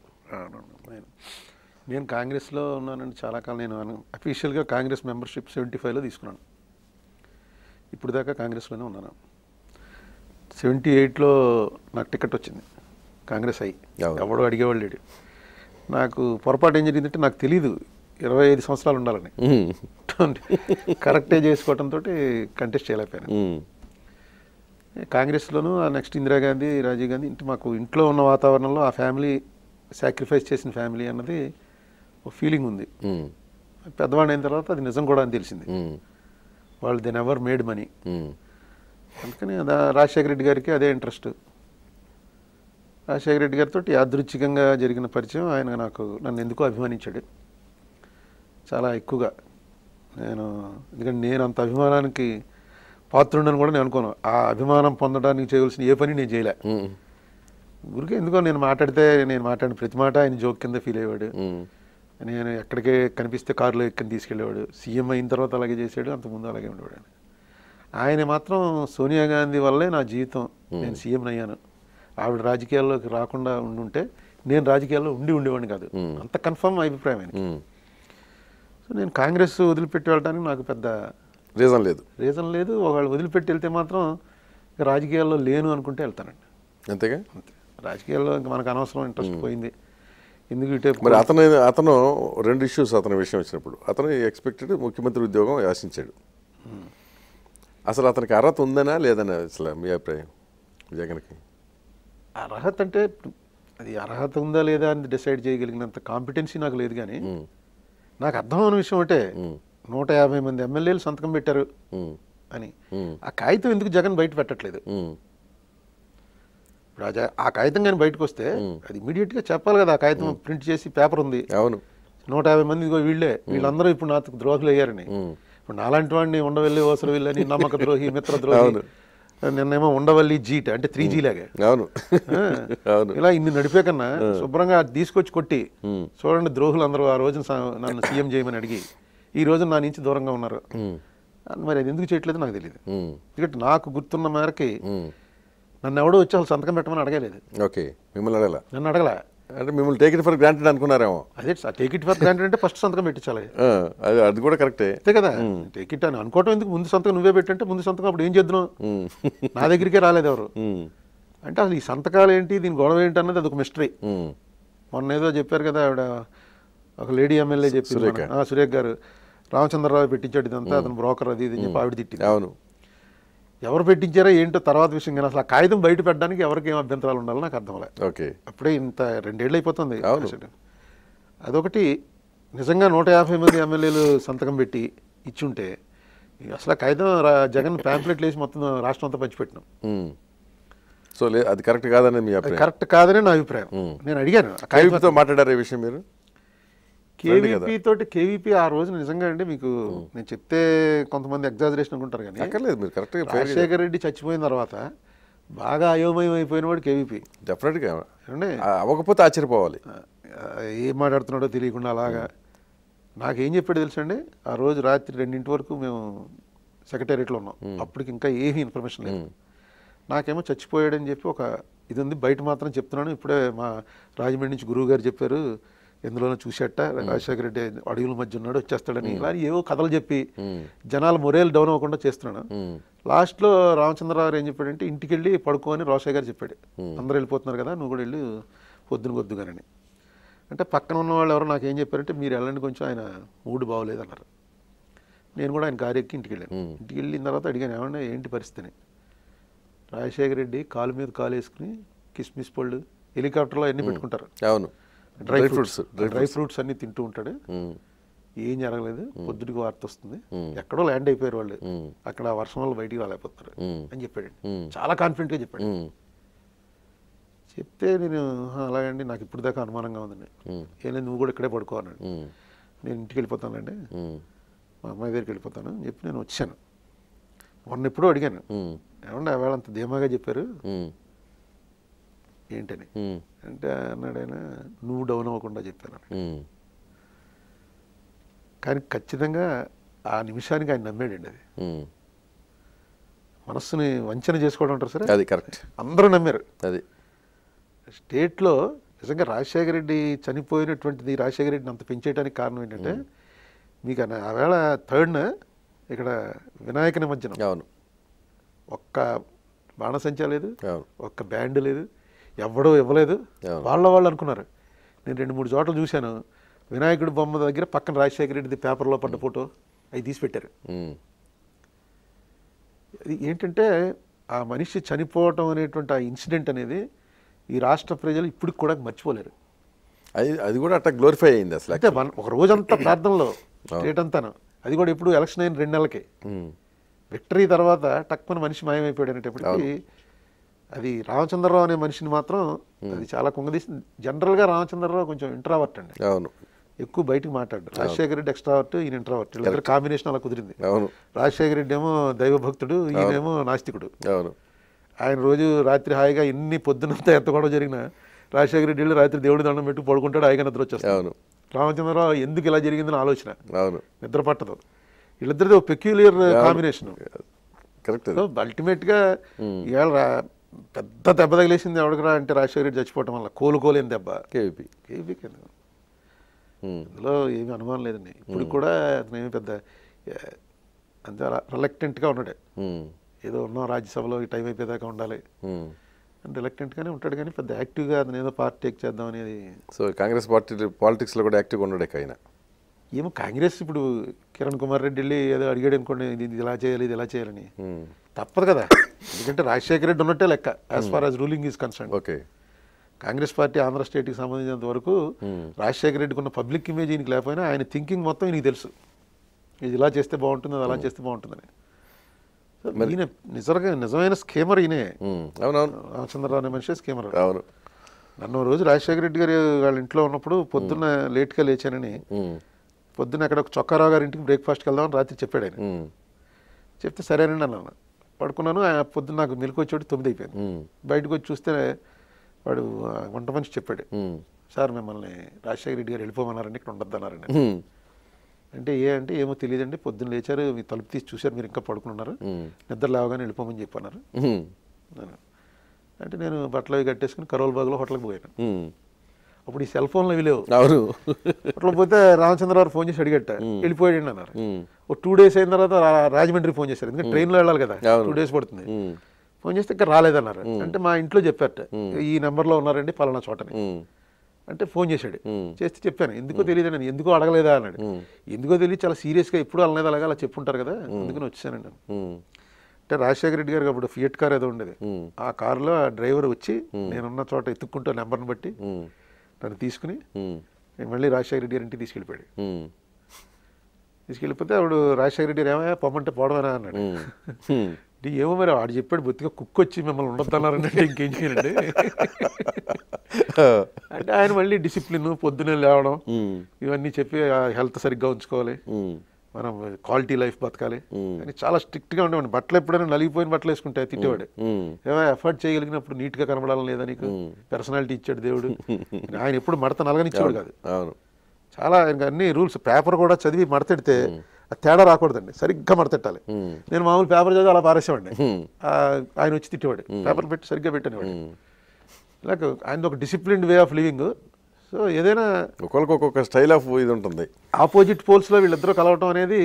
నేను కాంగ్రెస్లో ఉన్నానండి చాలా కాలం నేను అఫీషియల్గా కాంగ్రెస్ మెంబర్షిప్ సెవెంటీ ఫైవ్లో తీసుకున్నాను ఇప్పుడు దాకా కాంగ్రెస్లోనే ఉన్నాను సెవెంటీ ఎయిట్లో నాకు టికెట్ వచ్చింది కాంగ్రెస్ అయ్యి ఎవడో అడిగేవాళ్ళు లేడు నాకు పొరపాటు ఏం జరిగిందంటే నాకు తెలియదు ఇరవై ఐదు సంవత్సరాలు ఉండాలని కరెక్టే తోటి కంటెస్ట్ చేయలేకపోయాను కాంగ్రెస్లోను నెక్స్ట్ ఇందిరాగాంధీ రాజీవ్ గాంధీ ఇంటి మాకు ఇంట్లో ఉన్న వాతావరణంలో ఆ ఫ్యామిలీ సాక్రిఫైస్ చేసిన ఫ్యామిలీ అన్నది ఒక ఫీలింగ్ ఉంది పెద్దవాడు అయిన తర్వాత అది నిజం కూడా అని తెలిసింది వాళ్ళు దెన్ ఎవర్ మేడ్ మనీ అందుకని రాజశేఖర రెడ్డి గారికి అదే ఇంట్రెస్ట్ రాజశేఖర రెడ్డి గారితో యాదృచ్ఛికంగా జరిగిన పరిచయం ఆయన నాకు నన్ను ఎందుకో అభిమానించాడు చాలా ఎక్కువగా నేను ఎందుకంటే నేను అంత అభిమానానికి పాత్రుండని కూడా నేను అనుకోను ఆ అభిమానం పొందడానికి చేయవలసిన ఏ పని నేను చేయలే ఊరికే ఎందుకో నేను మాట్లాడితే నేను మాట్లాడిన ప్రతి మాట ఆయన జోక్ కింద ఫీల్ అయ్యేవాడు నేను ఎక్కడికే కనిపిస్తే కారులో ఎక్కడిని తీసుకెళ్ళేవాడు సీఎం అయిన తర్వాత అలాగే చేశాడు అంతకుముందు అలాగే ఉండేవాడు ఆయన మాత్రం సోనియా గాంధీ వల్లే నా జీవితం నేను సీఎం అయ్యాను ఆవిడ రాజకీయాల్లోకి రాకుండా ఉండుంటే నేను రాజకీయాల్లో ఉండి ఉండేవాడిని కాదు అంత కన్ఫర్మ్ అభిప్రాయం ఆయనకి సో నేను కాంగ్రెస్ వదిలిపెట్టి వెళ్ళడానికి నాకు పెద్ద రీజన్ లేదు రీజన్ లేదు ఒకవేళ వదిలిపెట్టి వెళ్తే మాత్రం రాజకీయాల్లో లేను అనుకుంటే వెళ్తానండి అంతేగా రాజకీయాల్లో ఇంకా మనకు అనవసరం ఇంట్రెస్ట్ పోయింది ఎందుకు ఇటే మరి అతను
అతను రెండు ఇష్యూస్ అతని విషయం వచ్చినప్పుడు అతను ఎక్స్పెక్టెడ్ ముఖ్యమంత్రి ఉద్యోగం ఆశించాడు అసలు అతనికి అర్హత ఉందనా లేదనా అసలు మీ అభిప్రాయం జగన్కి అర్హత అంటే అది
అర్హత ఉందా లేదా అని డిసైడ్ చేయగలిగినంత కాంపిటెన్సీ నాకు లేదు కానీ నాకు అర్థమైన విషయం అంటే నూట యాభై మంది ఎమ్మెల్యేలు సంతకం పెట్టారు అని ఆ కాగితం ఎందుకు జగన్ బయట పెట్టట్లేదు ఇప్పుడు ఆ కాగితం కానీ బయటకు వస్తే అది ఇమీడియట్గా చెప్పాలి కదా ఆ కాగితం ప్రింట్ చేసి పేపర్ ఉంది అవును నూట యాభై మంది వీళ్ళే వీళ్ళందరూ ఇప్పుడు నాకు ద్రోహులు అయ్యారని ఇప్పుడు నాలాంటి వాడిని ఉండవెళ్ళి ఓసలు వెళ్ళని నమ్మక ద్రోహి మిత్ర ద్రోహి నిన్నేమో ఉండవల్లి జీట్ అంటే త్రీ జీ hmm. లాగే అవును ఇలా ఇన్ని నడిపే కన్నా శుభ్రంగా తీసుకొచ్చి కొట్టి hmm. చూడండి ద్రోహులు అందరూ ఆ రోజున నన్ను సీఎం చేయమని అడిగి ఈ రోజు నా నుంచి దూరంగా ఉన్నారు hmm. మరి అది ఎందుకు చేయట్లేదు నాకు తెలియదు ఎందుకంటే నాకు గుర్తున్న మేరకి నన్ను ఎవడో వచ్చి అసలు సంతకం పెట్టమని అడగలేదు
ఓకే మిమ్మల్ని అడగల
నన్ను అడగల అంటే మిమ్మల్ని టేక్ ఇట్ ఫర్ గ్రాంటెడ్ అనుకున్నారేమో అదే టేక్ ఇట్ ఫర్ గ్రాంటెడ్ అంటే ఫస్ట్ సంతకం పెట్టించాలి అది అది కూడా కరెక్టే అంతే కదా టేక్ ఇట్ అని అనుకోవటం ఎందుకు ముందు సంతకం నువ్వే పెట్టంటే ముందు సంతకం అప్పుడు ఏం చేద్దాం నా దగ్గరికే రాలేదు ఎవరు అంటే అసలు ఈ సంతకాలు ఏంటి దీని గొడవ ఏంటి అన్నది అది ఒక మిస్టరీ మొన్న ఏదో చెప్పారు కదా ఆవిడ ఒక లేడీ ఎమ్మెల్యే చెప్పి సురేఖ గారు రామచంద్రరావు పెట్టించాడు ఇదంతా అతను బ్రోకర్ అది ఇది చెప్పి ఆవిడ తిట్టింది అవును ఎవరు పెట్టించారో ఏంటో తర్వాత విషయం కానీ అసలు ఆ కాగితం బయట పెట్టడానికి ఎవరికి ఏం అభ్యంతరాలు ఉండాలో నాకు అర్థంలే ఓకే అప్పుడే ఇంత రెండేళ్ళు అయిపోతుంది అదొకటి నిజంగా నూట యాభై మంది ఎమ్మెల్యేలు సంతకం పెట్టి ఇచ్చుంటే అసలు కాగితం జగన్ ప్యాంప్లెట్లు వేసి మొత్తం రాష్ట్రం అంతా
పంచిపెట్టినాం సో అది కరెక్ట్ కాదని మీ కరెక్ట్
కాదని నా అభిప్రాయం నేను అడిగాను
మాట్లాడారు ఈ విషయం మీరు కేవీపీ
తోటి కేవీపీ ఆ రోజు నిజంగా అండి మీకు నేను చెప్తే కొంతమంది ఎగ్జాజరేషన్ అనుకుంటారు కానీ అక్కర్లేదు మీరు కరెక్ట్గా రాజశేఖర రెడ్డి చచ్చిపోయిన తర్వాత బాగా అయోమయం అయిపోయిన వాడు కేవీపీ డెఫినెట్గా అవ్వకపోతే ఆశ్చర్యపోవాలి ఏం మాట్లాడుతున్నాడో తెలియకుండా అలాగా నాకేం చెప్పాడు అండి ఆ రోజు రాత్రి రెండింటి వరకు మేము సెక్రటేరియట్లో ఉన్నాం అప్పటికి ఇంకా ఏమీ ఇన్ఫర్మేషన్ లేదు నాకేమో చచ్చిపోయాడని చెప్పి ఒక ఇది ఉంది బయట మాత్రం చెప్తున్నాను ఇప్పుడే మా రాజమండ్రి నుంచి గురువు గారు చెప్పారు ఎందులోనో చూసేట రాజశేఖర రెడ్డి అడవుల మధ్య ఉన్నాడు వచ్చేస్తాడని ఇలా ఏవో కథలు చెప్పి జనాలు మొరేలు డౌన్ అవ్వకుండా చేస్తున్నాడు లాస్ట్లో రామచంద్రరావు ఏం చెప్పాడంటే ఇంటికి వెళ్ళి పడుకో అని రాజశేఖర్ గారు చెప్పాడు అందరూ వెళ్ళిపోతున్నారు కదా నువ్వు కూడా వెళ్ళి పొద్దున పొద్దుగానని అంటే పక్కన ఉన్న వాళ్ళు ఎవరో నాకు ఏం చెప్పారంటే మీరు వెళ్ళండి కొంచెం ఆయన మూడు బాగోలేదు అన్నారు నేను కూడా ఆయన కారు ఎక్కి ఇంటికి వెళ్ళాను ఇంటికి వెళ్ళిన తర్వాత అడిగాను ఏమన్నా ఏంటి పరిస్థితిని రాజశేఖర రెడ్డి కాలు మీద కాలు వేసుకుని కిస్మిస్ పళ్ళు హెలికాప్టర్లో అన్నీ పెట్టుకుంటారు అవును డ్రై ఫ్రూట్స్ డ్రై ఫ్రూట్స్ అన్ని తింటూ ఉంటాడు ఏం జరగలేదు పొద్దుటికి వార్త వస్తుంది ఎక్కడో ల్యాండ్ అయిపోయారు వాళ్ళు అక్కడ వర్షం వల్ల బయటికి వాళ్ళైపోతారు అని చెప్పాడు చాలా కాన్ఫిడెంట్ గా చెప్పాడు చెప్తే నేను అలాగండి నాకు ఇప్పుడు దాకా అనుమానంగా ఉందండి ఏం నువ్వు కూడా ఇక్కడే పడుకో అన్నాడు నేను ఇంటికి వెళ్ళిపోతానండి మా అమ్మాయి దగ్గరికి వెళ్ళిపోతాను అని చెప్పి నేను వచ్చాను మొన్న ఎప్పుడో అడిగాను ఏమన్నా వేళ అంత ధీమాగా చెప్పారు ఏంటని అంటే అన్నాడైనా నువ్వు డౌన్ అవ్వకుండా చెప్పాను కానీ ఖచ్చితంగా ఆ నిమిషానికి ఆయన నమ్మాడండి అది మనస్సుని వంచన చేసుకోవడం అంటారు సరే అది కరెక్ట్ అందరూ నమ్మారు అది స్టేట్లో నిజంగా రాజశేఖర రెడ్డి చనిపోయినటువంటిది రాజశేఖర రెడ్డిని అంత పెంచేయడానికి కారణం ఏంటంటే మీకు ఆవేళ థర్డ్న ఇక్కడ వినాయక నిమజ్జనం అవును ఒక్క బాణసంచ లేదు ఒక్క బ్యాండ్ లేదు ఎవడో ఇవ్వలేదు వాళ్ళ వాళ్ళు అనుకున్నారు నేను రెండు మూడు చోట్ల చూశాను వినాయకుడి బొమ్మ దగ్గర పక్కన రాజశేఖర రెడ్డిది పేపర్లో పడ్డ ఫోటో అవి తీసి పెట్టారు ఏంటంటే ఆ మనిషి చనిపోవటం అనేటువంటి ఆ ఇన్సిడెంట్ అనేది ఈ రాష్ట్ర ప్రజలు ఇప్పటికి కూడా మర్చిపోలేరు అది అది కూడా అట్లా గ్లోరిఫై అయింది అసలు అయితే మన ఒక రోజంతా ప్రార్థనలో <clears throat> అంతాను అది కూడా ఎప్పుడు ఎలక్షన్ అయిన రెండు నెలలకి విక్టరీ తర్వాత టక్కున మనిషి మాయమైపోయాడు అనేటప్పటికీ అది రామచంద్రరావు అనే మనిషిని మాత్రం hmm. అది చాలా కుంగదీసింది జనరల్గా రామచంద్రరావు కొంచెం ఇంట్రావర్ట్ అండి అవును ఎక్కువ బయటకు మాట్లాడు రాజశేఖర రెడ్డి ఎక్స్ట్రావర్ట్ ఈయన ఇంట్రావర్ట్ ఇద్దరు కాంబినేషన్ అలా కుదిరింది అవును రాజశేఖర రెడ్డి ఏమో దైవభక్తుడు ఈయనేమో నాస్తికుడు అవును ఆయన రోజు రాత్రి హాయిగా ఎన్ని పొద్దునంతా ఎంత గొడవ జరిగినా రాజశేఖర రెడ్డి రాత్రి దేవుడి దండం పెట్టి పడుకుంటాడు హాయిగా నిద్ర వచ్చేస్తాను అవును రామచంద్రరావు ఎందుకు ఇలా జరిగిందని ఆలోచన అవును నిద్ర పట్టదు వీళ్ళిద్దరిది ఒక పెక్యులియర్ కాంబినేషన్ కరెక్ట్ సో అల్టిమేట్గా ఇవాళ పెద్ద దెబ్బ తగిలేసింది రా అంటే రాజశేఖర రెడ్డి చచ్చిపోవటం వల్ల కోలుకోలేని దెబ్బ కేవీపీ కేవీపీకి ఎందుకు అందులో ఏమి అనుమానం లేదండి ఇప్పుడు కూడా అతను ఏమి పెద్ద అంతే రిలక్టెంట్గా ఉన్నాడే ఏదో ఉన్నాం రాజ్యసభలో ఈ టైం అయిపోయేదాకా ఉండాలి రిలక్టెంట్గానే ఉంటాడు కానీ పెద్ద యాక్టివ్గా అతను ఏదో పార్టీ టేక్ చేద్దాం
అనేది సో కాంగ్రెస్ పార్టీ పాలిటిక్స్లో కూడా యాక్టివ్గా ఉన్నాడే ఆయన
ఏమో కాంగ్రెస్ ఇప్పుడు కిరణ్ కుమార్ రెడ్డి వెళ్ళి ఏదో అడిగాడు అనుకోండి ఇది ఇలా చేయాలి ఇది ఇలా చేయాలని తప్పదు కదా ఎందుకంటే రాజశేఖర రెడ్డి ఉన్నట్టే లెక్క as far as ruling is concern okay Congress party Andhra స్టేట్కి సంబంధించినంత వరకు hmm. రాజశేఖర రెడ్డికి ఉన్న పబ్లిక్ ఇమేజ్ ఈయనకి లేకపోయినా ఆయన థింకింగ్ మొత్తం ఈయనకి తెలుసు ఇది ఇలా చేస్తే బాగుంటుంది అది అలా hmm. చేస్తే బాగుంటుందని ఈయన నిజంగా నిజమైన స్కీమర్ ఈయనే hmm. అవునవును రామచంద్రరావు అనే మనిషి స్కీమర్ అవును నన్ను రోజు రాజశేఖర రెడ్డి గారు వాళ్ళ ఇంట్లో ఉన్నప్పుడు పొద్దున్న లేట్గా లేచానని పొద్దున్న అక్కడ ఒక చొక్కారావు గారి ఇంటికి బ్రేక్ఫాస్ట్కి వెళ్దామని రాత్రి చెప్పాడు ఆయన చెప్తే సరేనండి అన్నాను పడుకున్నాను పొద్దున్న నాకు మెలకు వచ్చేటి తొమ్మిది అయిపోయింది బయటకు వచ్చి చూస్తే వాడు వంట మనిషి చెప్పాడు సార్ మిమ్మల్ని రాజశేఖర రెడ్డి గారు వెళ్ళిపోమన్నారండి ఇక్కడ ఉండొద్దన్నారండి అంటే ఏ అంటే ఏమో తెలియదండి పొద్దున్న లేచారు మీ తలుపు తీసి చూశారు మీరు ఇంకా పడుకున్నారు నిద్ర లేవగానే వెళ్ళిపోమని చెప్పన్నారు అంటే నేను బట్టలు అవి కట్టేసుకుని కరోల్ బాగులో హోటల్కి పోయాను అప్పుడు ఈ సెల్ ఫోన్లు అవి లేవు అట్లా పోతే రామచంద్రరావు ఫోన్ చేసి అడిగట్ట వెళ్ళిపోయాడు అన్నారు ఓ టూ డేస్ అయిన తర్వాత రాజమండ్రి ఫోన్ చేశారు ఎందుకంటే ట్రైన్లో వెళ్ళాలి కదా టూ డేస్ పడుతుంది ఫోన్ చేస్తే ఇక్కడ రాలేదన్నారు అంటే మా ఇంట్లో చెప్పారట ఈ నెంబర్లో ఉన్నారండి పలానా చోటని అంటే ఫోన్ చేశాడు చేస్తే చెప్పాను ఎందుకో తెలియదు నేను ఎందుకో అడగలేదా అన్నాడు ఎందుకో తెలియదు చాలా సీరియస్గా ఎప్పుడు అనలేదు అలాగే అలా చెప్పుంటారు కదా అందుకని వచ్చానండి అంటే రాజశేఖర రెడ్డి గారికి అప్పుడు ఫియట్ కార్ ఏదో ఉండేది ఆ కారులో డ్రైవర్ వచ్చి నేనున్న చోట ఎత్తుక్కుంటూ నెంబర్ని బట్టి నన్ను తీసుకుని మళ్ళీ రాజశేఖర రెడ్డి గారి ఇంటికి తీసుకెళ్ళిపోయాడు తీసుకెళ్ళిపోతే ఆవిడ రాజశేఖర రెడ్డి ఏమైనా పొమ్మంటే పోవడమేనా అన్నాడు ఏమో మరి వాడు చెప్పాడు బొత్తిగా కుక్క వచ్చి మిమ్మల్ని ఉండొద్దన్నారంటే ఇంకేం చేయాలండి అంటే ఆయన మళ్ళీ డిసిప్లిన్ పొద్దునే లేవడం ఇవన్నీ చెప్పి హెల్త్ సరిగ్గా ఉంచుకోవాలి మనం క్వాలిటీ లైఫ్ బతకాలి అని చాలా స్ట్రిక్ట్ గా ఉండేవాడు బట్టలు ఎప్పుడైనా నలిగిపోయిన బట్టలు వేసుకుంటే తిట్టేవాడు ఏమైనా ఎఫర్ట్ చేయగలిగినప్పుడు నీట్ గా కనబడాలని లేదా నీకు పర్సనాలిటీ ఇచ్చాడు దేవుడు ఆయన ఎప్పుడు మడత నలగనిచ్చేవాడు కాదు చాలా ఇంకా అన్ని రూల్స్ పేపర్ కూడా చదివి మడతెడితే తేడా రాకూడదండి సరిగ్గా మడతెట్టాలి నేను మామూలు పేపర్ చదివి అలా పారేసేవాడిని ఆయన వచ్చి తిట్టేవాడు పేపర్ పెట్టి సరిగ్గా పెట్టనేవాడు లైక్ ఆయన ఒక disciplined way of living
so ఏదైనా ఒకరికి ఒక్కొక్క స్టైల్ ఆఫ్ ఇది ఉంటుంది ఆపోజిట్ పోల్స్ లో వీళ్ళిద్దరూ కలవటం అనేది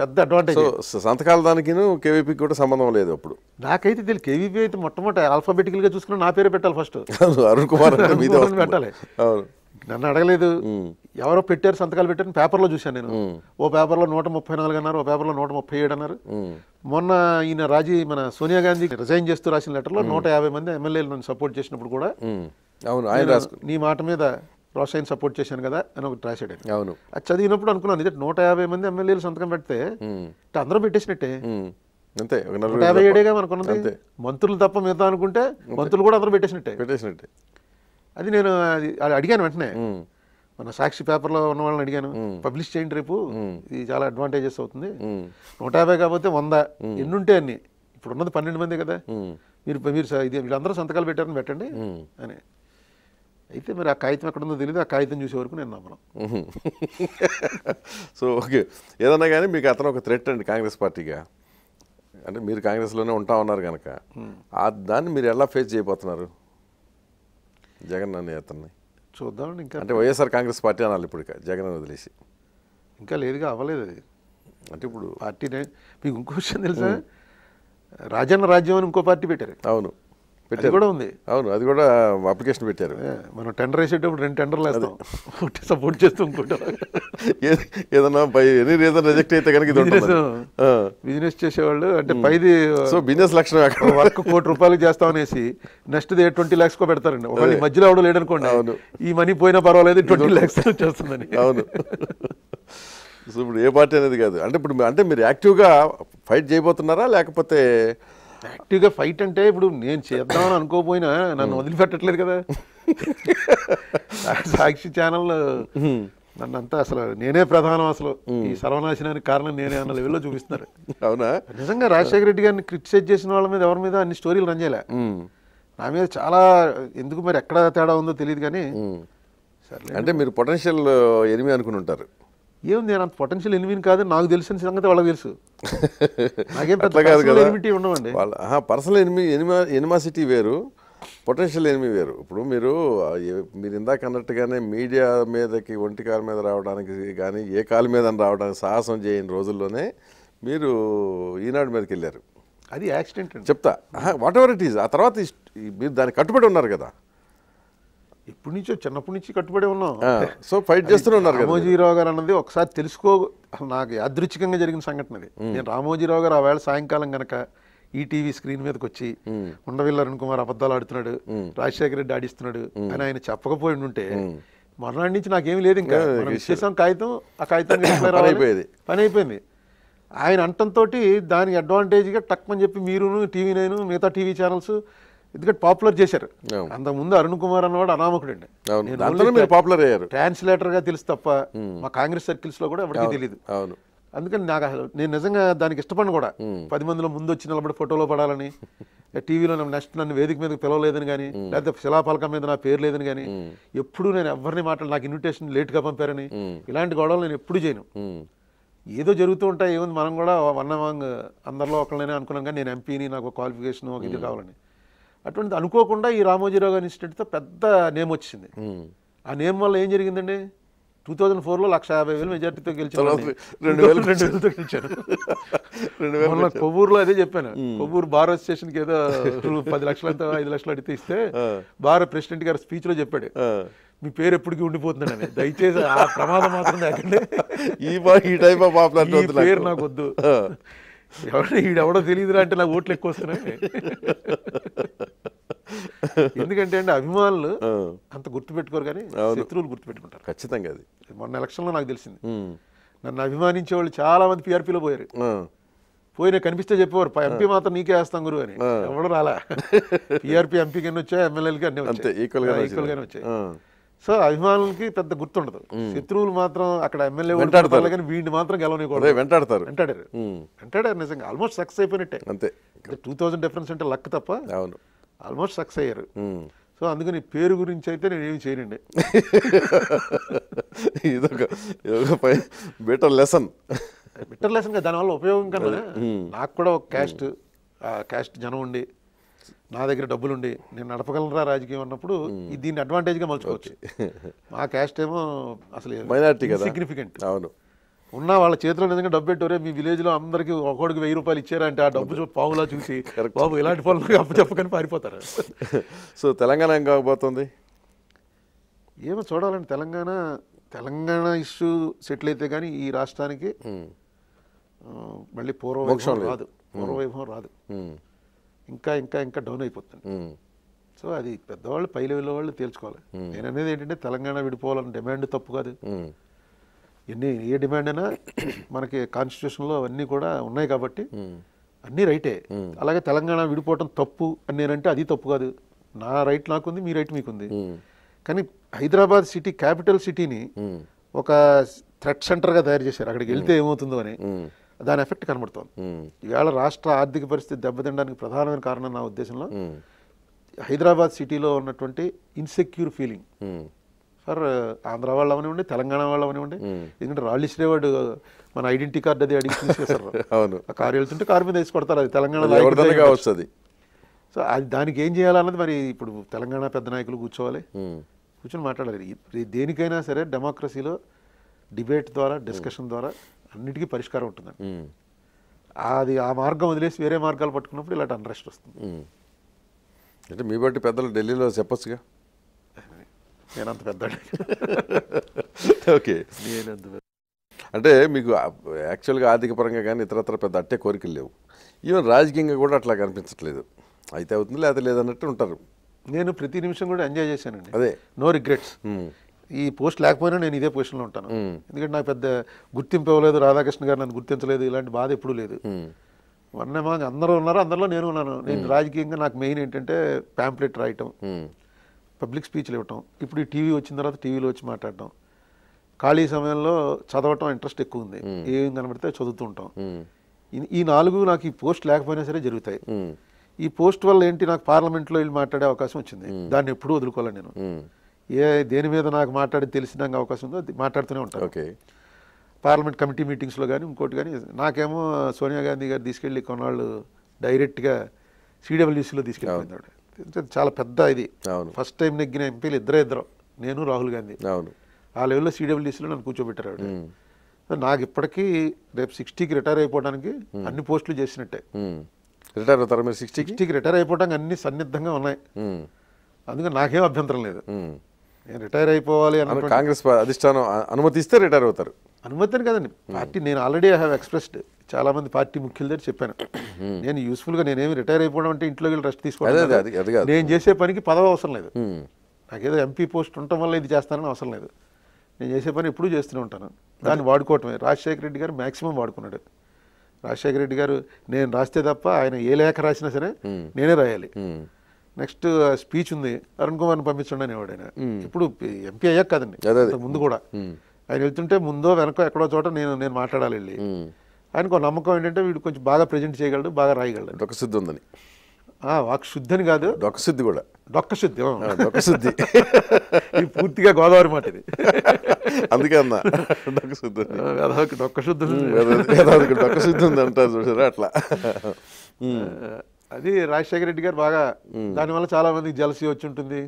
పెద్ద అడ్వాంటేజ్ సంతకాల దానికి కేవీపీ కూడా సంబంధం లేదు అప్పుడు
నాకైతే తెలియదు కేవీపీ అయితే మొట్టమొదటి ఆల్ఫాబెటికల్ గా చూసుకుని నా పేరే పెట్టాలి ఫస్ట్ అరుణ్ కుమార్ పెట్టాలి నన్ను అడగలేదు ఎవరో పెట్టారు సంతకాలు పెట్టారు పేపర్లో చూశాను నేను ఓ పేపర్లో నూట ముప్పై నాలుగు అన్నారు ఓ పేపర్లో నూట ముప్పై ఏడు అన్నారు మొన్న ఈయన రాజీ మన సోనియా గాంధీ రిజైన్ చేస్తూ రాసిన లెటర్లో నూట యాభై మంది ఎమ్మెల్యేలు నన్ను సపోర్ట్ చేసినప్పుడు కూడా అవును ఆయన నీ మాట మీద రోషాయిన్ సపోర్ట్ చేశాను కదా అని ఒకటి రాశాడు అవును అది చదివినప్పుడు అనుకున్నాను ఇదే నూట యాభై మంది ఎమ్మెల్యేలు సంతకం పెడితే అందరూ పెట్టేసినట్టే అంతే యాభై ఏడేగా అనుకున్నది మంత్రులు తప్ప మిగతా అనుకుంటే మంత్రులు కూడా అందరూ పెట్టేసినట్టే పెట్టేసినట్టే అది నేను అది అడిగాను వెంటనే మన సాక్షి పేపర్లో ఉన్న వాళ్ళని అడిగాను పబ్లిష్ చేయండి రేపు ఇది చాలా అడ్వాంటేజెస్ అవుతుంది నూట యాభై కాకపోతే వంద ఎన్నుంటే అన్ని ఇప్పుడు ఉన్నది పన్నెండు మంది కదా మీరు మీరు ఇది వీళ్ళందరూ సంతకాలు పెట్టారని పెట్టండి అని అయితే మరి ఆ కాగితం ఎక్కడ ఉందో తెలియదు ఆ కాగితం చూసే వరకు నేను నమ్మను
సో ఓకే ఏదన్నా కానీ మీకు అతను ఒక థ్రెట్ అండి కాంగ్రెస్ పార్టీగా అంటే మీరు కాంగ్రెస్లోనే ఉంటా ఉన్నారు కనుక దాన్ని మీరు ఎలా ఫేస్ చేయబోతున్నారు జగన్ అనే అతన్ని
చూద్దాం ఇంకా అంటే వైఎస్ఆర్
కాంగ్రెస్ పార్టీ అనాలి ఇప్పుడు జగన్ వదిలేసి
ఇంకా లేదుగా అవ్వలేదు అది అంటే ఇప్పుడు పార్టీ మీకు ఇంకో విషయం తెలుసా రాజన్న రాజ్యం అని ఇంకో పార్టీ పెట్టారు
అవును పెట్టారు కూడా ఉంది అవును అది కూడా అప్లికేషన్ పెట్టారు మనం టెండర్ వేసేటప్పుడు రెండు టెండర్లు లేదు సపోర్ట్ చేస్తూ ఇంకోటం ఏదన్నా పై ఎనీ రీజన్ రిజెక్ట్ అయితే కనుక ఇది
బిజినెస్ చేసేవాళ్ళు అంటే పైది సో బిజినెస్ లక్షణం వర్క్ కోటి రూపాయలు చేస్తాం అనేసి నెక్స్ట్ ఏ ట్వంటీ ల్యాక్స్ కో పెడతారండి ఒకవేళ మధ్యలో అవడం లేడనుకోండి అవును ఈ మనీ పోయినా పర్వాలేదు ట్వంటీ ల్యాక్స్ చేస్తుందని
అవును సో ఇప్పుడు ఏ పార్టీ అనేది కాదు అంటే ఇప్పుడు అంటే మీరు యాక్టివ్గా ఫైట్ చేయబోతున్నారా లేకపోతే యాక్టివ్గా ఫైట్ అంటే ఇప్పుడు నేను చేద్దామని అనుకోపోయినా నన్ను hmm. వదిలిపెట్టట్లేదు కదా
<laughs> సాక్షి ఛానల్ hmm. నన్ను అంతా అసలు నేనే ప్రధానం అసలు hmm. ఈ సర్వనాశనానికి కారణం నేనే అన్న లెవెల్లో చూపిస్తున్నారు
అవునా నిజంగా రాజశేఖర
రెడ్డి గారిని క్రిటిసైజ్ చేసిన వాళ్ళ మీద ఎవరి మీద అన్ని స్టోరీలు రన్ చేయలే నా మీద చాలా ఎందుకు మరి ఎక్కడ తేడా ఉందో తెలియదు కానీ
అంటే మీరు పొటెన్షియల్ ఎనిమి అనుకుని ఉంటారు
ఏం నేను అంత పొటెన్షియల్ ఎనిమిని కాదు నాకు తెలిసిన సంగతి వాళ్ళకి తెలుసు
నాకేం పెద్ద కాదు ఎనిమిటీ ఉండవండి వాళ్ళ పర్సనల్ ఎనిమి ఎనిమా ఎనిమాసిటీ వేరు పొటెన్షియల్ ఎనిమి వేరు ఇప్పుడు మీరు మీరు ఇందాక అన్నట్టుగానే మీడియా మీదకి ఒంటి కాలు మీద రావడానికి కానీ ఏ కాలు మీద రావడానికి సాహసం చేయని రోజుల్లోనే మీరు ఈనాడు మీదకి వెళ్ళారు అది యాక్సిడెంట్ చెప్తా వాట్ ఎవర్ ఇట్ ఈస్ ఆ తర్వాత మీరు దానికి కట్టుబడి ఉన్నారు కదా
ఎప్పటి నుంచో చిన్నప్పటి నుంచి కట్టుబడి ఉన్నాం సో ఫైట్ చేస్తున్నారు రామోజీరావు గారు అన్నది ఒకసారి తెలుసుకో నాకు యాదృచ్ఛికంగా జరిగిన సంఘటన అది నేను రామోజీరావు గారు ఆ వేళ సాయంకాలం గనక ఈటీవీ స్క్రీన్ మీదకి వచ్చి ఉండవిల్ల అరుణ్ కుమార్ అబద్ధాలు ఆడుతున్నాడు రాజశేఖర రెడ్డి ఆడిస్తున్నాడు అని ఆయన చెప్పకపోయి ఉంటే మర్నాటి నుంచి నాకేమీ లేదు ఇంకా విశేషం కాగితం ఆ కాగితం అయిపోయింది <coughs> పని అయిపోయింది ఆయన అంటంతో దానికి అడ్వాంటేజ్గా అని చెప్పి మీరు టీవీ నైన్ మిగతా టీవీ ఛానల్స్ ఎందుకంటే పాపులర్ చేశారు ముందు అరుణ్ కుమార్ అన్నవాడు అనామకుడు
అండి
పాపులర్ అయ్యారు ట్రాన్స్లేటర్ గా తెలుసు తప్ప మా కాంగ్రెస్ సర్కిల్స్ లో కూడా ఎవరికి
తెలియదు
అవును
అందుకని నాకు అసలు నేను నిజంగా దానికి ఇష్టపడను కూడా పది మందిలో ముందు వచ్చి నిలబడి ఫోటోలో పడాలని టీవీలో నెక్స్ట్ నన్ను వేదిక మీద పిలవలేదని కానీ లేకపోతే శిలాఫలకం మీద నా పేరు లేదని కానీ ఎప్పుడు నేను ఎవరిని మాట్లాడు నాకు ఇన్విటేషన్ లేట్గా పంపారని ఇలాంటి గొడవలు నేను ఎప్పుడు చేయను ఏదో జరుగుతూ ఉంటాయి ఏముంది మనం కూడా వన్ అమాంగ్ అందరిలో ఒకళ్ళనే అనుకున్నాం కానీ నేను ఎంపీని నాకు క్వాలిఫికేషన్ ఒక ఇది కావాలని అటువంటిది అనుకోకుండా ఈ రామోజీరావు గారి ఇన్స్టిట్యూట్తో పెద్ద నేమ్ వచ్చింది ఆ నేమ్ వల్ల ఏం జరిగిందండి టూ థౌజండ్ ఫోర్లో లక్ష యాభై వేలు మెజార్టీతో గెలిచారు రెండు కొవ్వూరులో అదే చెప్పాను కొవ్వూరు బార్ అసోసియేషన్కి ఏదో పది అంతా ఐదు లక్షలు అడిగితే ఇస్తే బార్ ప్రెసిడెంట్ గారు స్పీచ్లో చెప్పాడు మీ పేరు ఎప్పటికీ ఉండిపోతుందని దయచేసి ఆ ప్రమాదం మాత్రం ఈ టైప్ ఆఫ్ పేరు నాకు వద్దు ఎవడో తెలియదురా అంటే నాకు ఓట్లు ఎక్కువ ఎందుకంటే అండి అభిమానులు అంత గుర్తుపెట్టుకోరు కానీ శత్రువులు గుర్తుపెట్టుకుంటారు ఖచ్చితంగా అది మొన్న ఎలక్షన్ లో నాకు తెలిసింది నన్ను అభిమానించే వాళ్ళు చాలా మంది పీఆర్పీలో పోయారు పోయినా కనిపిస్తే చెప్పేవారు ఎంపీ మాత్రం నీకే వేస్తాం గురువు అని ఎవడు రాలా పీఆర్పీ ఎంపీకి ఎన్ని వచ్చాయి ఎమ్మెల్యేలకి అన్ని వచ్చాయి ఈక్వల్ గానే వచ్చాయి సో అభిమానులకి పెద్ద గుర్తుండదు శత్రువులు మాత్రం అక్కడ ఎమ్మెల్యే వెంటాడతారు కానీ వీడిని మాత్రం గెలవనికూడదు వెంటాడతారు వెంటాడారు వెంటాడారు నిజంగా ఆల్మోస్ట్ సక్సెస్ అయిపోయినట్టే అంతే టూ థౌసండ్ డిఫరెన్స్ అంటే లక్
తప్ప అవును ఆల్మోస్ట్ సక్సెస్ అయ్యారు
సో అందుకని పేరు గురించి అయితే నేను ఏమి చేయనండి
<laughs> ఇదొక ఇదొక బెటర్ లెసన్ బెటర్
లెసన్ దానివల్ల ఉపయోగం కన్నా నాకు కూడా ఒక క్యాస్ట్ క్యాస్ట్ జనం ఉండి నా దగ్గర డబ్బులుండి నేను నడపగలరా రాజకీయం అన్నప్పుడు దీన్ని అడ్వాంటేజ్గా మలుచుకోవచ్చు <laughs> మా క్యాస్ట్ ఏమో అసలు మైనార్టీ సిగ్నిఫికెంట్ అవును ఉన్న వాళ్ళ చేతిలో నిజంగా డబ్బు పెట్టారే మీ విలేజ్లో అందరికి ఒకటికి వెయ్యి రూపాయలు ఇచ్చారంటే ఆ డబ్బు పావులా చూసి బాబు ఇలాంటి పనులు
అప్పు చెప్పకని పారిపోతారు <laughs> సో తెలంగాణ ఏం కాకపోతుంది
ఏమో చూడాలండి తెలంగాణ తెలంగాణ ఇష్యూ సెటిల్ అయితే కానీ ఈ రాష్ట్రానికి మళ్ళీ పూర్వవైభవం రాదు పూర్వవైభవం రాదు ఇంకా ఇంకా ఇంకా డౌన్ అయిపోతుంది సో అది పెద్దవాళ్ళు పై లెవెల్ వాళ్ళు తేల్చుకోవాలి నేను అనేది ఏంటంటే తెలంగాణ విడిపోవాలని డిమాండ్ తప్పు కాదు ఎన్ని ఏ డిమాండ్ అయినా మనకి కాన్స్టిట్యూషన్లో అవన్నీ కూడా ఉన్నాయి కాబట్టి అన్నీ రైటే అలాగే తెలంగాణ విడిపోవటం తప్పు అని నేనంటే అది తప్పు కాదు నా రైట్ నాకుంది మీ రైట్ మీకుంది కానీ హైదరాబాద్ సిటీ క్యాపిటల్ సిటీని ఒక థ్రెట్ సెంటర్గా తయారు చేశారు అక్కడికి వెళ్తే ఏమవుతుందో అని దాని ఎఫెక్ట్ కనబడుతోంది ఈవేళ రాష్ట్ర ఆర్థిక పరిస్థితి దెబ్బతినడానికి ప్రధానమైన కారణం నా ఉద్దేశంలో హైదరాబాద్ సిటీలో ఉన్నటువంటి ఇన్సెక్యూర్ ఫీలింగ్ ఫర్ ఆంధ్ర వాళ్ళు అవనివ్వండి తెలంగాణ వాళ్ళు అవనివ్వండి ఎందుకంటే రాళ్ళు వాడు మన ఐడెంటిటీ కార్డు అది అడిగి <laughs> అవును ఆ కారు వెళ్తుంటే కారు మీద వేసి కొడతారు అది తెలంగాణ వస్తుంది సో అది దానికి ఏం చేయాలన్నది మరి ఇప్పుడు తెలంగాణ పెద్ద నాయకులు కూర్చోవాలి కూర్చొని మాట్లాడాలి దేనికైనా సరే డెమోక్రసీలో డిబేట్ ద్వారా డిస్కషన్ ద్వారా అన్నిటికీ
పరిష్కారం ఉంటుందండి
అది ఆ మార్గం వదిలేసి వేరే మార్గాలు పట్టుకున్నప్పుడు ఇలాంటి అన్రెస్ట్ వస్తుంది
అంటే మీ బట్టి పెద్దలు ఢిల్లీలో చెప్పొచ్చుగా నేను అంత పెద్ద ఓకే నేనంత అంటే మీకు యాక్చువల్గా ఆర్థిక పరంగా కానీ ఇతరత్ర పెద్ద అట్టే కోరికలు లేవు ఈవెన్ రాజకీయంగా కూడా అట్లా కనిపించట్లేదు అయితే అవుతుంది లేదా లేదన్నట్టు ఉంటారు నేను ప్రతి నిమిషం కూడా ఎంజాయ్ చేశానండి అదే నో రిగ్రెట్స్
ఈ పోస్ట్ లేకపోయినా నేను ఇదే పొజిషన్లో ఉంటాను ఎందుకంటే నాకు పెద్ద గుర్తింపు ఇవ్వలేదు రాధాకృష్ణ గారు నన్ను గుర్తించలేదు ఇలాంటి బాధ ఎప్పుడు లేదు వన్నమా అందరూ ఉన్నారు అందరిలో నేను ఉన్నాను నేను రాజకీయంగా నాకు మెయిన్ ఏంటంటే ప్యాంప్లెట్ రాయటం పబ్లిక్ స్పీచ్లు ఇవ్వటం ఇప్పుడు ఈ టీవీ వచ్చిన తర్వాత టీవీలో వచ్చి మాట్లాడటం ఖాళీ సమయంలో చదవటం ఇంట్రెస్ట్ ఎక్కువ ఉంది ఏం కనబడితే చదువుతుంటాం ఈ నాలుగు నాకు ఈ పోస్ట్ లేకపోయినా సరే జరుగుతాయి ఈ పోస్ట్ వల్ల ఏంటి నాకు పార్లమెంట్లో వెళ్ళి మాట్లాడే అవకాశం వచ్చింది దాన్ని ఎప్పుడూ వదులుకోవాలి నేను ఏ దేని మీద నాకు మాట్లాడి తెలిసిన అవకాశం ఉందో మాట్లాడుతూనే ఉంటాను ఓకే పార్లమెంట్ కమిటీ మీటింగ్స్లో కానీ ఇంకోటి కానీ నాకేమో సోనియా గాంధీ గారు తీసుకెళ్ళి కొన్నాళ్ళు డైరెక్ట్గా సిడబ్ల్యూసీలో తీసుకెళ్ళిపోయింది చాలా పెద్ద ఇది ఫస్ట్ టైం నెగ్గిన ఎంపీలు ఇద్దరే ఇద్దరు నేను రాహుల్ గాంధీ అవును ఆ లెవెల్లో సిడబ్ల్యూసీలో నన్ను కూర్చోబెట్టారు నాకు ఇప్పటికీ రేపు సిక్స్టీకి రిటైర్ అయిపోవడానికి అన్ని పోస్టులు చేసినట్టే రిటైర్ అవుతారు సిక్స్టీ సిక్స్టీకి రిటైర్ అయిపోవడానికి అన్ని సన్నిద్ధంగా ఉన్నాయి అందుకని నాకేం అభ్యంతరం లేదు
రిటైర్ అయిపోవాలి అని కాంగ్రెస్ అధిష్టానం అనుమతిస్తే రిటైర్ అవుతారు
అనుమతిని కదండి hmm. పార్టీ నేను ఆల్రెడీ ఐ హ్యావ్ ఎక్స్ప్రెస్డ్ చాలా మంది పార్టీ ముఖ్యుల దగ్గర చెప్పాను hmm. నేను యూస్ఫుల్ గా నేనేమి రిటైర్ అయిపోవడం అంటే ఇంట్లోకి వెళ్ళి రెస్ట్ తీసుకోవడం నేను చేసే పనికి పదవి అవసరం లేదు hmm. నాకేదో ఎంపీ పోస్ట్ ఉండటం వల్ల ఇది చేస్తానని అవసరం లేదు నేను చేసే పని ఎప్పుడూ చేస్తూనే ఉంటాను దాన్ని వాడుకోవటమే రాజశేఖర రెడ్డి గారు మ్యాక్సిమం వాడుకున్నాడు రాజశేఖర రెడ్డి గారు నేను రాస్తే తప్ప ఆయన ఏ లేఖ రాసినా సరే నేనే రాయాలి నెక్స్ట్ స్పీచ్ ఉంది అరుణ్ కుమార్ని పంపించండి అనేవాడు ఆయన ఇప్పుడు ఎంపీ అయ్యాక కదండి ముందు కూడా ఆయన వెళ్తుంటే ముందో వెనకో ఎక్కడో చోట నేను నేను మాట్లాడాలి వెళ్ళి ఆయనకు నమ్మకం ఏంటంటే వీడు కొంచెం బాగా ప్రజెంట్ చేయగలడు బాగా రాయగలడు శుద్ధి ఉందని వాక్ శుద్ధి అని కాదు శుద్ధి కూడా డొక్క శుద్ధి డొక్కశుద్ధి ఇది పూర్తిగా గోదావరి మాట ఇది అందుకే అన్నా డొక్కశుద్ధి డొక్క శుద్ధి ఉంది అంటారు చూసారా అట్లా అది రాజశేఖర రెడ్డి గారు బాగా దానివల్ల చాలా మందికి జలసి వచ్చి ఉంటుంది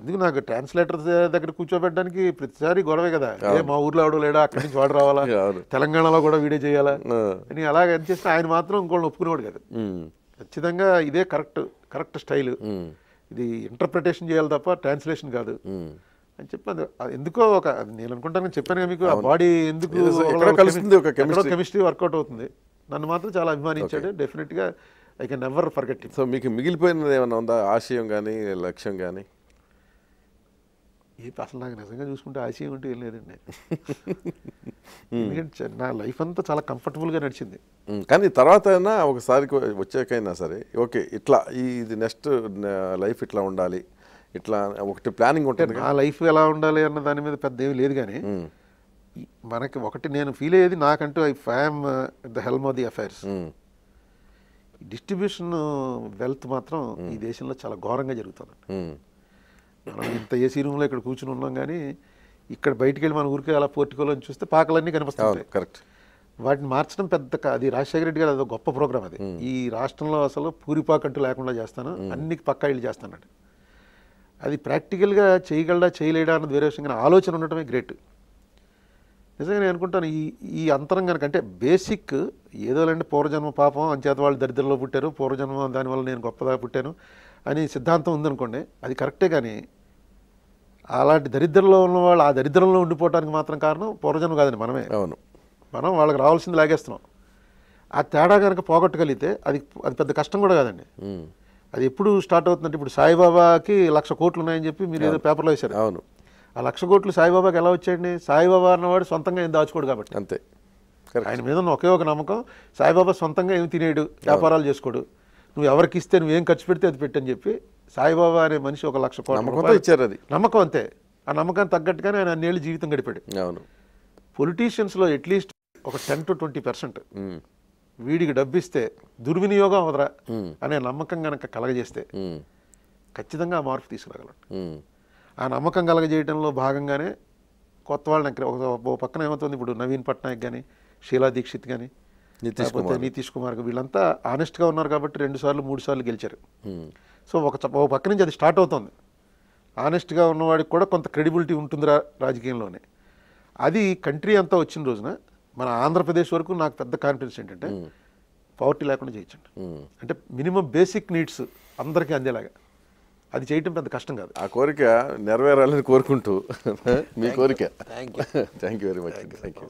ఎందుకు నాకు ట్రాన్స్లేటర్ దగ్గర కూర్చోబెట్టడానికి ప్రతిసారి గొడవే కదా ఏ మా ఊర్లో ఆడు లేడా అక్కడి నుంచి వాడు రావాలా <laughs> తెలంగాణలో కూడా వీడియో చేయాలా అని అలాగ ఎంత చేస్తే ఆయన మాత్రం ఇంకోళ్ళు ఒప్పుకునేవాడు కదా ఖచ్చితంగా ఇదే కరెక్ట్ కరెక్ట్ స్టైల్ ఇది ఇంటర్ప్రిటేషన్ చేయాలి తప్ప ట్రాన్స్లేషన్ కాదు అని చెప్పాను ఎందుకో ఒక నేను అనుకుంటాను చెప్పాను మీకు ఆ బాడీ ఎందుకు కెమిస్ట్రీ వర్కౌట్ అవుతుంది నన్ను మాత్రం చాలా అభిమానించాడు డెఫినెట్గా I can never forget so మీకు మిగిలిపోయినది
ఏమైనా ఉందా ఆశయం కానీ లక్ష్యం కానీ
ఏ అసలు నాకు నిజంగా చూసుకుంటే ఆశయం ఉంటే ఏం లేదండి <laughs> ఎందుకంటే నా లైఫ్ అంతా చాలా
కంఫర్టబుల్గా నడిచింది కానీ తర్వాత అయినా ఒకసారి వచ్చాకైనా సరే ఓకే ఇట్లా ఇది నెక్స్ట్ లైఫ్ ఇట్లా ఉండాలి ఇట్లా ఒకటి ప్లానింగ్ ఉంటుంది నా
లైఫ్ ఎలా ఉండాలి అన్న దాని మీద పెద్ద ఏమి లేదు కానీ మనకి ఒకటి నేను ఫీల్ అయ్యేది నాకంటూ I fam the helm of the affairs distribution wealth మాత్రం ఈ దేశంలో చాలా ఘోరంగా జరుగుతుంది మనం ఇంత ఏసీ రూమ్లో ఇక్కడ కూర్చుని ఉన్నాం కానీ ఇక్కడ బయటికి వెళ్ళి మన ఊరికే అలా పోర్టికోలో చూస్తే పాకలన్నీ కనిపిస్తాయి కరెక్ట్ వాటిని మార్చడం పెద్ద అది రాజశేఖర రెడ్డి గారు అదొక గొప్ప ప్రోగ్రామ్ అది ఈ రాష్ట్రంలో అసలు పూరిపాకంటూ లేకుండా చేస్తాను అన్ని పక్కా ఇళ్ళు చేస్తానండి అది ప్రాక్టికల్గా చేయగలడా చేయలేడా అన్నది వేరే విషయంగా ఆలోచన ఉండటమే గ్రేట్ నిజంగా నేను అనుకుంటాను ఈ ఈ అంతరం కనుక అంటే బేసిక్ ఏదో లేండి పూర్వజన్మ పాపం అంచేత వాళ్ళు దరిద్రంలో పుట్టారు పూర్వజన్మ దానివల్ల నేను గొప్పదాగా పుట్టాను అని సిద్ధాంతం ఉందనుకోండి అది కరెక్టే కానీ అలాంటి దరిద్రంలో ఉన్న వాళ్ళు ఆ దరిద్రంలో ఉండిపోవడానికి మాత్రం కారణం పూర్వజన్మ కాదండి మనమే అవును మనం వాళ్ళకి రావాల్సింది లాగేస్తున్నాం ఆ తేడా కనుక పోగొట్టగలిగితే అది అది పెద్ద కష్టం కూడా కాదండి అది ఎప్పుడు స్టార్ట్ అవుతుందంటే ఇప్పుడు సాయిబాబాకి లక్ష కోట్లు ఉన్నాయని చెప్పి మీరు ఏదో పేపర్లో వేశారు అవును ఆ లక్ష కోట్లు సాయిబాబాకి ఎలా వచ్చాయండి సాయిబాబా అన్నవాడు సొంతంగా ఏం దాచుకోడు కాబట్టి అంతే ఆయన మీద ఉన్న ఒకే ఒక నమ్మకం సాయిబాబా సొంతంగా ఏం తినేడు వ్యాపారాలు చేసుకోడు నువ్వు ఎవరికి ఇస్తే నువ్వేం ఖర్చు పెడితే అది పెట్టని చెప్పి సాయిబాబా అనే మనిషి ఒక లక్ష కోట్లు ఇచ్చారు అది నమ్మకం అంతే ఆ నమ్మకాన్ని తగ్గట్టుగానే ఆయన అన్నేళ్ళు జీవితం గడిపాడు అవును పొలిటీషియన్స్లో అట్లీస్ట్ ఒక టెన్ టు ట్వంటీ పర్సెంట్ వీడికి డబ్బిస్తే దుర్వినియోగం అవదరా అనే నమ్మకం కనుక కలగజేస్తే ఖచ్చితంగా ఆ మార్పు తీసుకురాగలడు ఆ నమ్మకం కలగజేయడంలో భాగంగానే కొత్త వాళ్ళని ఒక పక్కన ఏమవుతుంది ఇప్పుడు నవీన్ పట్నాయక్ కానీ షీలా దీక్షిత్ కానీ కుమార్ నితీష్ కుమార్ వీళ్ళంతా ఆనెస్ట్గా ఉన్నారు కాబట్టి రెండు సార్లు మూడు సార్లు గెలిచారు సో ఒక ఒక పక్క నుంచి అది స్టార్ట్ అవుతుంది ఆనెస్ట్గా ఉన్నవాడికి కూడా కొంత క్రెడిబిలిటీ ఉంటుందిరా రాజకీయంలోనే అది కంట్రీ అంతా వచ్చిన రోజున మన ఆంధ్రప్రదేశ్ వరకు నాకు పెద్ద కాన్ఫిడెన్స్ ఏంటంటే పవర్టీ లేకుండా చేయించండి అంటే మినిమం బేసిక్ నీడ్స్ అందరికీ అందేలాగా అది చేయటం పెద్ద కష్టం కాదు
ఆ కోరిక నెరవేరాలని కోరుకుంటూ <laughs> మీ కోరిక thank you very much thank you